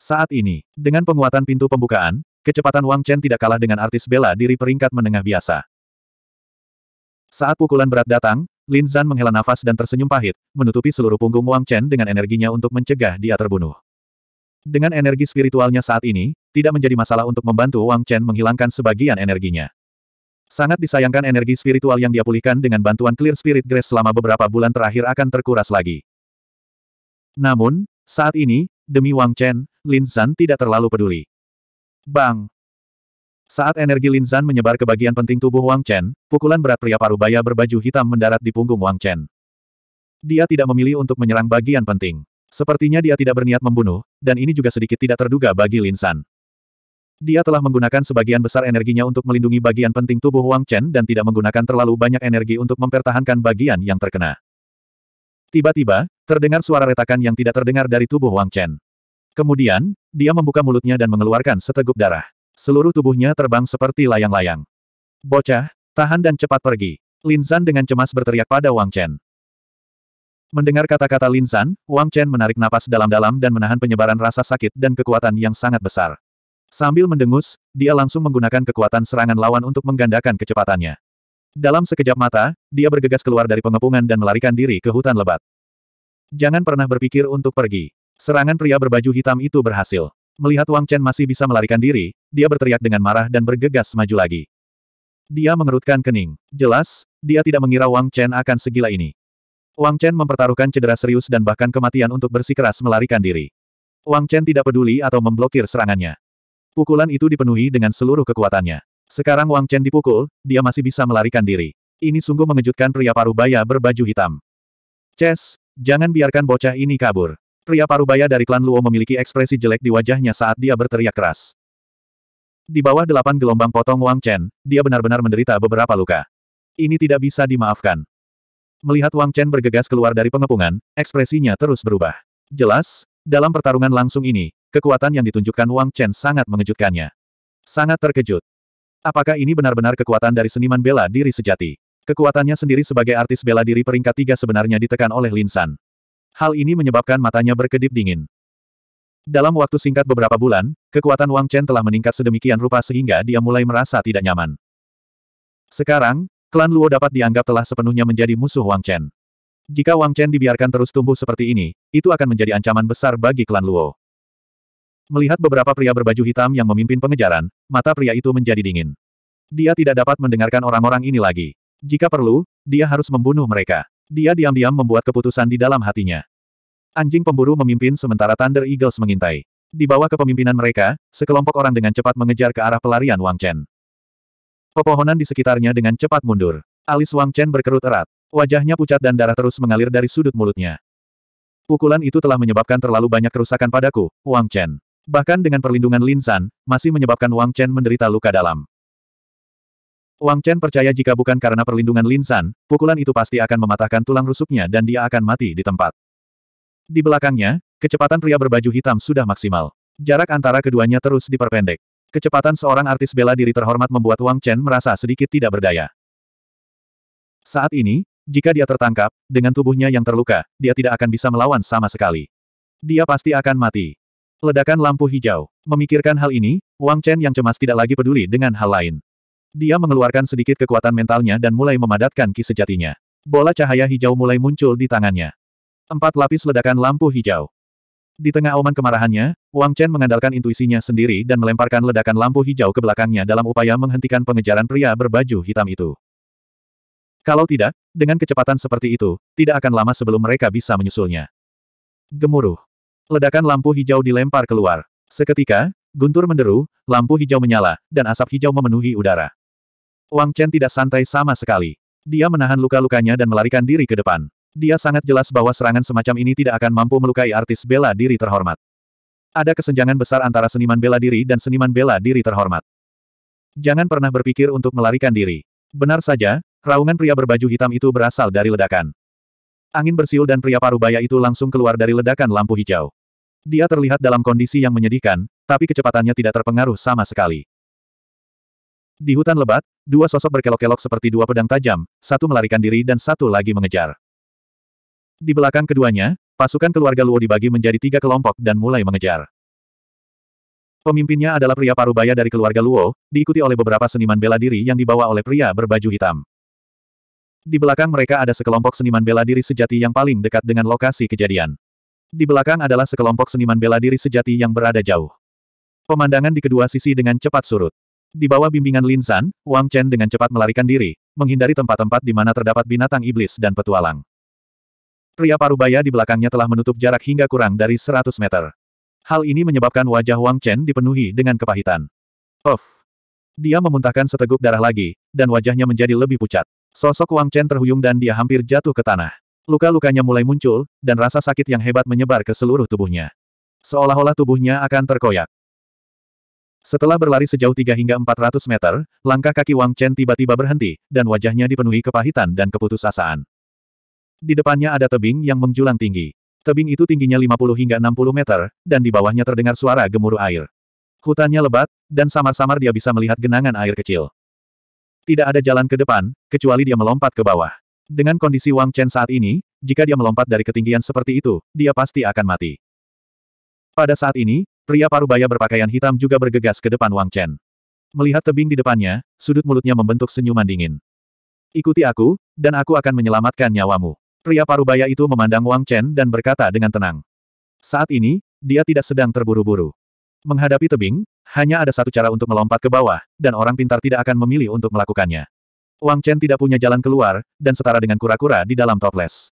Saat ini, dengan penguatan pintu pembukaan, kecepatan Wang Chen tidak kalah dengan artis bela diri peringkat menengah biasa. Saat pukulan berat datang, Lin Zan menghela nafas dan tersenyum pahit, menutupi seluruh punggung Wang Chen dengan energinya untuk mencegah dia terbunuh. Dengan energi spiritualnya saat ini, tidak menjadi masalah untuk membantu Wang Chen menghilangkan sebagian energinya. Sangat disayangkan energi spiritual yang dia pulihkan dengan bantuan Clear Spirit Grace selama beberapa bulan terakhir akan terkuras lagi. Namun, saat ini, demi Wang Chen, Lin Zan tidak terlalu peduli. Bang! Saat energi Lin Zan menyebar ke bagian penting tubuh Wang Chen, pukulan berat pria parubaya berbaju hitam mendarat di punggung Wang Chen. Dia tidak memilih untuk menyerang bagian penting. Sepertinya dia tidak berniat membunuh, dan ini juga sedikit tidak terduga bagi Lin San. Dia telah menggunakan sebagian besar energinya untuk melindungi bagian penting tubuh Wang Chen dan tidak menggunakan terlalu banyak energi untuk mempertahankan bagian yang terkena. Tiba-tiba, terdengar suara retakan yang tidak terdengar dari tubuh Wang Chen. Kemudian, dia membuka mulutnya dan mengeluarkan seteguk darah. Seluruh tubuhnya terbang seperti layang-layang. Bocah, tahan dan cepat pergi. Lin Zan dengan cemas berteriak pada Wang Chen. Mendengar kata-kata Lin San, Wang Chen menarik napas dalam-dalam dan menahan penyebaran rasa sakit dan kekuatan yang sangat besar. Sambil mendengus, dia langsung menggunakan kekuatan serangan lawan untuk menggandakan kecepatannya. Dalam sekejap mata, dia bergegas keluar dari pengepungan dan melarikan diri ke hutan lebat. Jangan pernah berpikir untuk pergi. Serangan pria berbaju hitam itu berhasil. Melihat Wang Chen masih bisa melarikan diri, dia berteriak dengan marah dan bergegas maju lagi. Dia mengerutkan kening. Jelas, dia tidak mengira Wang Chen akan segila ini. Wang Chen mempertaruhkan cedera serius dan bahkan kematian untuk bersikeras melarikan diri. Wang Chen tidak peduli atau memblokir serangannya. Pukulan itu dipenuhi dengan seluruh kekuatannya. Sekarang Wang Chen dipukul, dia masih bisa melarikan diri. Ini sungguh mengejutkan pria parubaya berbaju hitam. Ches, jangan biarkan bocah ini kabur. Pria parubaya dari klan Luo memiliki ekspresi jelek di wajahnya saat dia berteriak keras. Di bawah delapan gelombang potong Wang Chen, dia benar-benar menderita beberapa luka. Ini tidak bisa dimaafkan. Melihat Wang Chen bergegas keluar dari pengepungan, ekspresinya terus berubah. Jelas, dalam pertarungan langsung ini, kekuatan yang ditunjukkan Wang Chen sangat mengejutkannya. Sangat terkejut. Apakah ini benar-benar kekuatan dari seniman bela diri sejati? Kekuatannya sendiri sebagai artis bela diri peringkat tiga sebenarnya ditekan oleh Lin San. Hal ini menyebabkan matanya berkedip dingin. Dalam waktu singkat beberapa bulan, kekuatan Wang Chen telah meningkat sedemikian rupa sehingga dia mulai merasa tidak nyaman. Sekarang, klan Luo dapat dianggap telah sepenuhnya menjadi musuh Wang Chen. Jika Wang Chen dibiarkan terus tumbuh seperti ini, itu akan menjadi ancaman besar bagi klan Luo. Melihat beberapa pria berbaju hitam yang memimpin pengejaran, mata pria itu menjadi dingin. Dia tidak dapat mendengarkan orang-orang ini lagi. Jika perlu, dia harus membunuh mereka. Dia diam-diam membuat keputusan di dalam hatinya. Anjing pemburu memimpin sementara Thunder Eagles mengintai. Di bawah kepemimpinan mereka, sekelompok orang dengan cepat mengejar ke arah pelarian Wang Chen. Pepohonan di sekitarnya dengan cepat mundur. Alis Wang Chen berkerut erat. Wajahnya pucat dan darah terus mengalir dari sudut mulutnya. Pukulan itu telah menyebabkan terlalu banyak kerusakan padaku, Wang Chen. Bahkan dengan perlindungan Lin San, masih menyebabkan Wang Chen menderita luka dalam. Wang Chen percaya jika bukan karena perlindungan Lin San, pukulan itu pasti akan mematahkan tulang rusuknya dan dia akan mati di tempat. Di belakangnya, kecepatan pria berbaju hitam sudah maksimal. Jarak antara keduanya terus diperpendek. Kecepatan seorang artis bela diri terhormat membuat Wang Chen merasa sedikit tidak berdaya. Saat ini, jika dia tertangkap, dengan tubuhnya yang terluka, dia tidak akan bisa melawan sama sekali. Dia pasti akan mati. Ledakan lampu hijau. Memikirkan hal ini, Wang Chen yang cemas tidak lagi peduli dengan hal lain. Dia mengeluarkan sedikit kekuatan mentalnya dan mulai memadatkan ki sejatinya. Bola cahaya hijau mulai muncul di tangannya. Empat lapis ledakan lampu hijau. Di tengah auman kemarahannya, Wang Chen mengandalkan intuisinya sendiri dan melemparkan ledakan lampu hijau ke belakangnya dalam upaya menghentikan pengejaran pria berbaju hitam itu. Kalau tidak, dengan kecepatan seperti itu, tidak akan lama sebelum mereka bisa menyusulnya. Gemuruh. Ledakan lampu hijau dilempar keluar. Seketika, guntur menderu, lampu hijau menyala, dan asap hijau memenuhi udara. Wang Chen tidak santai sama sekali. Dia menahan luka-lukanya dan melarikan diri ke depan. Dia sangat jelas bahwa serangan semacam ini tidak akan mampu melukai artis bela diri terhormat. Ada kesenjangan besar antara seniman bela diri dan seniman bela diri terhormat. Jangan pernah berpikir untuk melarikan diri. Benar saja, raungan pria berbaju hitam itu berasal dari ledakan. Angin bersiul dan pria parubaya itu langsung keluar dari ledakan lampu hijau. Dia terlihat dalam kondisi yang menyedihkan, tapi kecepatannya tidak terpengaruh sama sekali. Di hutan lebat, dua sosok berkelok-kelok seperti dua pedang tajam, satu melarikan diri dan satu lagi mengejar. Di belakang keduanya, pasukan keluarga Luo dibagi menjadi tiga kelompok dan mulai mengejar. Pemimpinnya adalah pria parubaya dari keluarga Luo, diikuti oleh beberapa seniman bela diri yang dibawa oleh pria berbaju hitam. Di belakang mereka ada sekelompok seniman bela diri sejati yang paling dekat dengan lokasi kejadian. Di belakang adalah sekelompok seniman bela diri sejati yang berada jauh. Pemandangan di kedua sisi dengan cepat surut. Di bawah bimbingan Lin San, Wang Chen dengan cepat melarikan diri, menghindari tempat-tempat di mana terdapat binatang iblis dan petualang. Pria parubaya di belakangnya telah menutup jarak hingga kurang dari 100 meter. Hal ini menyebabkan wajah Wang Chen dipenuhi dengan kepahitan. Of! Dia memuntahkan seteguk darah lagi, dan wajahnya menjadi lebih pucat. Sosok Wang Chen terhuyung dan dia hampir jatuh ke tanah. Luka-lukanya mulai muncul, dan rasa sakit yang hebat menyebar ke seluruh tubuhnya. Seolah-olah tubuhnya akan terkoyak. Setelah berlari sejauh 3 hingga 400 meter, langkah kaki Wang Chen tiba-tiba berhenti, dan wajahnya dipenuhi kepahitan dan keputusasaan. Di depannya ada tebing yang menjulang tinggi. Tebing itu tingginya 50 hingga 60 meter, dan di bawahnya terdengar suara gemuruh air. Hutannya lebat, dan samar-samar dia bisa melihat genangan air kecil. Tidak ada jalan ke depan, kecuali dia melompat ke bawah. Dengan kondisi Wang Chen saat ini, jika dia melompat dari ketinggian seperti itu, dia pasti akan mati. Pada saat ini, pria baya berpakaian hitam juga bergegas ke depan Wang Chen. Melihat tebing di depannya, sudut mulutnya membentuk senyuman dingin. Ikuti aku, dan aku akan menyelamatkan nyawamu. Pria parubaya itu memandang Wang Chen dan berkata dengan tenang. Saat ini, dia tidak sedang terburu-buru. Menghadapi tebing, hanya ada satu cara untuk melompat ke bawah, dan orang pintar tidak akan memilih untuk melakukannya. Wang Chen tidak punya jalan keluar, dan setara dengan kura-kura di dalam toples.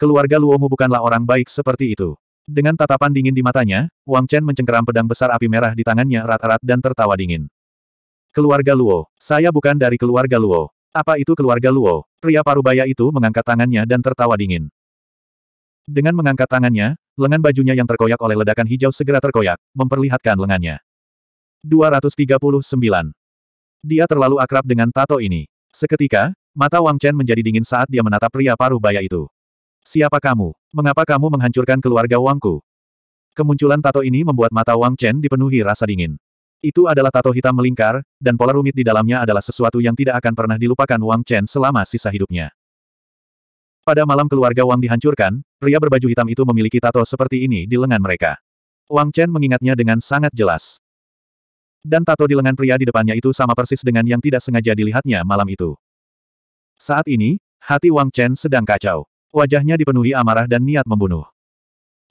Keluarga Luomu bukanlah orang baik seperti itu. Dengan tatapan dingin di matanya, Wang Chen mencengkeram pedang besar api merah di tangannya rata-rata dan tertawa dingin. Keluarga Luo, saya bukan dari keluarga Luo. Apa itu keluarga Luo? Pria parubaya itu mengangkat tangannya dan tertawa dingin. Dengan mengangkat tangannya, lengan bajunya yang terkoyak oleh ledakan hijau segera terkoyak, memperlihatkan lengannya. 239. Dia terlalu akrab dengan tato ini. Seketika, mata Wang Chen menjadi dingin saat dia menatap pria Parubaya itu. Siapa kamu? Mengapa kamu menghancurkan keluarga Wangku? Kemunculan tato ini membuat mata Wang Chen dipenuhi rasa dingin. Itu adalah tato hitam melingkar, dan pola rumit di dalamnya adalah sesuatu yang tidak akan pernah dilupakan Wang Chen selama sisa hidupnya. Pada malam keluarga Wang dihancurkan, pria berbaju hitam itu memiliki tato seperti ini di lengan mereka. Wang Chen mengingatnya dengan sangat jelas. Dan tato di lengan pria di depannya itu sama persis dengan yang tidak sengaja dilihatnya malam itu. Saat ini, hati Wang Chen sedang kacau. Wajahnya dipenuhi amarah dan niat membunuh.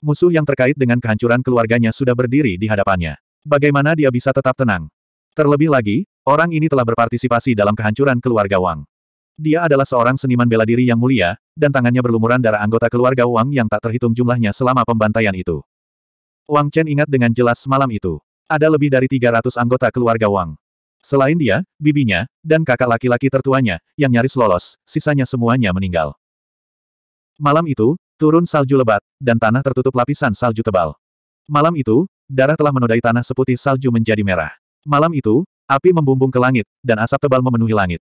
Musuh yang terkait dengan kehancuran keluarganya sudah berdiri di hadapannya. Bagaimana dia bisa tetap tenang? Terlebih lagi, orang ini telah berpartisipasi dalam kehancuran keluarga Wang. Dia adalah seorang seniman bela diri yang mulia, dan tangannya berlumuran darah anggota keluarga Wang yang tak terhitung jumlahnya selama pembantaian itu. Wang Chen ingat dengan jelas malam itu. Ada lebih dari 300 anggota keluarga Wang. Selain dia, bibinya, dan kakak laki-laki tertuanya, yang nyaris lolos, sisanya semuanya meninggal. Malam itu, turun salju lebat, dan tanah tertutup lapisan salju tebal. Malam itu, darah telah menodai tanah seputih salju menjadi merah. Malam itu, api membumbung ke langit, dan asap tebal memenuhi langit.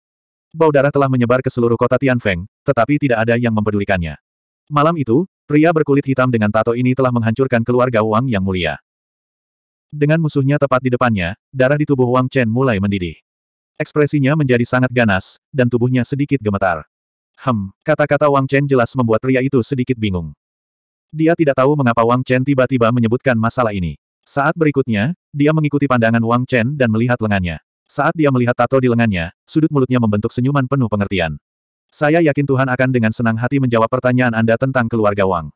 Bau darah telah menyebar ke seluruh kota Tianfeng, tetapi tidak ada yang mempedulikannya. Malam itu, pria berkulit hitam dengan tato ini telah menghancurkan keluarga Wang yang mulia. Dengan musuhnya tepat di depannya, darah di tubuh Wang Chen mulai mendidih. Ekspresinya menjadi sangat ganas, dan tubuhnya sedikit gemetar. Hem, kata-kata Wang Chen jelas membuat pria itu sedikit bingung. Dia tidak tahu mengapa Wang Chen tiba-tiba menyebutkan masalah ini. Saat berikutnya, dia mengikuti pandangan Wang Chen dan melihat lengannya. Saat dia melihat tato di lengannya, sudut mulutnya membentuk senyuman penuh pengertian. Saya yakin Tuhan akan dengan senang hati menjawab pertanyaan Anda tentang keluarga Wang.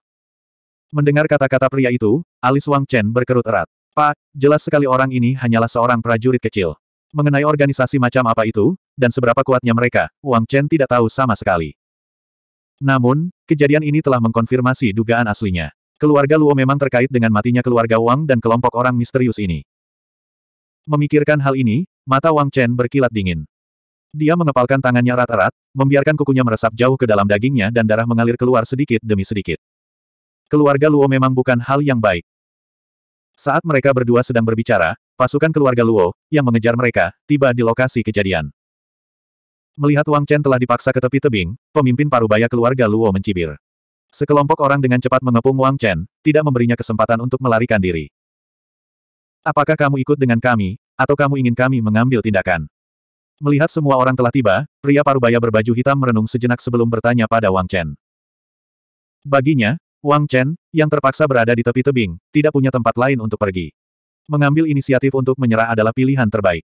Mendengar kata-kata pria itu, alis Wang Chen berkerut erat. Pak, jelas sekali orang ini hanyalah seorang prajurit kecil. Mengenai organisasi macam apa itu, dan seberapa kuatnya mereka, Wang Chen tidak tahu sama sekali. Namun, kejadian ini telah mengkonfirmasi dugaan aslinya. Keluarga Luo memang terkait dengan matinya keluarga Wang dan kelompok orang misterius ini. Memikirkan hal ini, mata Wang Chen berkilat dingin. Dia mengepalkan tangannya rata rata membiarkan kukunya meresap jauh ke dalam dagingnya dan darah mengalir keluar sedikit demi sedikit. Keluarga Luo memang bukan hal yang baik. Saat mereka berdua sedang berbicara, pasukan keluarga Luo, yang mengejar mereka, tiba di lokasi kejadian. Melihat Wang Chen telah dipaksa ke tepi tebing, pemimpin parubaya keluarga Luo mencibir. Sekelompok orang dengan cepat mengepung Wang Chen, tidak memberinya kesempatan untuk melarikan diri. Apakah kamu ikut dengan kami, atau kamu ingin kami mengambil tindakan? Melihat semua orang telah tiba, pria parubaya berbaju hitam merenung sejenak sebelum bertanya pada Wang Chen. Baginya, Wang Chen, yang terpaksa berada di tepi tebing, tidak punya tempat lain untuk pergi. Mengambil inisiatif untuk menyerah adalah pilihan terbaik.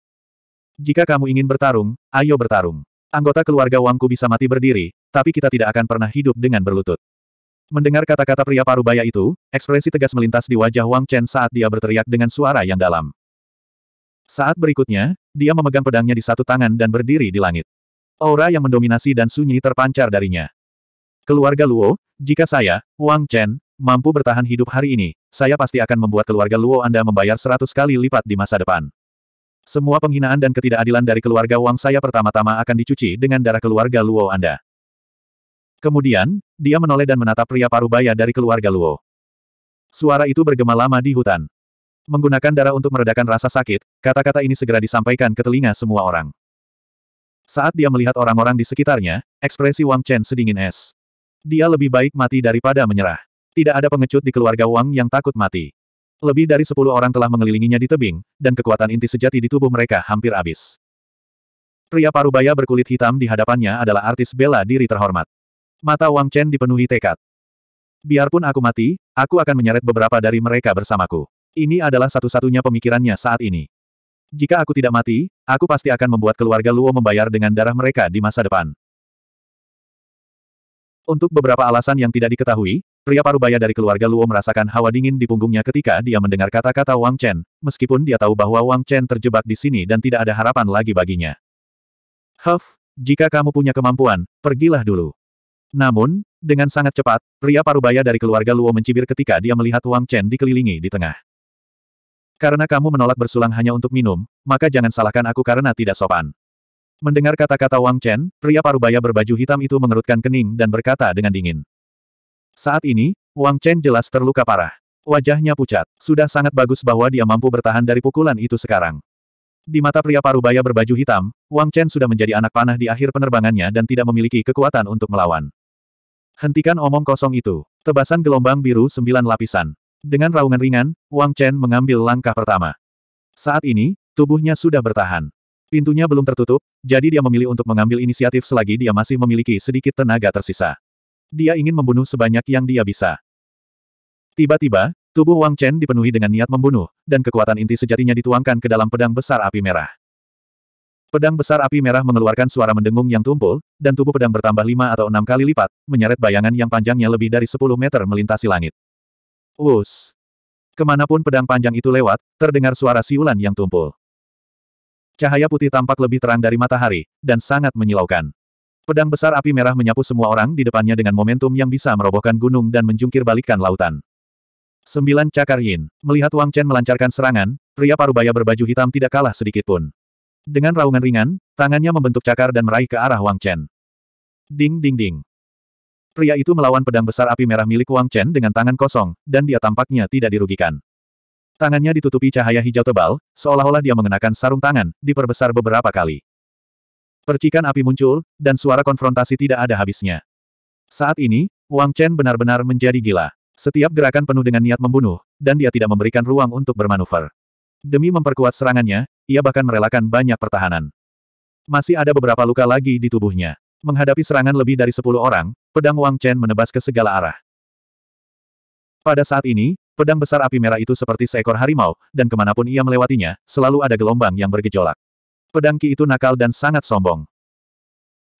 Jika kamu ingin bertarung, ayo bertarung. Anggota keluarga Wangku bisa mati berdiri, tapi kita tidak akan pernah hidup dengan berlutut. Mendengar kata-kata pria parubaya itu, ekspresi tegas melintas di wajah Wang Chen saat dia berteriak dengan suara yang dalam. Saat berikutnya, dia memegang pedangnya di satu tangan dan berdiri di langit. Aura yang mendominasi dan sunyi terpancar darinya. Keluarga Luo, jika saya, Wang Chen, mampu bertahan hidup hari ini, saya pasti akan membuat keluarga Luo Anda membayar seratus kali lipat di masa depan. Semua penghinaan dan ketidakadilan dari keluarga Wang saya pertama-tama akan dicuci dengan darah keluarga Luo Anda. Kemudian, dia menoleh dan menatap pria parubaya dari keluarga Luo. Suara itu bergema lama di hutan. Menggunakan darah untuk meredakan rasa sakit, kata-kata ini segera disampaikan ke telinga semua orang. Saat dia melihat orang-orang di sekitarnya, ekspresi Wang Chen sedingin es. Dia lebih baik mati daripada menyerah. Tidak ada pengecut di keluarga Wang yang takut mati. Lebih dari sepuluh orang telah mengelilinginya di tebing, dan kekuatan inti sejati di tubuh mereka hampir habis. Pria parubaya berkulit hitam di hadapannya adalah artis bela diri terhormat. Mata Wang Chen dipenuhi tekad. Biarpun aku mati, aku akan menyeret beberapa dari mereka bersamaku. Ini adalah satu-satunya pemikirannya saat ini. Jika aku tidak mati, aku pasti akan membuat keluarga Luo membayar dengan darah mereka di masa depan. Untuk beberapa alasan yang tidak diketahui, pria parubaya dari keluarga Luo merasakan hawa dingin di punggungnya ketika dia mendengar kata-kata Wang Chen, meskipun dia tahu bahwa Wang Chen terjebak di sini dan tidak ada harapan lagi baginya. Huff, jika kamu punya kemampuan, pergilah dulu. Namun, dengan sangat cepat, pria parubaya dari keluarga Luo mencibir ketika dia melihat Wang Chen dikelilingi di tengah. Karena kamu menolak bersulang hanya untuk minum, maka jangan salahkan aku karena tidak sopan. Mendengar kata-kata Wang Chen, pria parubaya berbaju hitam itu mengerutkan kening dan berkata dengan dingin. Saat ini, Wang Chen jelas terluka parah. Wajahnya pucat. Sudah sangat bagus bahwa dia mampu bertahan dari pukulan itu sekarang. Di mata pria parubaya berbaju hitam, Wang Chen sudah menjadi anak panah di akhir penerbangannya dan tidak memiliki kekuatan untuk melawan. Hentikan omong kosong itu. Tebasan gelombang biru sembilan lapisan. Dengan raungan ringan, Wang Chen mengambil langkah pertama. Saat ini, tubuhnya sudah bertahan. Pintunya belum tertutup, jadi dia memilih untuk mengambil inisiatif selagi dia masih memiliki sedikit tenaga tersisa. Dia ingin membunuh sebanyak yang dia bisa. Tiba-tiba, tubuh Wang Chen dipenuhi dengan niat membunuh, dan kekuatan inti sejatinya dituangkan ke dalam pedang besar api merah. Pedang besar api merah mengeluarkan suara mendengung yang tumpul, dan tubuh pedang bertambah lima atau enam kali lipat, menyeret bayangan yang panjangnya lebih dari sepuluh meter melintasi langit. Wus! Kemanapun pedang panjang itu lewat, terdengar suara siulan yang tumpul. Cahaya putih tampak lebih terang dari matahari, dan sangat menyilaukan. Pedang besar api merah menyapu semua orang di depannya dengan momentum yang bisa merobohkan gunung dan menjungkir balikkan lautan. Sembilan Cakar Yin. Melihat Wang Chen melancarkan serangan, pria parubaya berbaju hitam tidak kalah sedikit pun. Dengan raungan ringan, tangannya membentuk cakar dan meraih ke arah Wang Chen. Ding ding ding. Pria itu melawan pedang besar api merah milik Wang Chen dengan tangan kosong, dan dia tampaknya tidak dirugikan. Tangannya ditutupi cahaya hijau tebal, seolah-olah dia mengenakan sarung tangan, diperbesar beberapa kali. Percikan api muncul, dan suara konfrontasi tidak ada habisnya. Saat ini, Wang Chen benar-benar menjadi gila. Setiap gerakan penuh dengan niat membunuh, dan dia tidak memberikan ruang untuk bermanuver. Demi memperkuat serangannya, ia bahkan merelakan banyak pertahanan. Masih ada beberapa luka lagi di tubuhnya. Menghadapi serangan lebih dari sepuluh orang, pedang Wang Chen menebas ke segala arah. Pada saat ini, pedang besar api merah itu seperti seekor harimau, dan kemanapun ia melewatinya, selalu ada gelombang yang bergejolak. Pedang Ki itu nakal dan sangat sombong.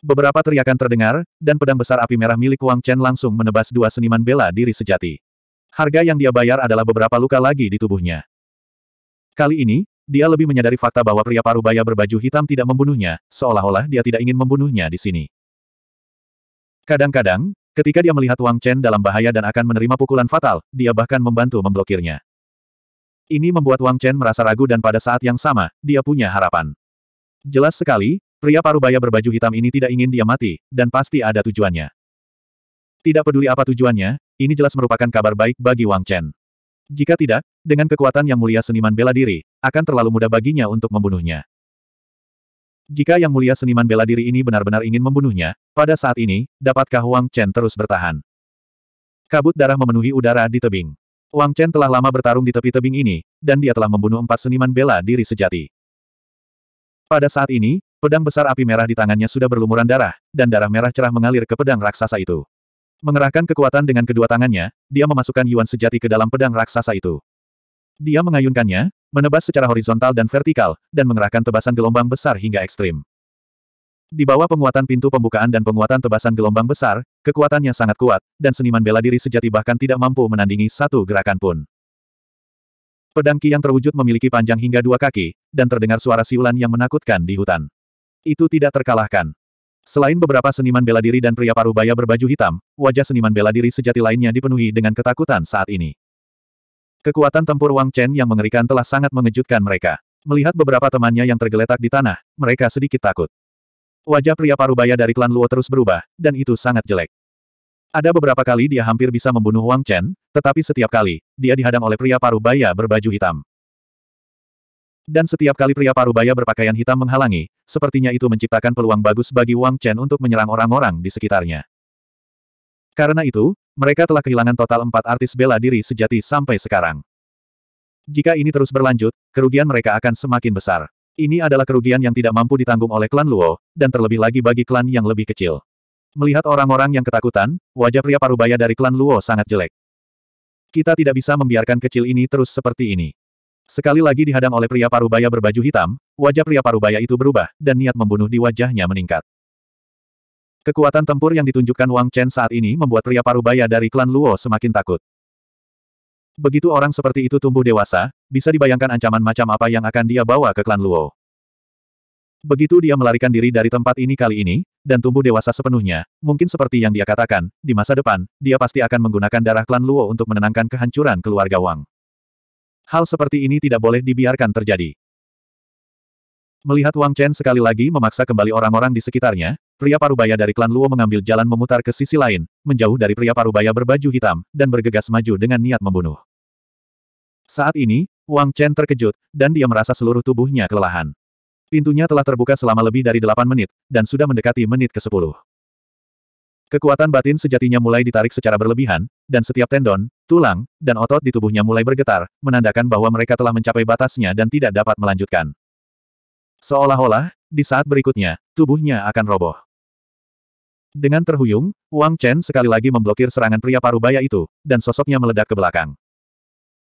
Beberapa teriakan terdengar, dan pedang besar api merah milik Wang Chen langsung menebas dua seniman bela diri sejati. Harga yang dia bayar adalah beberapa luka lagi di tubuhnya. Kali ini, dia lebih menyadari fakta bahwa pria parubaya berbaju hitam tidak membunuhnya, seolah-olah dia tidak ingin membunuhnya di sini. Kadang-kadang, ketika dia melihat Wang Chen dalam bahaya dan akan menerima pukulan fatal, dia bahkan membantu memblokirnya. Ini membuat Wang Chen merasa ragu dan pada saat yang sama, dia punya harapan. Jelas sekali, pria parubaya berbaju hitam ini tidak ingin dia mati, dan pasti ada tujuannya. Tidak peduli apa tujuannya, ini jelas merupakan kabar baik bagi Wang Chen. Jika tidak, dengan kekuatan yang mulia seniman bela diri, akan terlalu mudah baginya untuk membunuhnya. Jika yang mulia seniman bela diri ini benar-benar ingin membunuhnya, pada saat ini, dapatkah Wang Chen terus bertahan? Kabut darah memenuhi udara di tebing. Wang Chen telah lama bertarung di tepi tebing ini, dan dia telah membunuh empat seniman bela diri sejati. Pada saat ini, pedang besar api merah di tangannya sudah berlumuran darah, dan darah merah cerah mengalir ke pedang raksasa itu. Mengerahkan kekuatan dengan kedua tangannya, dia memasukkan Yuan sejati ke dalam pedang raksasa itu. Dia mengayunkannya, menebas secara horizontal dan vertikal, dan mengerahkan tebasan gelombang besar hingga ekstrim. Di bawah penguatan pintu pembukaan dan penguatan tebasan gelombang besar, kekuatannya sangat kuat, dan seniman bela diri sejati bahkan tidak mampu menandingi satu gerakan pun. Pedang Ki yang terwujud memiliki panjang hingga dua kaki, dan terdengar suara siulan yang menakutkan di hutan. Itu tidak terkalahkan. Selain beberapa seniman bela diri dan pria parubaya berbaju hitam, wajah seniman bela diri sejati lainnya dipenuhi dengan ketakutan saat ini. Kekuatan tempur Wang Chen yang mengerikan telah sangat mengejutkan mereka. Melihat beberapa temannya yang tergeletak di tanah, mereka sedikit takut. Wajah pria parubaya dari klan Luo terus berubah, dan itu sangat jelek. Ada beberapa kali dia hampir bisa membunuh Wang Chen, tetapi setiap kali, dia dihadang oleh pria parubaya berbaju hitam. Dan setiap kali pria parubaya berpakaian hitam menghalangi, sepertinya itu menciptakan peluang bagus bagi Wang Chen untuk menyerang orang-orang di sekitarnya. Karena itu, mereka telah kehilangan total empat artis bela diri sejati sampai sekarang. Jika ini terus berlanjut, kerugian mereka akan semakin besar. Ini adalah kerugian yang tidak mampu ditanggung oleh klan Luo, dan terlebih lagi bagi klan yang lebih kecil. Melihat orang-orang yang ketakutan, wajah pria parubaya dari klan Luo sangat jelek. Kita tidak bisa membiarkan kecil ini terus seperti ini. Sekali lagi dihadang oleh pria parubaya berbaju hitam, wajah pria parubaya itu berubah, dan niat membunuh di wajahnya meningkat. Kekuatan tempur yang ditunjukkan Wang Chen saat ini membuat pria parubaya dari klan Luo semakin takut. Begitu orang seperti itu tumbuh dewasa, bisa dibayangkan ancaman macam apa yang akan dia bawa ke klan Luo. Begitu dia melarikan diri dari tempat ini kali ini, dan tumbuh dewasa sepenuhnya, mungkin seperti yang dia katakan, di masa depan, dia pasti akan menggunakan darah klan Luo untuk menenangkan kehancuran keluarga Wang. Hal seperti ini tidak boleh dibiarkan terjadi. Melihat Wang Chen sekali lagi memaksa kembali orang-orang di sekitarnya, pria parubaya dari klan Luo mengambil jalan memutar ke sisi lain, menjauh dari pria parubaya berbaju hitam, dan bergegas maju dengan niat membunuh. Saat ini, Wang Chen terkejut, dan dia merasa seluruh tubuhnya kelelahan. Pintunya telah terbuka selama lebih dari delapan menit, dan sudah mendekati menit ke sepuluh. Kekuatan batin sejatinya mulai ditarik secara berlebihan, dan setiap tendon, tulang, dan otot di tubuhnya mulai bergetar, menandakan bahwa mereka telah mencapai batasnya dan tidak dapat melanjutkan. Seolah-olah, di saat berikutnya, tubuhnya akan roboh. Dengan terhuyung, Wang Chen sekali lagi memblokir serangan pria parubaya itu, dan sosoknya meledak ke belakang.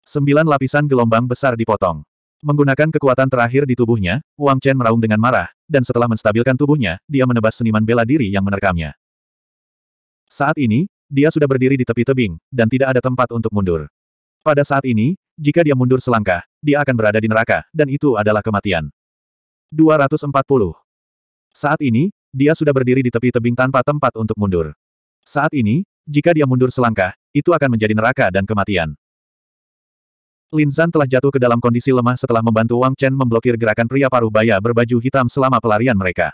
Sembilan lapisan gelombang besar dipotong. Menggunakan kekuatan terakhir di tubuhnya, Wang Chen meraung dengan marah, dan setelah menstabilkan tubuhnya, dia menebas seniman bela diri yang menerkamnya. Saat ini, dia sudah berdiri di tepi tebing, dan tidak ada tempat untuk mundur. Pada saat ini, jika dia mundur selangkah, dia akan berada di neraka, dan itu adalah kematian. 240. Saat ini, dia sudah berdiri di tepi tebing tanpa tempat untuk mundur. Saat ini, jika dia mundur selangkah, itu akan menjadi neraka dan kematian. Lin Zan telah jatuh ke dalam kondisi lemah setelah membantu Wang Chen memblokir gerakan pria paruh baya berbaju hitam selama pelarian mereka.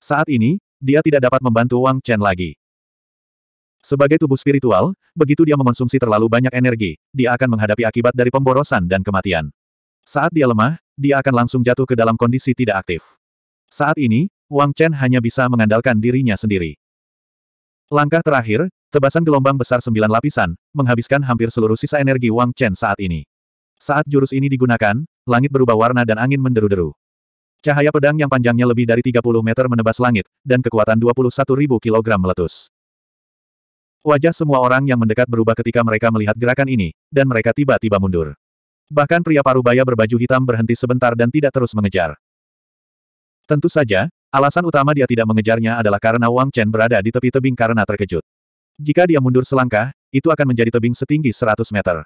Saat ini, dia tidak dapat membantu Wang Chen lagi. Sebagai tubuh spiritual, begitu dia mengonsumsi terlalu banyak energi, dia akan menghadapi akibat dari pemborosan dan kematian. Saat dia lemah, dia akan langsung jatuh ke dalam kondisi tidak aktif. Saat ini, Wang Chen hanya bisa mengandalkan dirinya sendiri. Langkah terakhir, tebasan gelombang besar sembilan lapisan, menghabiskan hampir seluruh sisa energi Wang Chen saat ini. Saat jurus ini digunakan, langit berubah warna dan angin menderu-deru. Cahaya pedang yang panjangnya lebih dari 30 meter menebas langit, dan kekuatan 21.000 kg meletus. Wajah semua orang yang mendekat berubah ketika mereka melihat gerakan ini, dan mereka tiba-tiba mundur. Bahkan pria parubaya berbaju hitam berhenti sebentar dan tidak terus mengejar. Tentu saja, alasan utama dia tidak mengejarnya adalah karena Wang Chen berada di tepi tebing karena terkejut. Jika dia mundur selangkah, itu akan menjadi tebing setinggi 100 meter.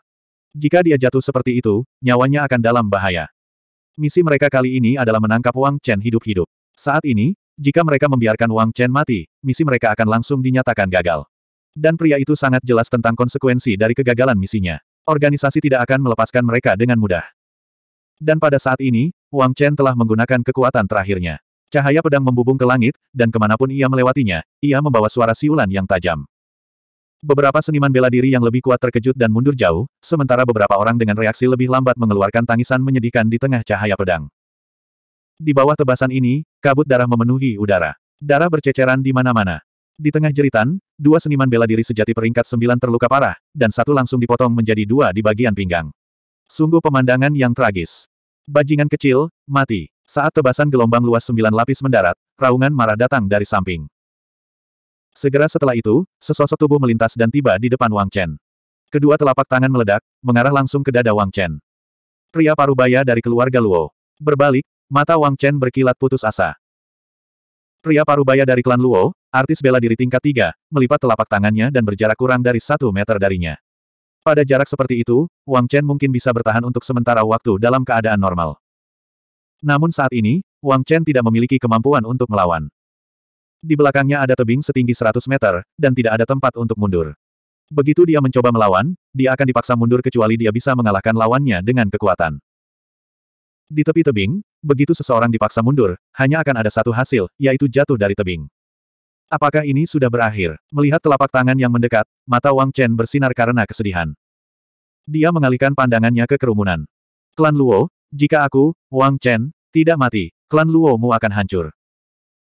Jika dia jatuh seperti itu, nyawanya akan dalam bahaya. Misi mereka kali ini adalah menangkap Wang Chen hidup-hidup. Saat ini, jika mereka membiarkan Wang Chen mati, misi mereka akan langsung dinyatakan gagal. Dan pria itu sangat jelas tentang konsekuensi dari kegagalan misinya. Organisasi tidak akan melepaskan mereka dengan mudah. Dan pada saat ini, Wang Chen telah menggunakan kekuatan terakhirnya. Cahaya pedang membubung ke langit, dan kemanapun ia melewatinya, ia membawa suara siulan yang tajam. Beberapa seniman bela diri yang lebih kuat terkejut dan mundur jauh, sementara beberapa orang dengan reaksi lebih lambat mengeluarkan tangisan menyedihkan di tengah cahaya pedang. Di bawah tebasan ini, kabut darah memenuhi udara. Darah berceceran di mana-mana. Di tengah jeritan, dua seniman bela diri sejati peringkat sembilan terluka parah, dan satu langsung dipotong menjadi dua di bagian pinggang. Sungguh pemandangan yang tragis. Bajingan kecil, mati. Saat tebasan gelombang luas sembilan lapis mendarat, raungan marah datang dari samping. Segera setelah itu, sesosok tubuh melintas dan tiba di depan Wang Chen. Kedua telapak tangan meledak, mengarah langsung ke dada Wang Chen. Pria parubaya dari keluarga Luo. Berbalik, mata Wang Chen berkilat putus asa. Pria parubaya dari klan Luo, Artis bela diri tingkat tiga, melipat telapak tangannya dan berjarak kurang dari satu meter darinya. Pada jarak seperti itu, Wang Chen mungkin bisa bertahan untuk sementara waktu dalam keadaan normal. Namun saat ini, Wang Chen tidak memiliki kemampuan untuk melawan. Di belakangnya ada tebing setinggi 100 meter, dan tidak ada tempat untuk mundur. Begitu dia mencoba melawan, dia akan dipaksa mundur kecuali dia bisa mengalahkan lawannya dengan kekuatan. Di tepi tebing, begitu seseorang dipaksa mundur, hanya akan ada satu hasil, yaitu jatuh dari tebing. Apakah ini sudah berakhir? Melihat telapak tangan yang mendekat, mata Wang Chen bersinar karena kesedihan. Dia mengalihkan pandangannya ke kerumunan. Klan Luo, jika aku, Wang Chen, tidak mati, klan Luo mu akan hancur.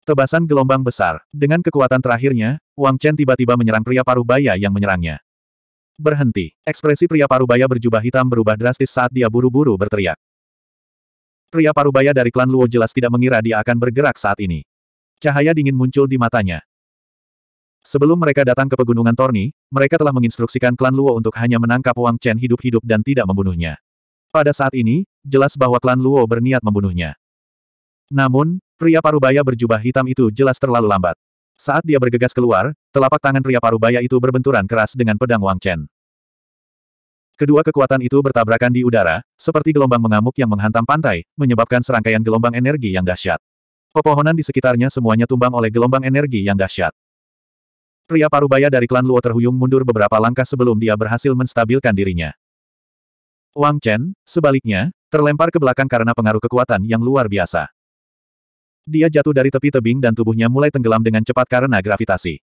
Tebasan gelombang besar. Dengan kekuatan terakhirnya, Wang Chen tiba-tiba menyerang pria paruh baya yang menyerangnya. Berhenti. Ekspresi pria paruh baya berjubah hitam berubah drastis saat dia buru-buru berteriak. Pria parubaya dari klan Luo jelas tidak mengira dia akan bergerak saat ini. Cahaya dingin muncul di matanya. Sebelum mereka datang ke pegunungan Torni, mereka telah menginstruksikan klan Luo untuk hanya menangkap Wang Chen hidup-hidup dan tidak membunuhnya. Pada saat ini, jelas bahwa klan Luo berniat membunuhnya. Namun, pria parubaya berjubah hitam itu jelas terlalu lambat. Saat dia bergegas keluar, telapak tangan pria parubaya itu berbenturan keras dengan pedang Wang Chen. Kedua kekuatan itu bertabrakan di udara, seperti gelombang mengamuk yang menghantam pantai, menyebabkan serangkaian gelombang energi yang dahsyat. Pepohonan di sekitarnya semuanya tumbang oleh gelombang energi yang dahsyat. Pria parubaya dari klan Luo terhuyung mundur beberapa langkah sebelum dia berhasil menstabilkan dirinya. Wang Chen, sebaliknya, terlempar ke belakang karena pengaruh kekuatan yang luar biasa. Dia jatuh dari tepi tebing dan tubuhnya mulai tenggelam dengan cepat karena gravitasi.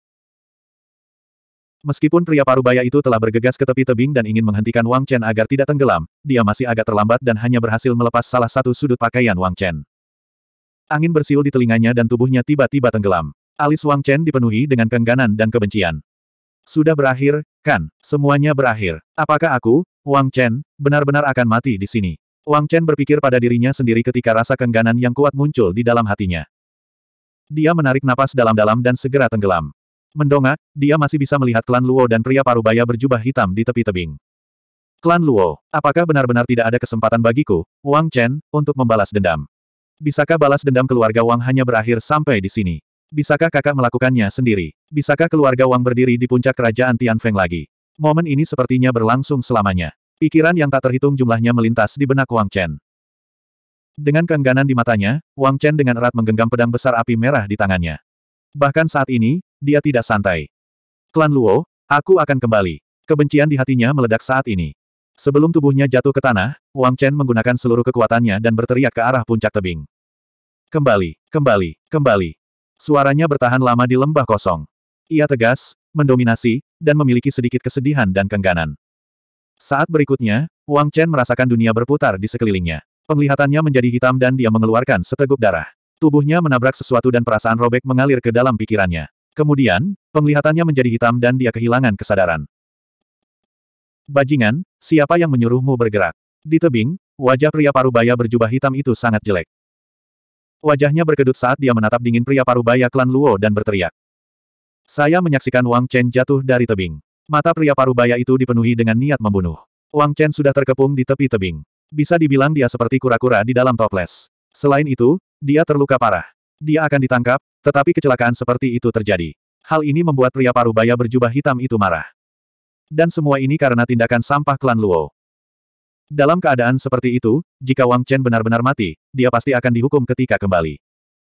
Meskipun pria parubaya itu telah bergegas ke tepi tebing dan ingin menghentikan Wang Chen agar tidak tenggelam, dia masih agak terlambat dan hanya berhasil melepas salah satu sudut pakaian Wang Chen. Angin bersiul di telinganya dan tubuhnya tiba-tiba tenggelam. Alis Wang Chen dipenuhi dengan kengganan dan kebencian. Sudah berakhir, kan? Semuanya berakhir. Apakah aku, Wang Chen, benar-benar akan mati di sini? Wang Chen berpikir pada dirinya sendiri ketika rasa kengganan yang kuat muncul di dalam hatinya. Dia menarik napas dalam-dalam dan segera tenggelam. Mendongak, dia masih bisa melihat klan Luo dan pria parubaya berjubah hitam di tepi tebing. Klan Luo, apakah benar-benar tidak ada kesempatan bagiku, Wang Chen, untuk membalas dendam? Bisakah balas dendam keluarga Wang hanya berakhir sampai di sini? Bisakah kakak melakukannya sendiri? Bisakah keluarga Wang berdiri di puncak kerajaan Tianfeng lagi? Momen ini sepertinya berlangsung selamanya. Pikiran yang tak terhitung jumlahnya melintas di benak Wang Chen. Dengan keengganan di matanya, Wang Chen dengan erat menggenggam pedang besar api merah di tangannya. Bahkan saat ini, dia tidak santai. Klan Luo, aku akan kembali. Kebencian di hatinya meledak saat ini. Sebelum tubuhnya jatuh ke tanah, Wang Chen menggunakan seluruh kekuatannya dan berteriak ke arah puncak tebing. Kembali, kembali, kembali. Suaranya bertahan lama di lembah kosong. Ia tegas, mendominasi, dan memiliki sedikit kesedihan dan kengganan. Saat berikutnya, Wang Chen merasakan dunia berputar di sekelilingnya. Penglihatannya menjadi hitam dan dia mengeluarkan seteguk darah. Tubuhnya menabrak sesuatu dan perasaan robek mengalir ke dalam pikirannya. Kemudian, penglihatannya menjadi hitam dan dia kehilangan kesadaran. Bajingan, siapa yang menyuruhmu bergerak? Di tebing, wajah pria parubaya berjubah hitam itu sangat jelek. Wajahnya berkedut saat dia menatap dingin pria parubaya klan Luo dan berteriak. Saya menyaksikan Wang Chen jatuh dari tebing. Mata pria parubaya itu dipenuhi dengan niat membunuh. Wang Chen sudah terkepung di tepi tebing. Bisa dibilang dia seperti kura-kura di dalam toples. Selain itu, dia terluka parah. Dia akan ditangkap, tetapi kecelakaan seperti itu terjadi. Hal ini membuat pria parubaya berjubah hitam itu marah. Dan semua ini karena tindakan sampah klan Luo. Dalam keadaan seperti itu, jika Wang Chen benar-benar mati, dia pasti akan dihukum ketika kembali.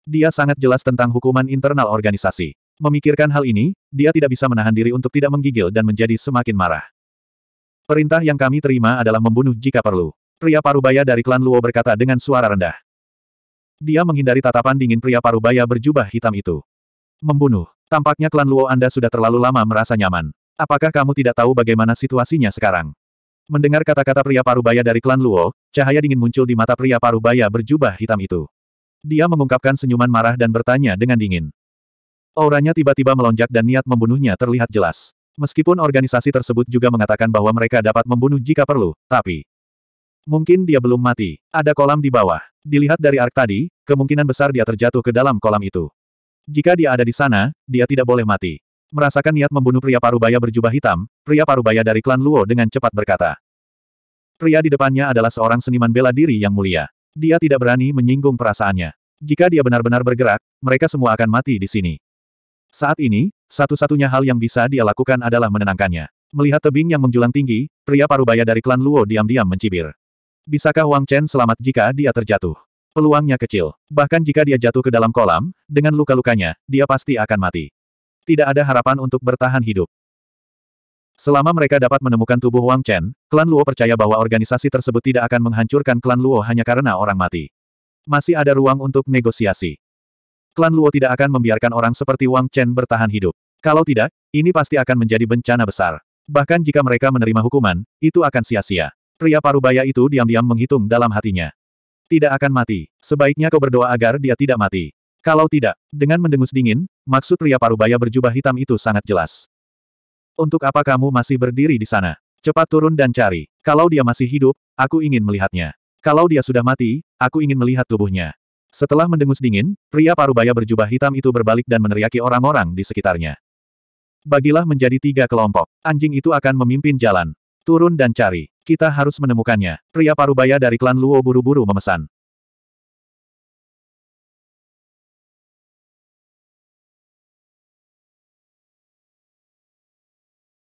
Dia sangat jelas tentang hukuman internal organisasi. Memikirkan hal ini, dia tidak bisa menahan diri untuk tidak menggigil dan menjadi semakin marah. Perintah yang kami terima adalah membunuh jika perlu. Pria parubaya dari klan Luo berkata dengan suara rendah. Dia menghindari tatapan dingin pria parubaya berjubah hitam itu. Membunuh. Tampaknya klan Luo Anda sudah terlalu lama merasa nyaman. Apakah kamu tidak tahu bagaimana situasinya sekarang? Mendengar kata-kata pria parubaya dari klan Luo, cahaya dingin muncul di mata pria parubaya berjubah hitam itu. Dia mengungkapkan senyuman marah dan bertanya dengan dingin. Auranya tiba-tiba melonjak dan niat membunuhnya terlihat jelas. Meskipun organisasi tersebut juga mengatakan bahwa mereka dapat membunuh jika perlu, tapi... Mungkin dia belum mati. Ada kolam di bawah. Dilihat dari ark tadi, kemungkinan besar dia terjatuh ke dalam kolam itu. Jika dia ada di sana, dia tidak boleh mati. Merasakan niat membunuh pria parubaya berjubah hitam, pria parubaya dari klan Luo dengan cepat berkata. Pria di depannya adalah seorang seniman bela diri yang mulia. Dia tidak berani menyinggung perasaannya. Jika dia benar-benar bergerak, mereka semua akan mati di sini. Saat ini, satu-satunya hal yang bisa dia lakukan adalah menenangkannya. Melihat tebing yang menjulang tinggi, pria parubaya dari klan Luo diam-diam mencibir. Bisakah Wang Chen selamat jika dia terjatuh? Peluangnya kecil. Bahkan jika dia jatuh ke dalam kolam, dengan luka-lukanya, dia pasti akan mati tidak ada harapan untuk bertahan hidup. Selama mereka dapat menemukan tubuh Wang Chen, klan Luo percaya bahwa organisasi tersebut tidak akan menghancurkan klan Luo hanya karena orang mati. Masih ada ruang untuk negosiasi. Klan Luo tidak akan membiarkan orang seperti Wang Chen bertahan hidup. Kalau tidak, ini pasti akan menjadi bencana besar. Bahkan jika mereka menerima hukuman, itu akan sia-sia. Pria parubaya itu diam-diam menghitung dalam hatinya. Tidak akan mati. Sebaiknya kau berdoa agar dia tidak mati. Kalau tidak, dengan mendengus dingin, maksud pria parubaya berjubah hitam itu sangat jelas. Untuk apa kamu masih berdiri di sana? Cepat turun dan cari. Kalau dia masih hidup, aku ingin melihatnya. Kalau dia sudah mati, aku ingin melihat tubuhnya. Setelah mendengus dingin, pria parubaya berjubah hitam itu berbalik dan meneriaki orang-orang di sekitarnya. Bagilah menjadi tiga kelompok. Anjing itu akan memimpin jalan. Turun dan cari. Kita harus menemukannya. Pria parubaya dari klan Luo buru-buru memesan.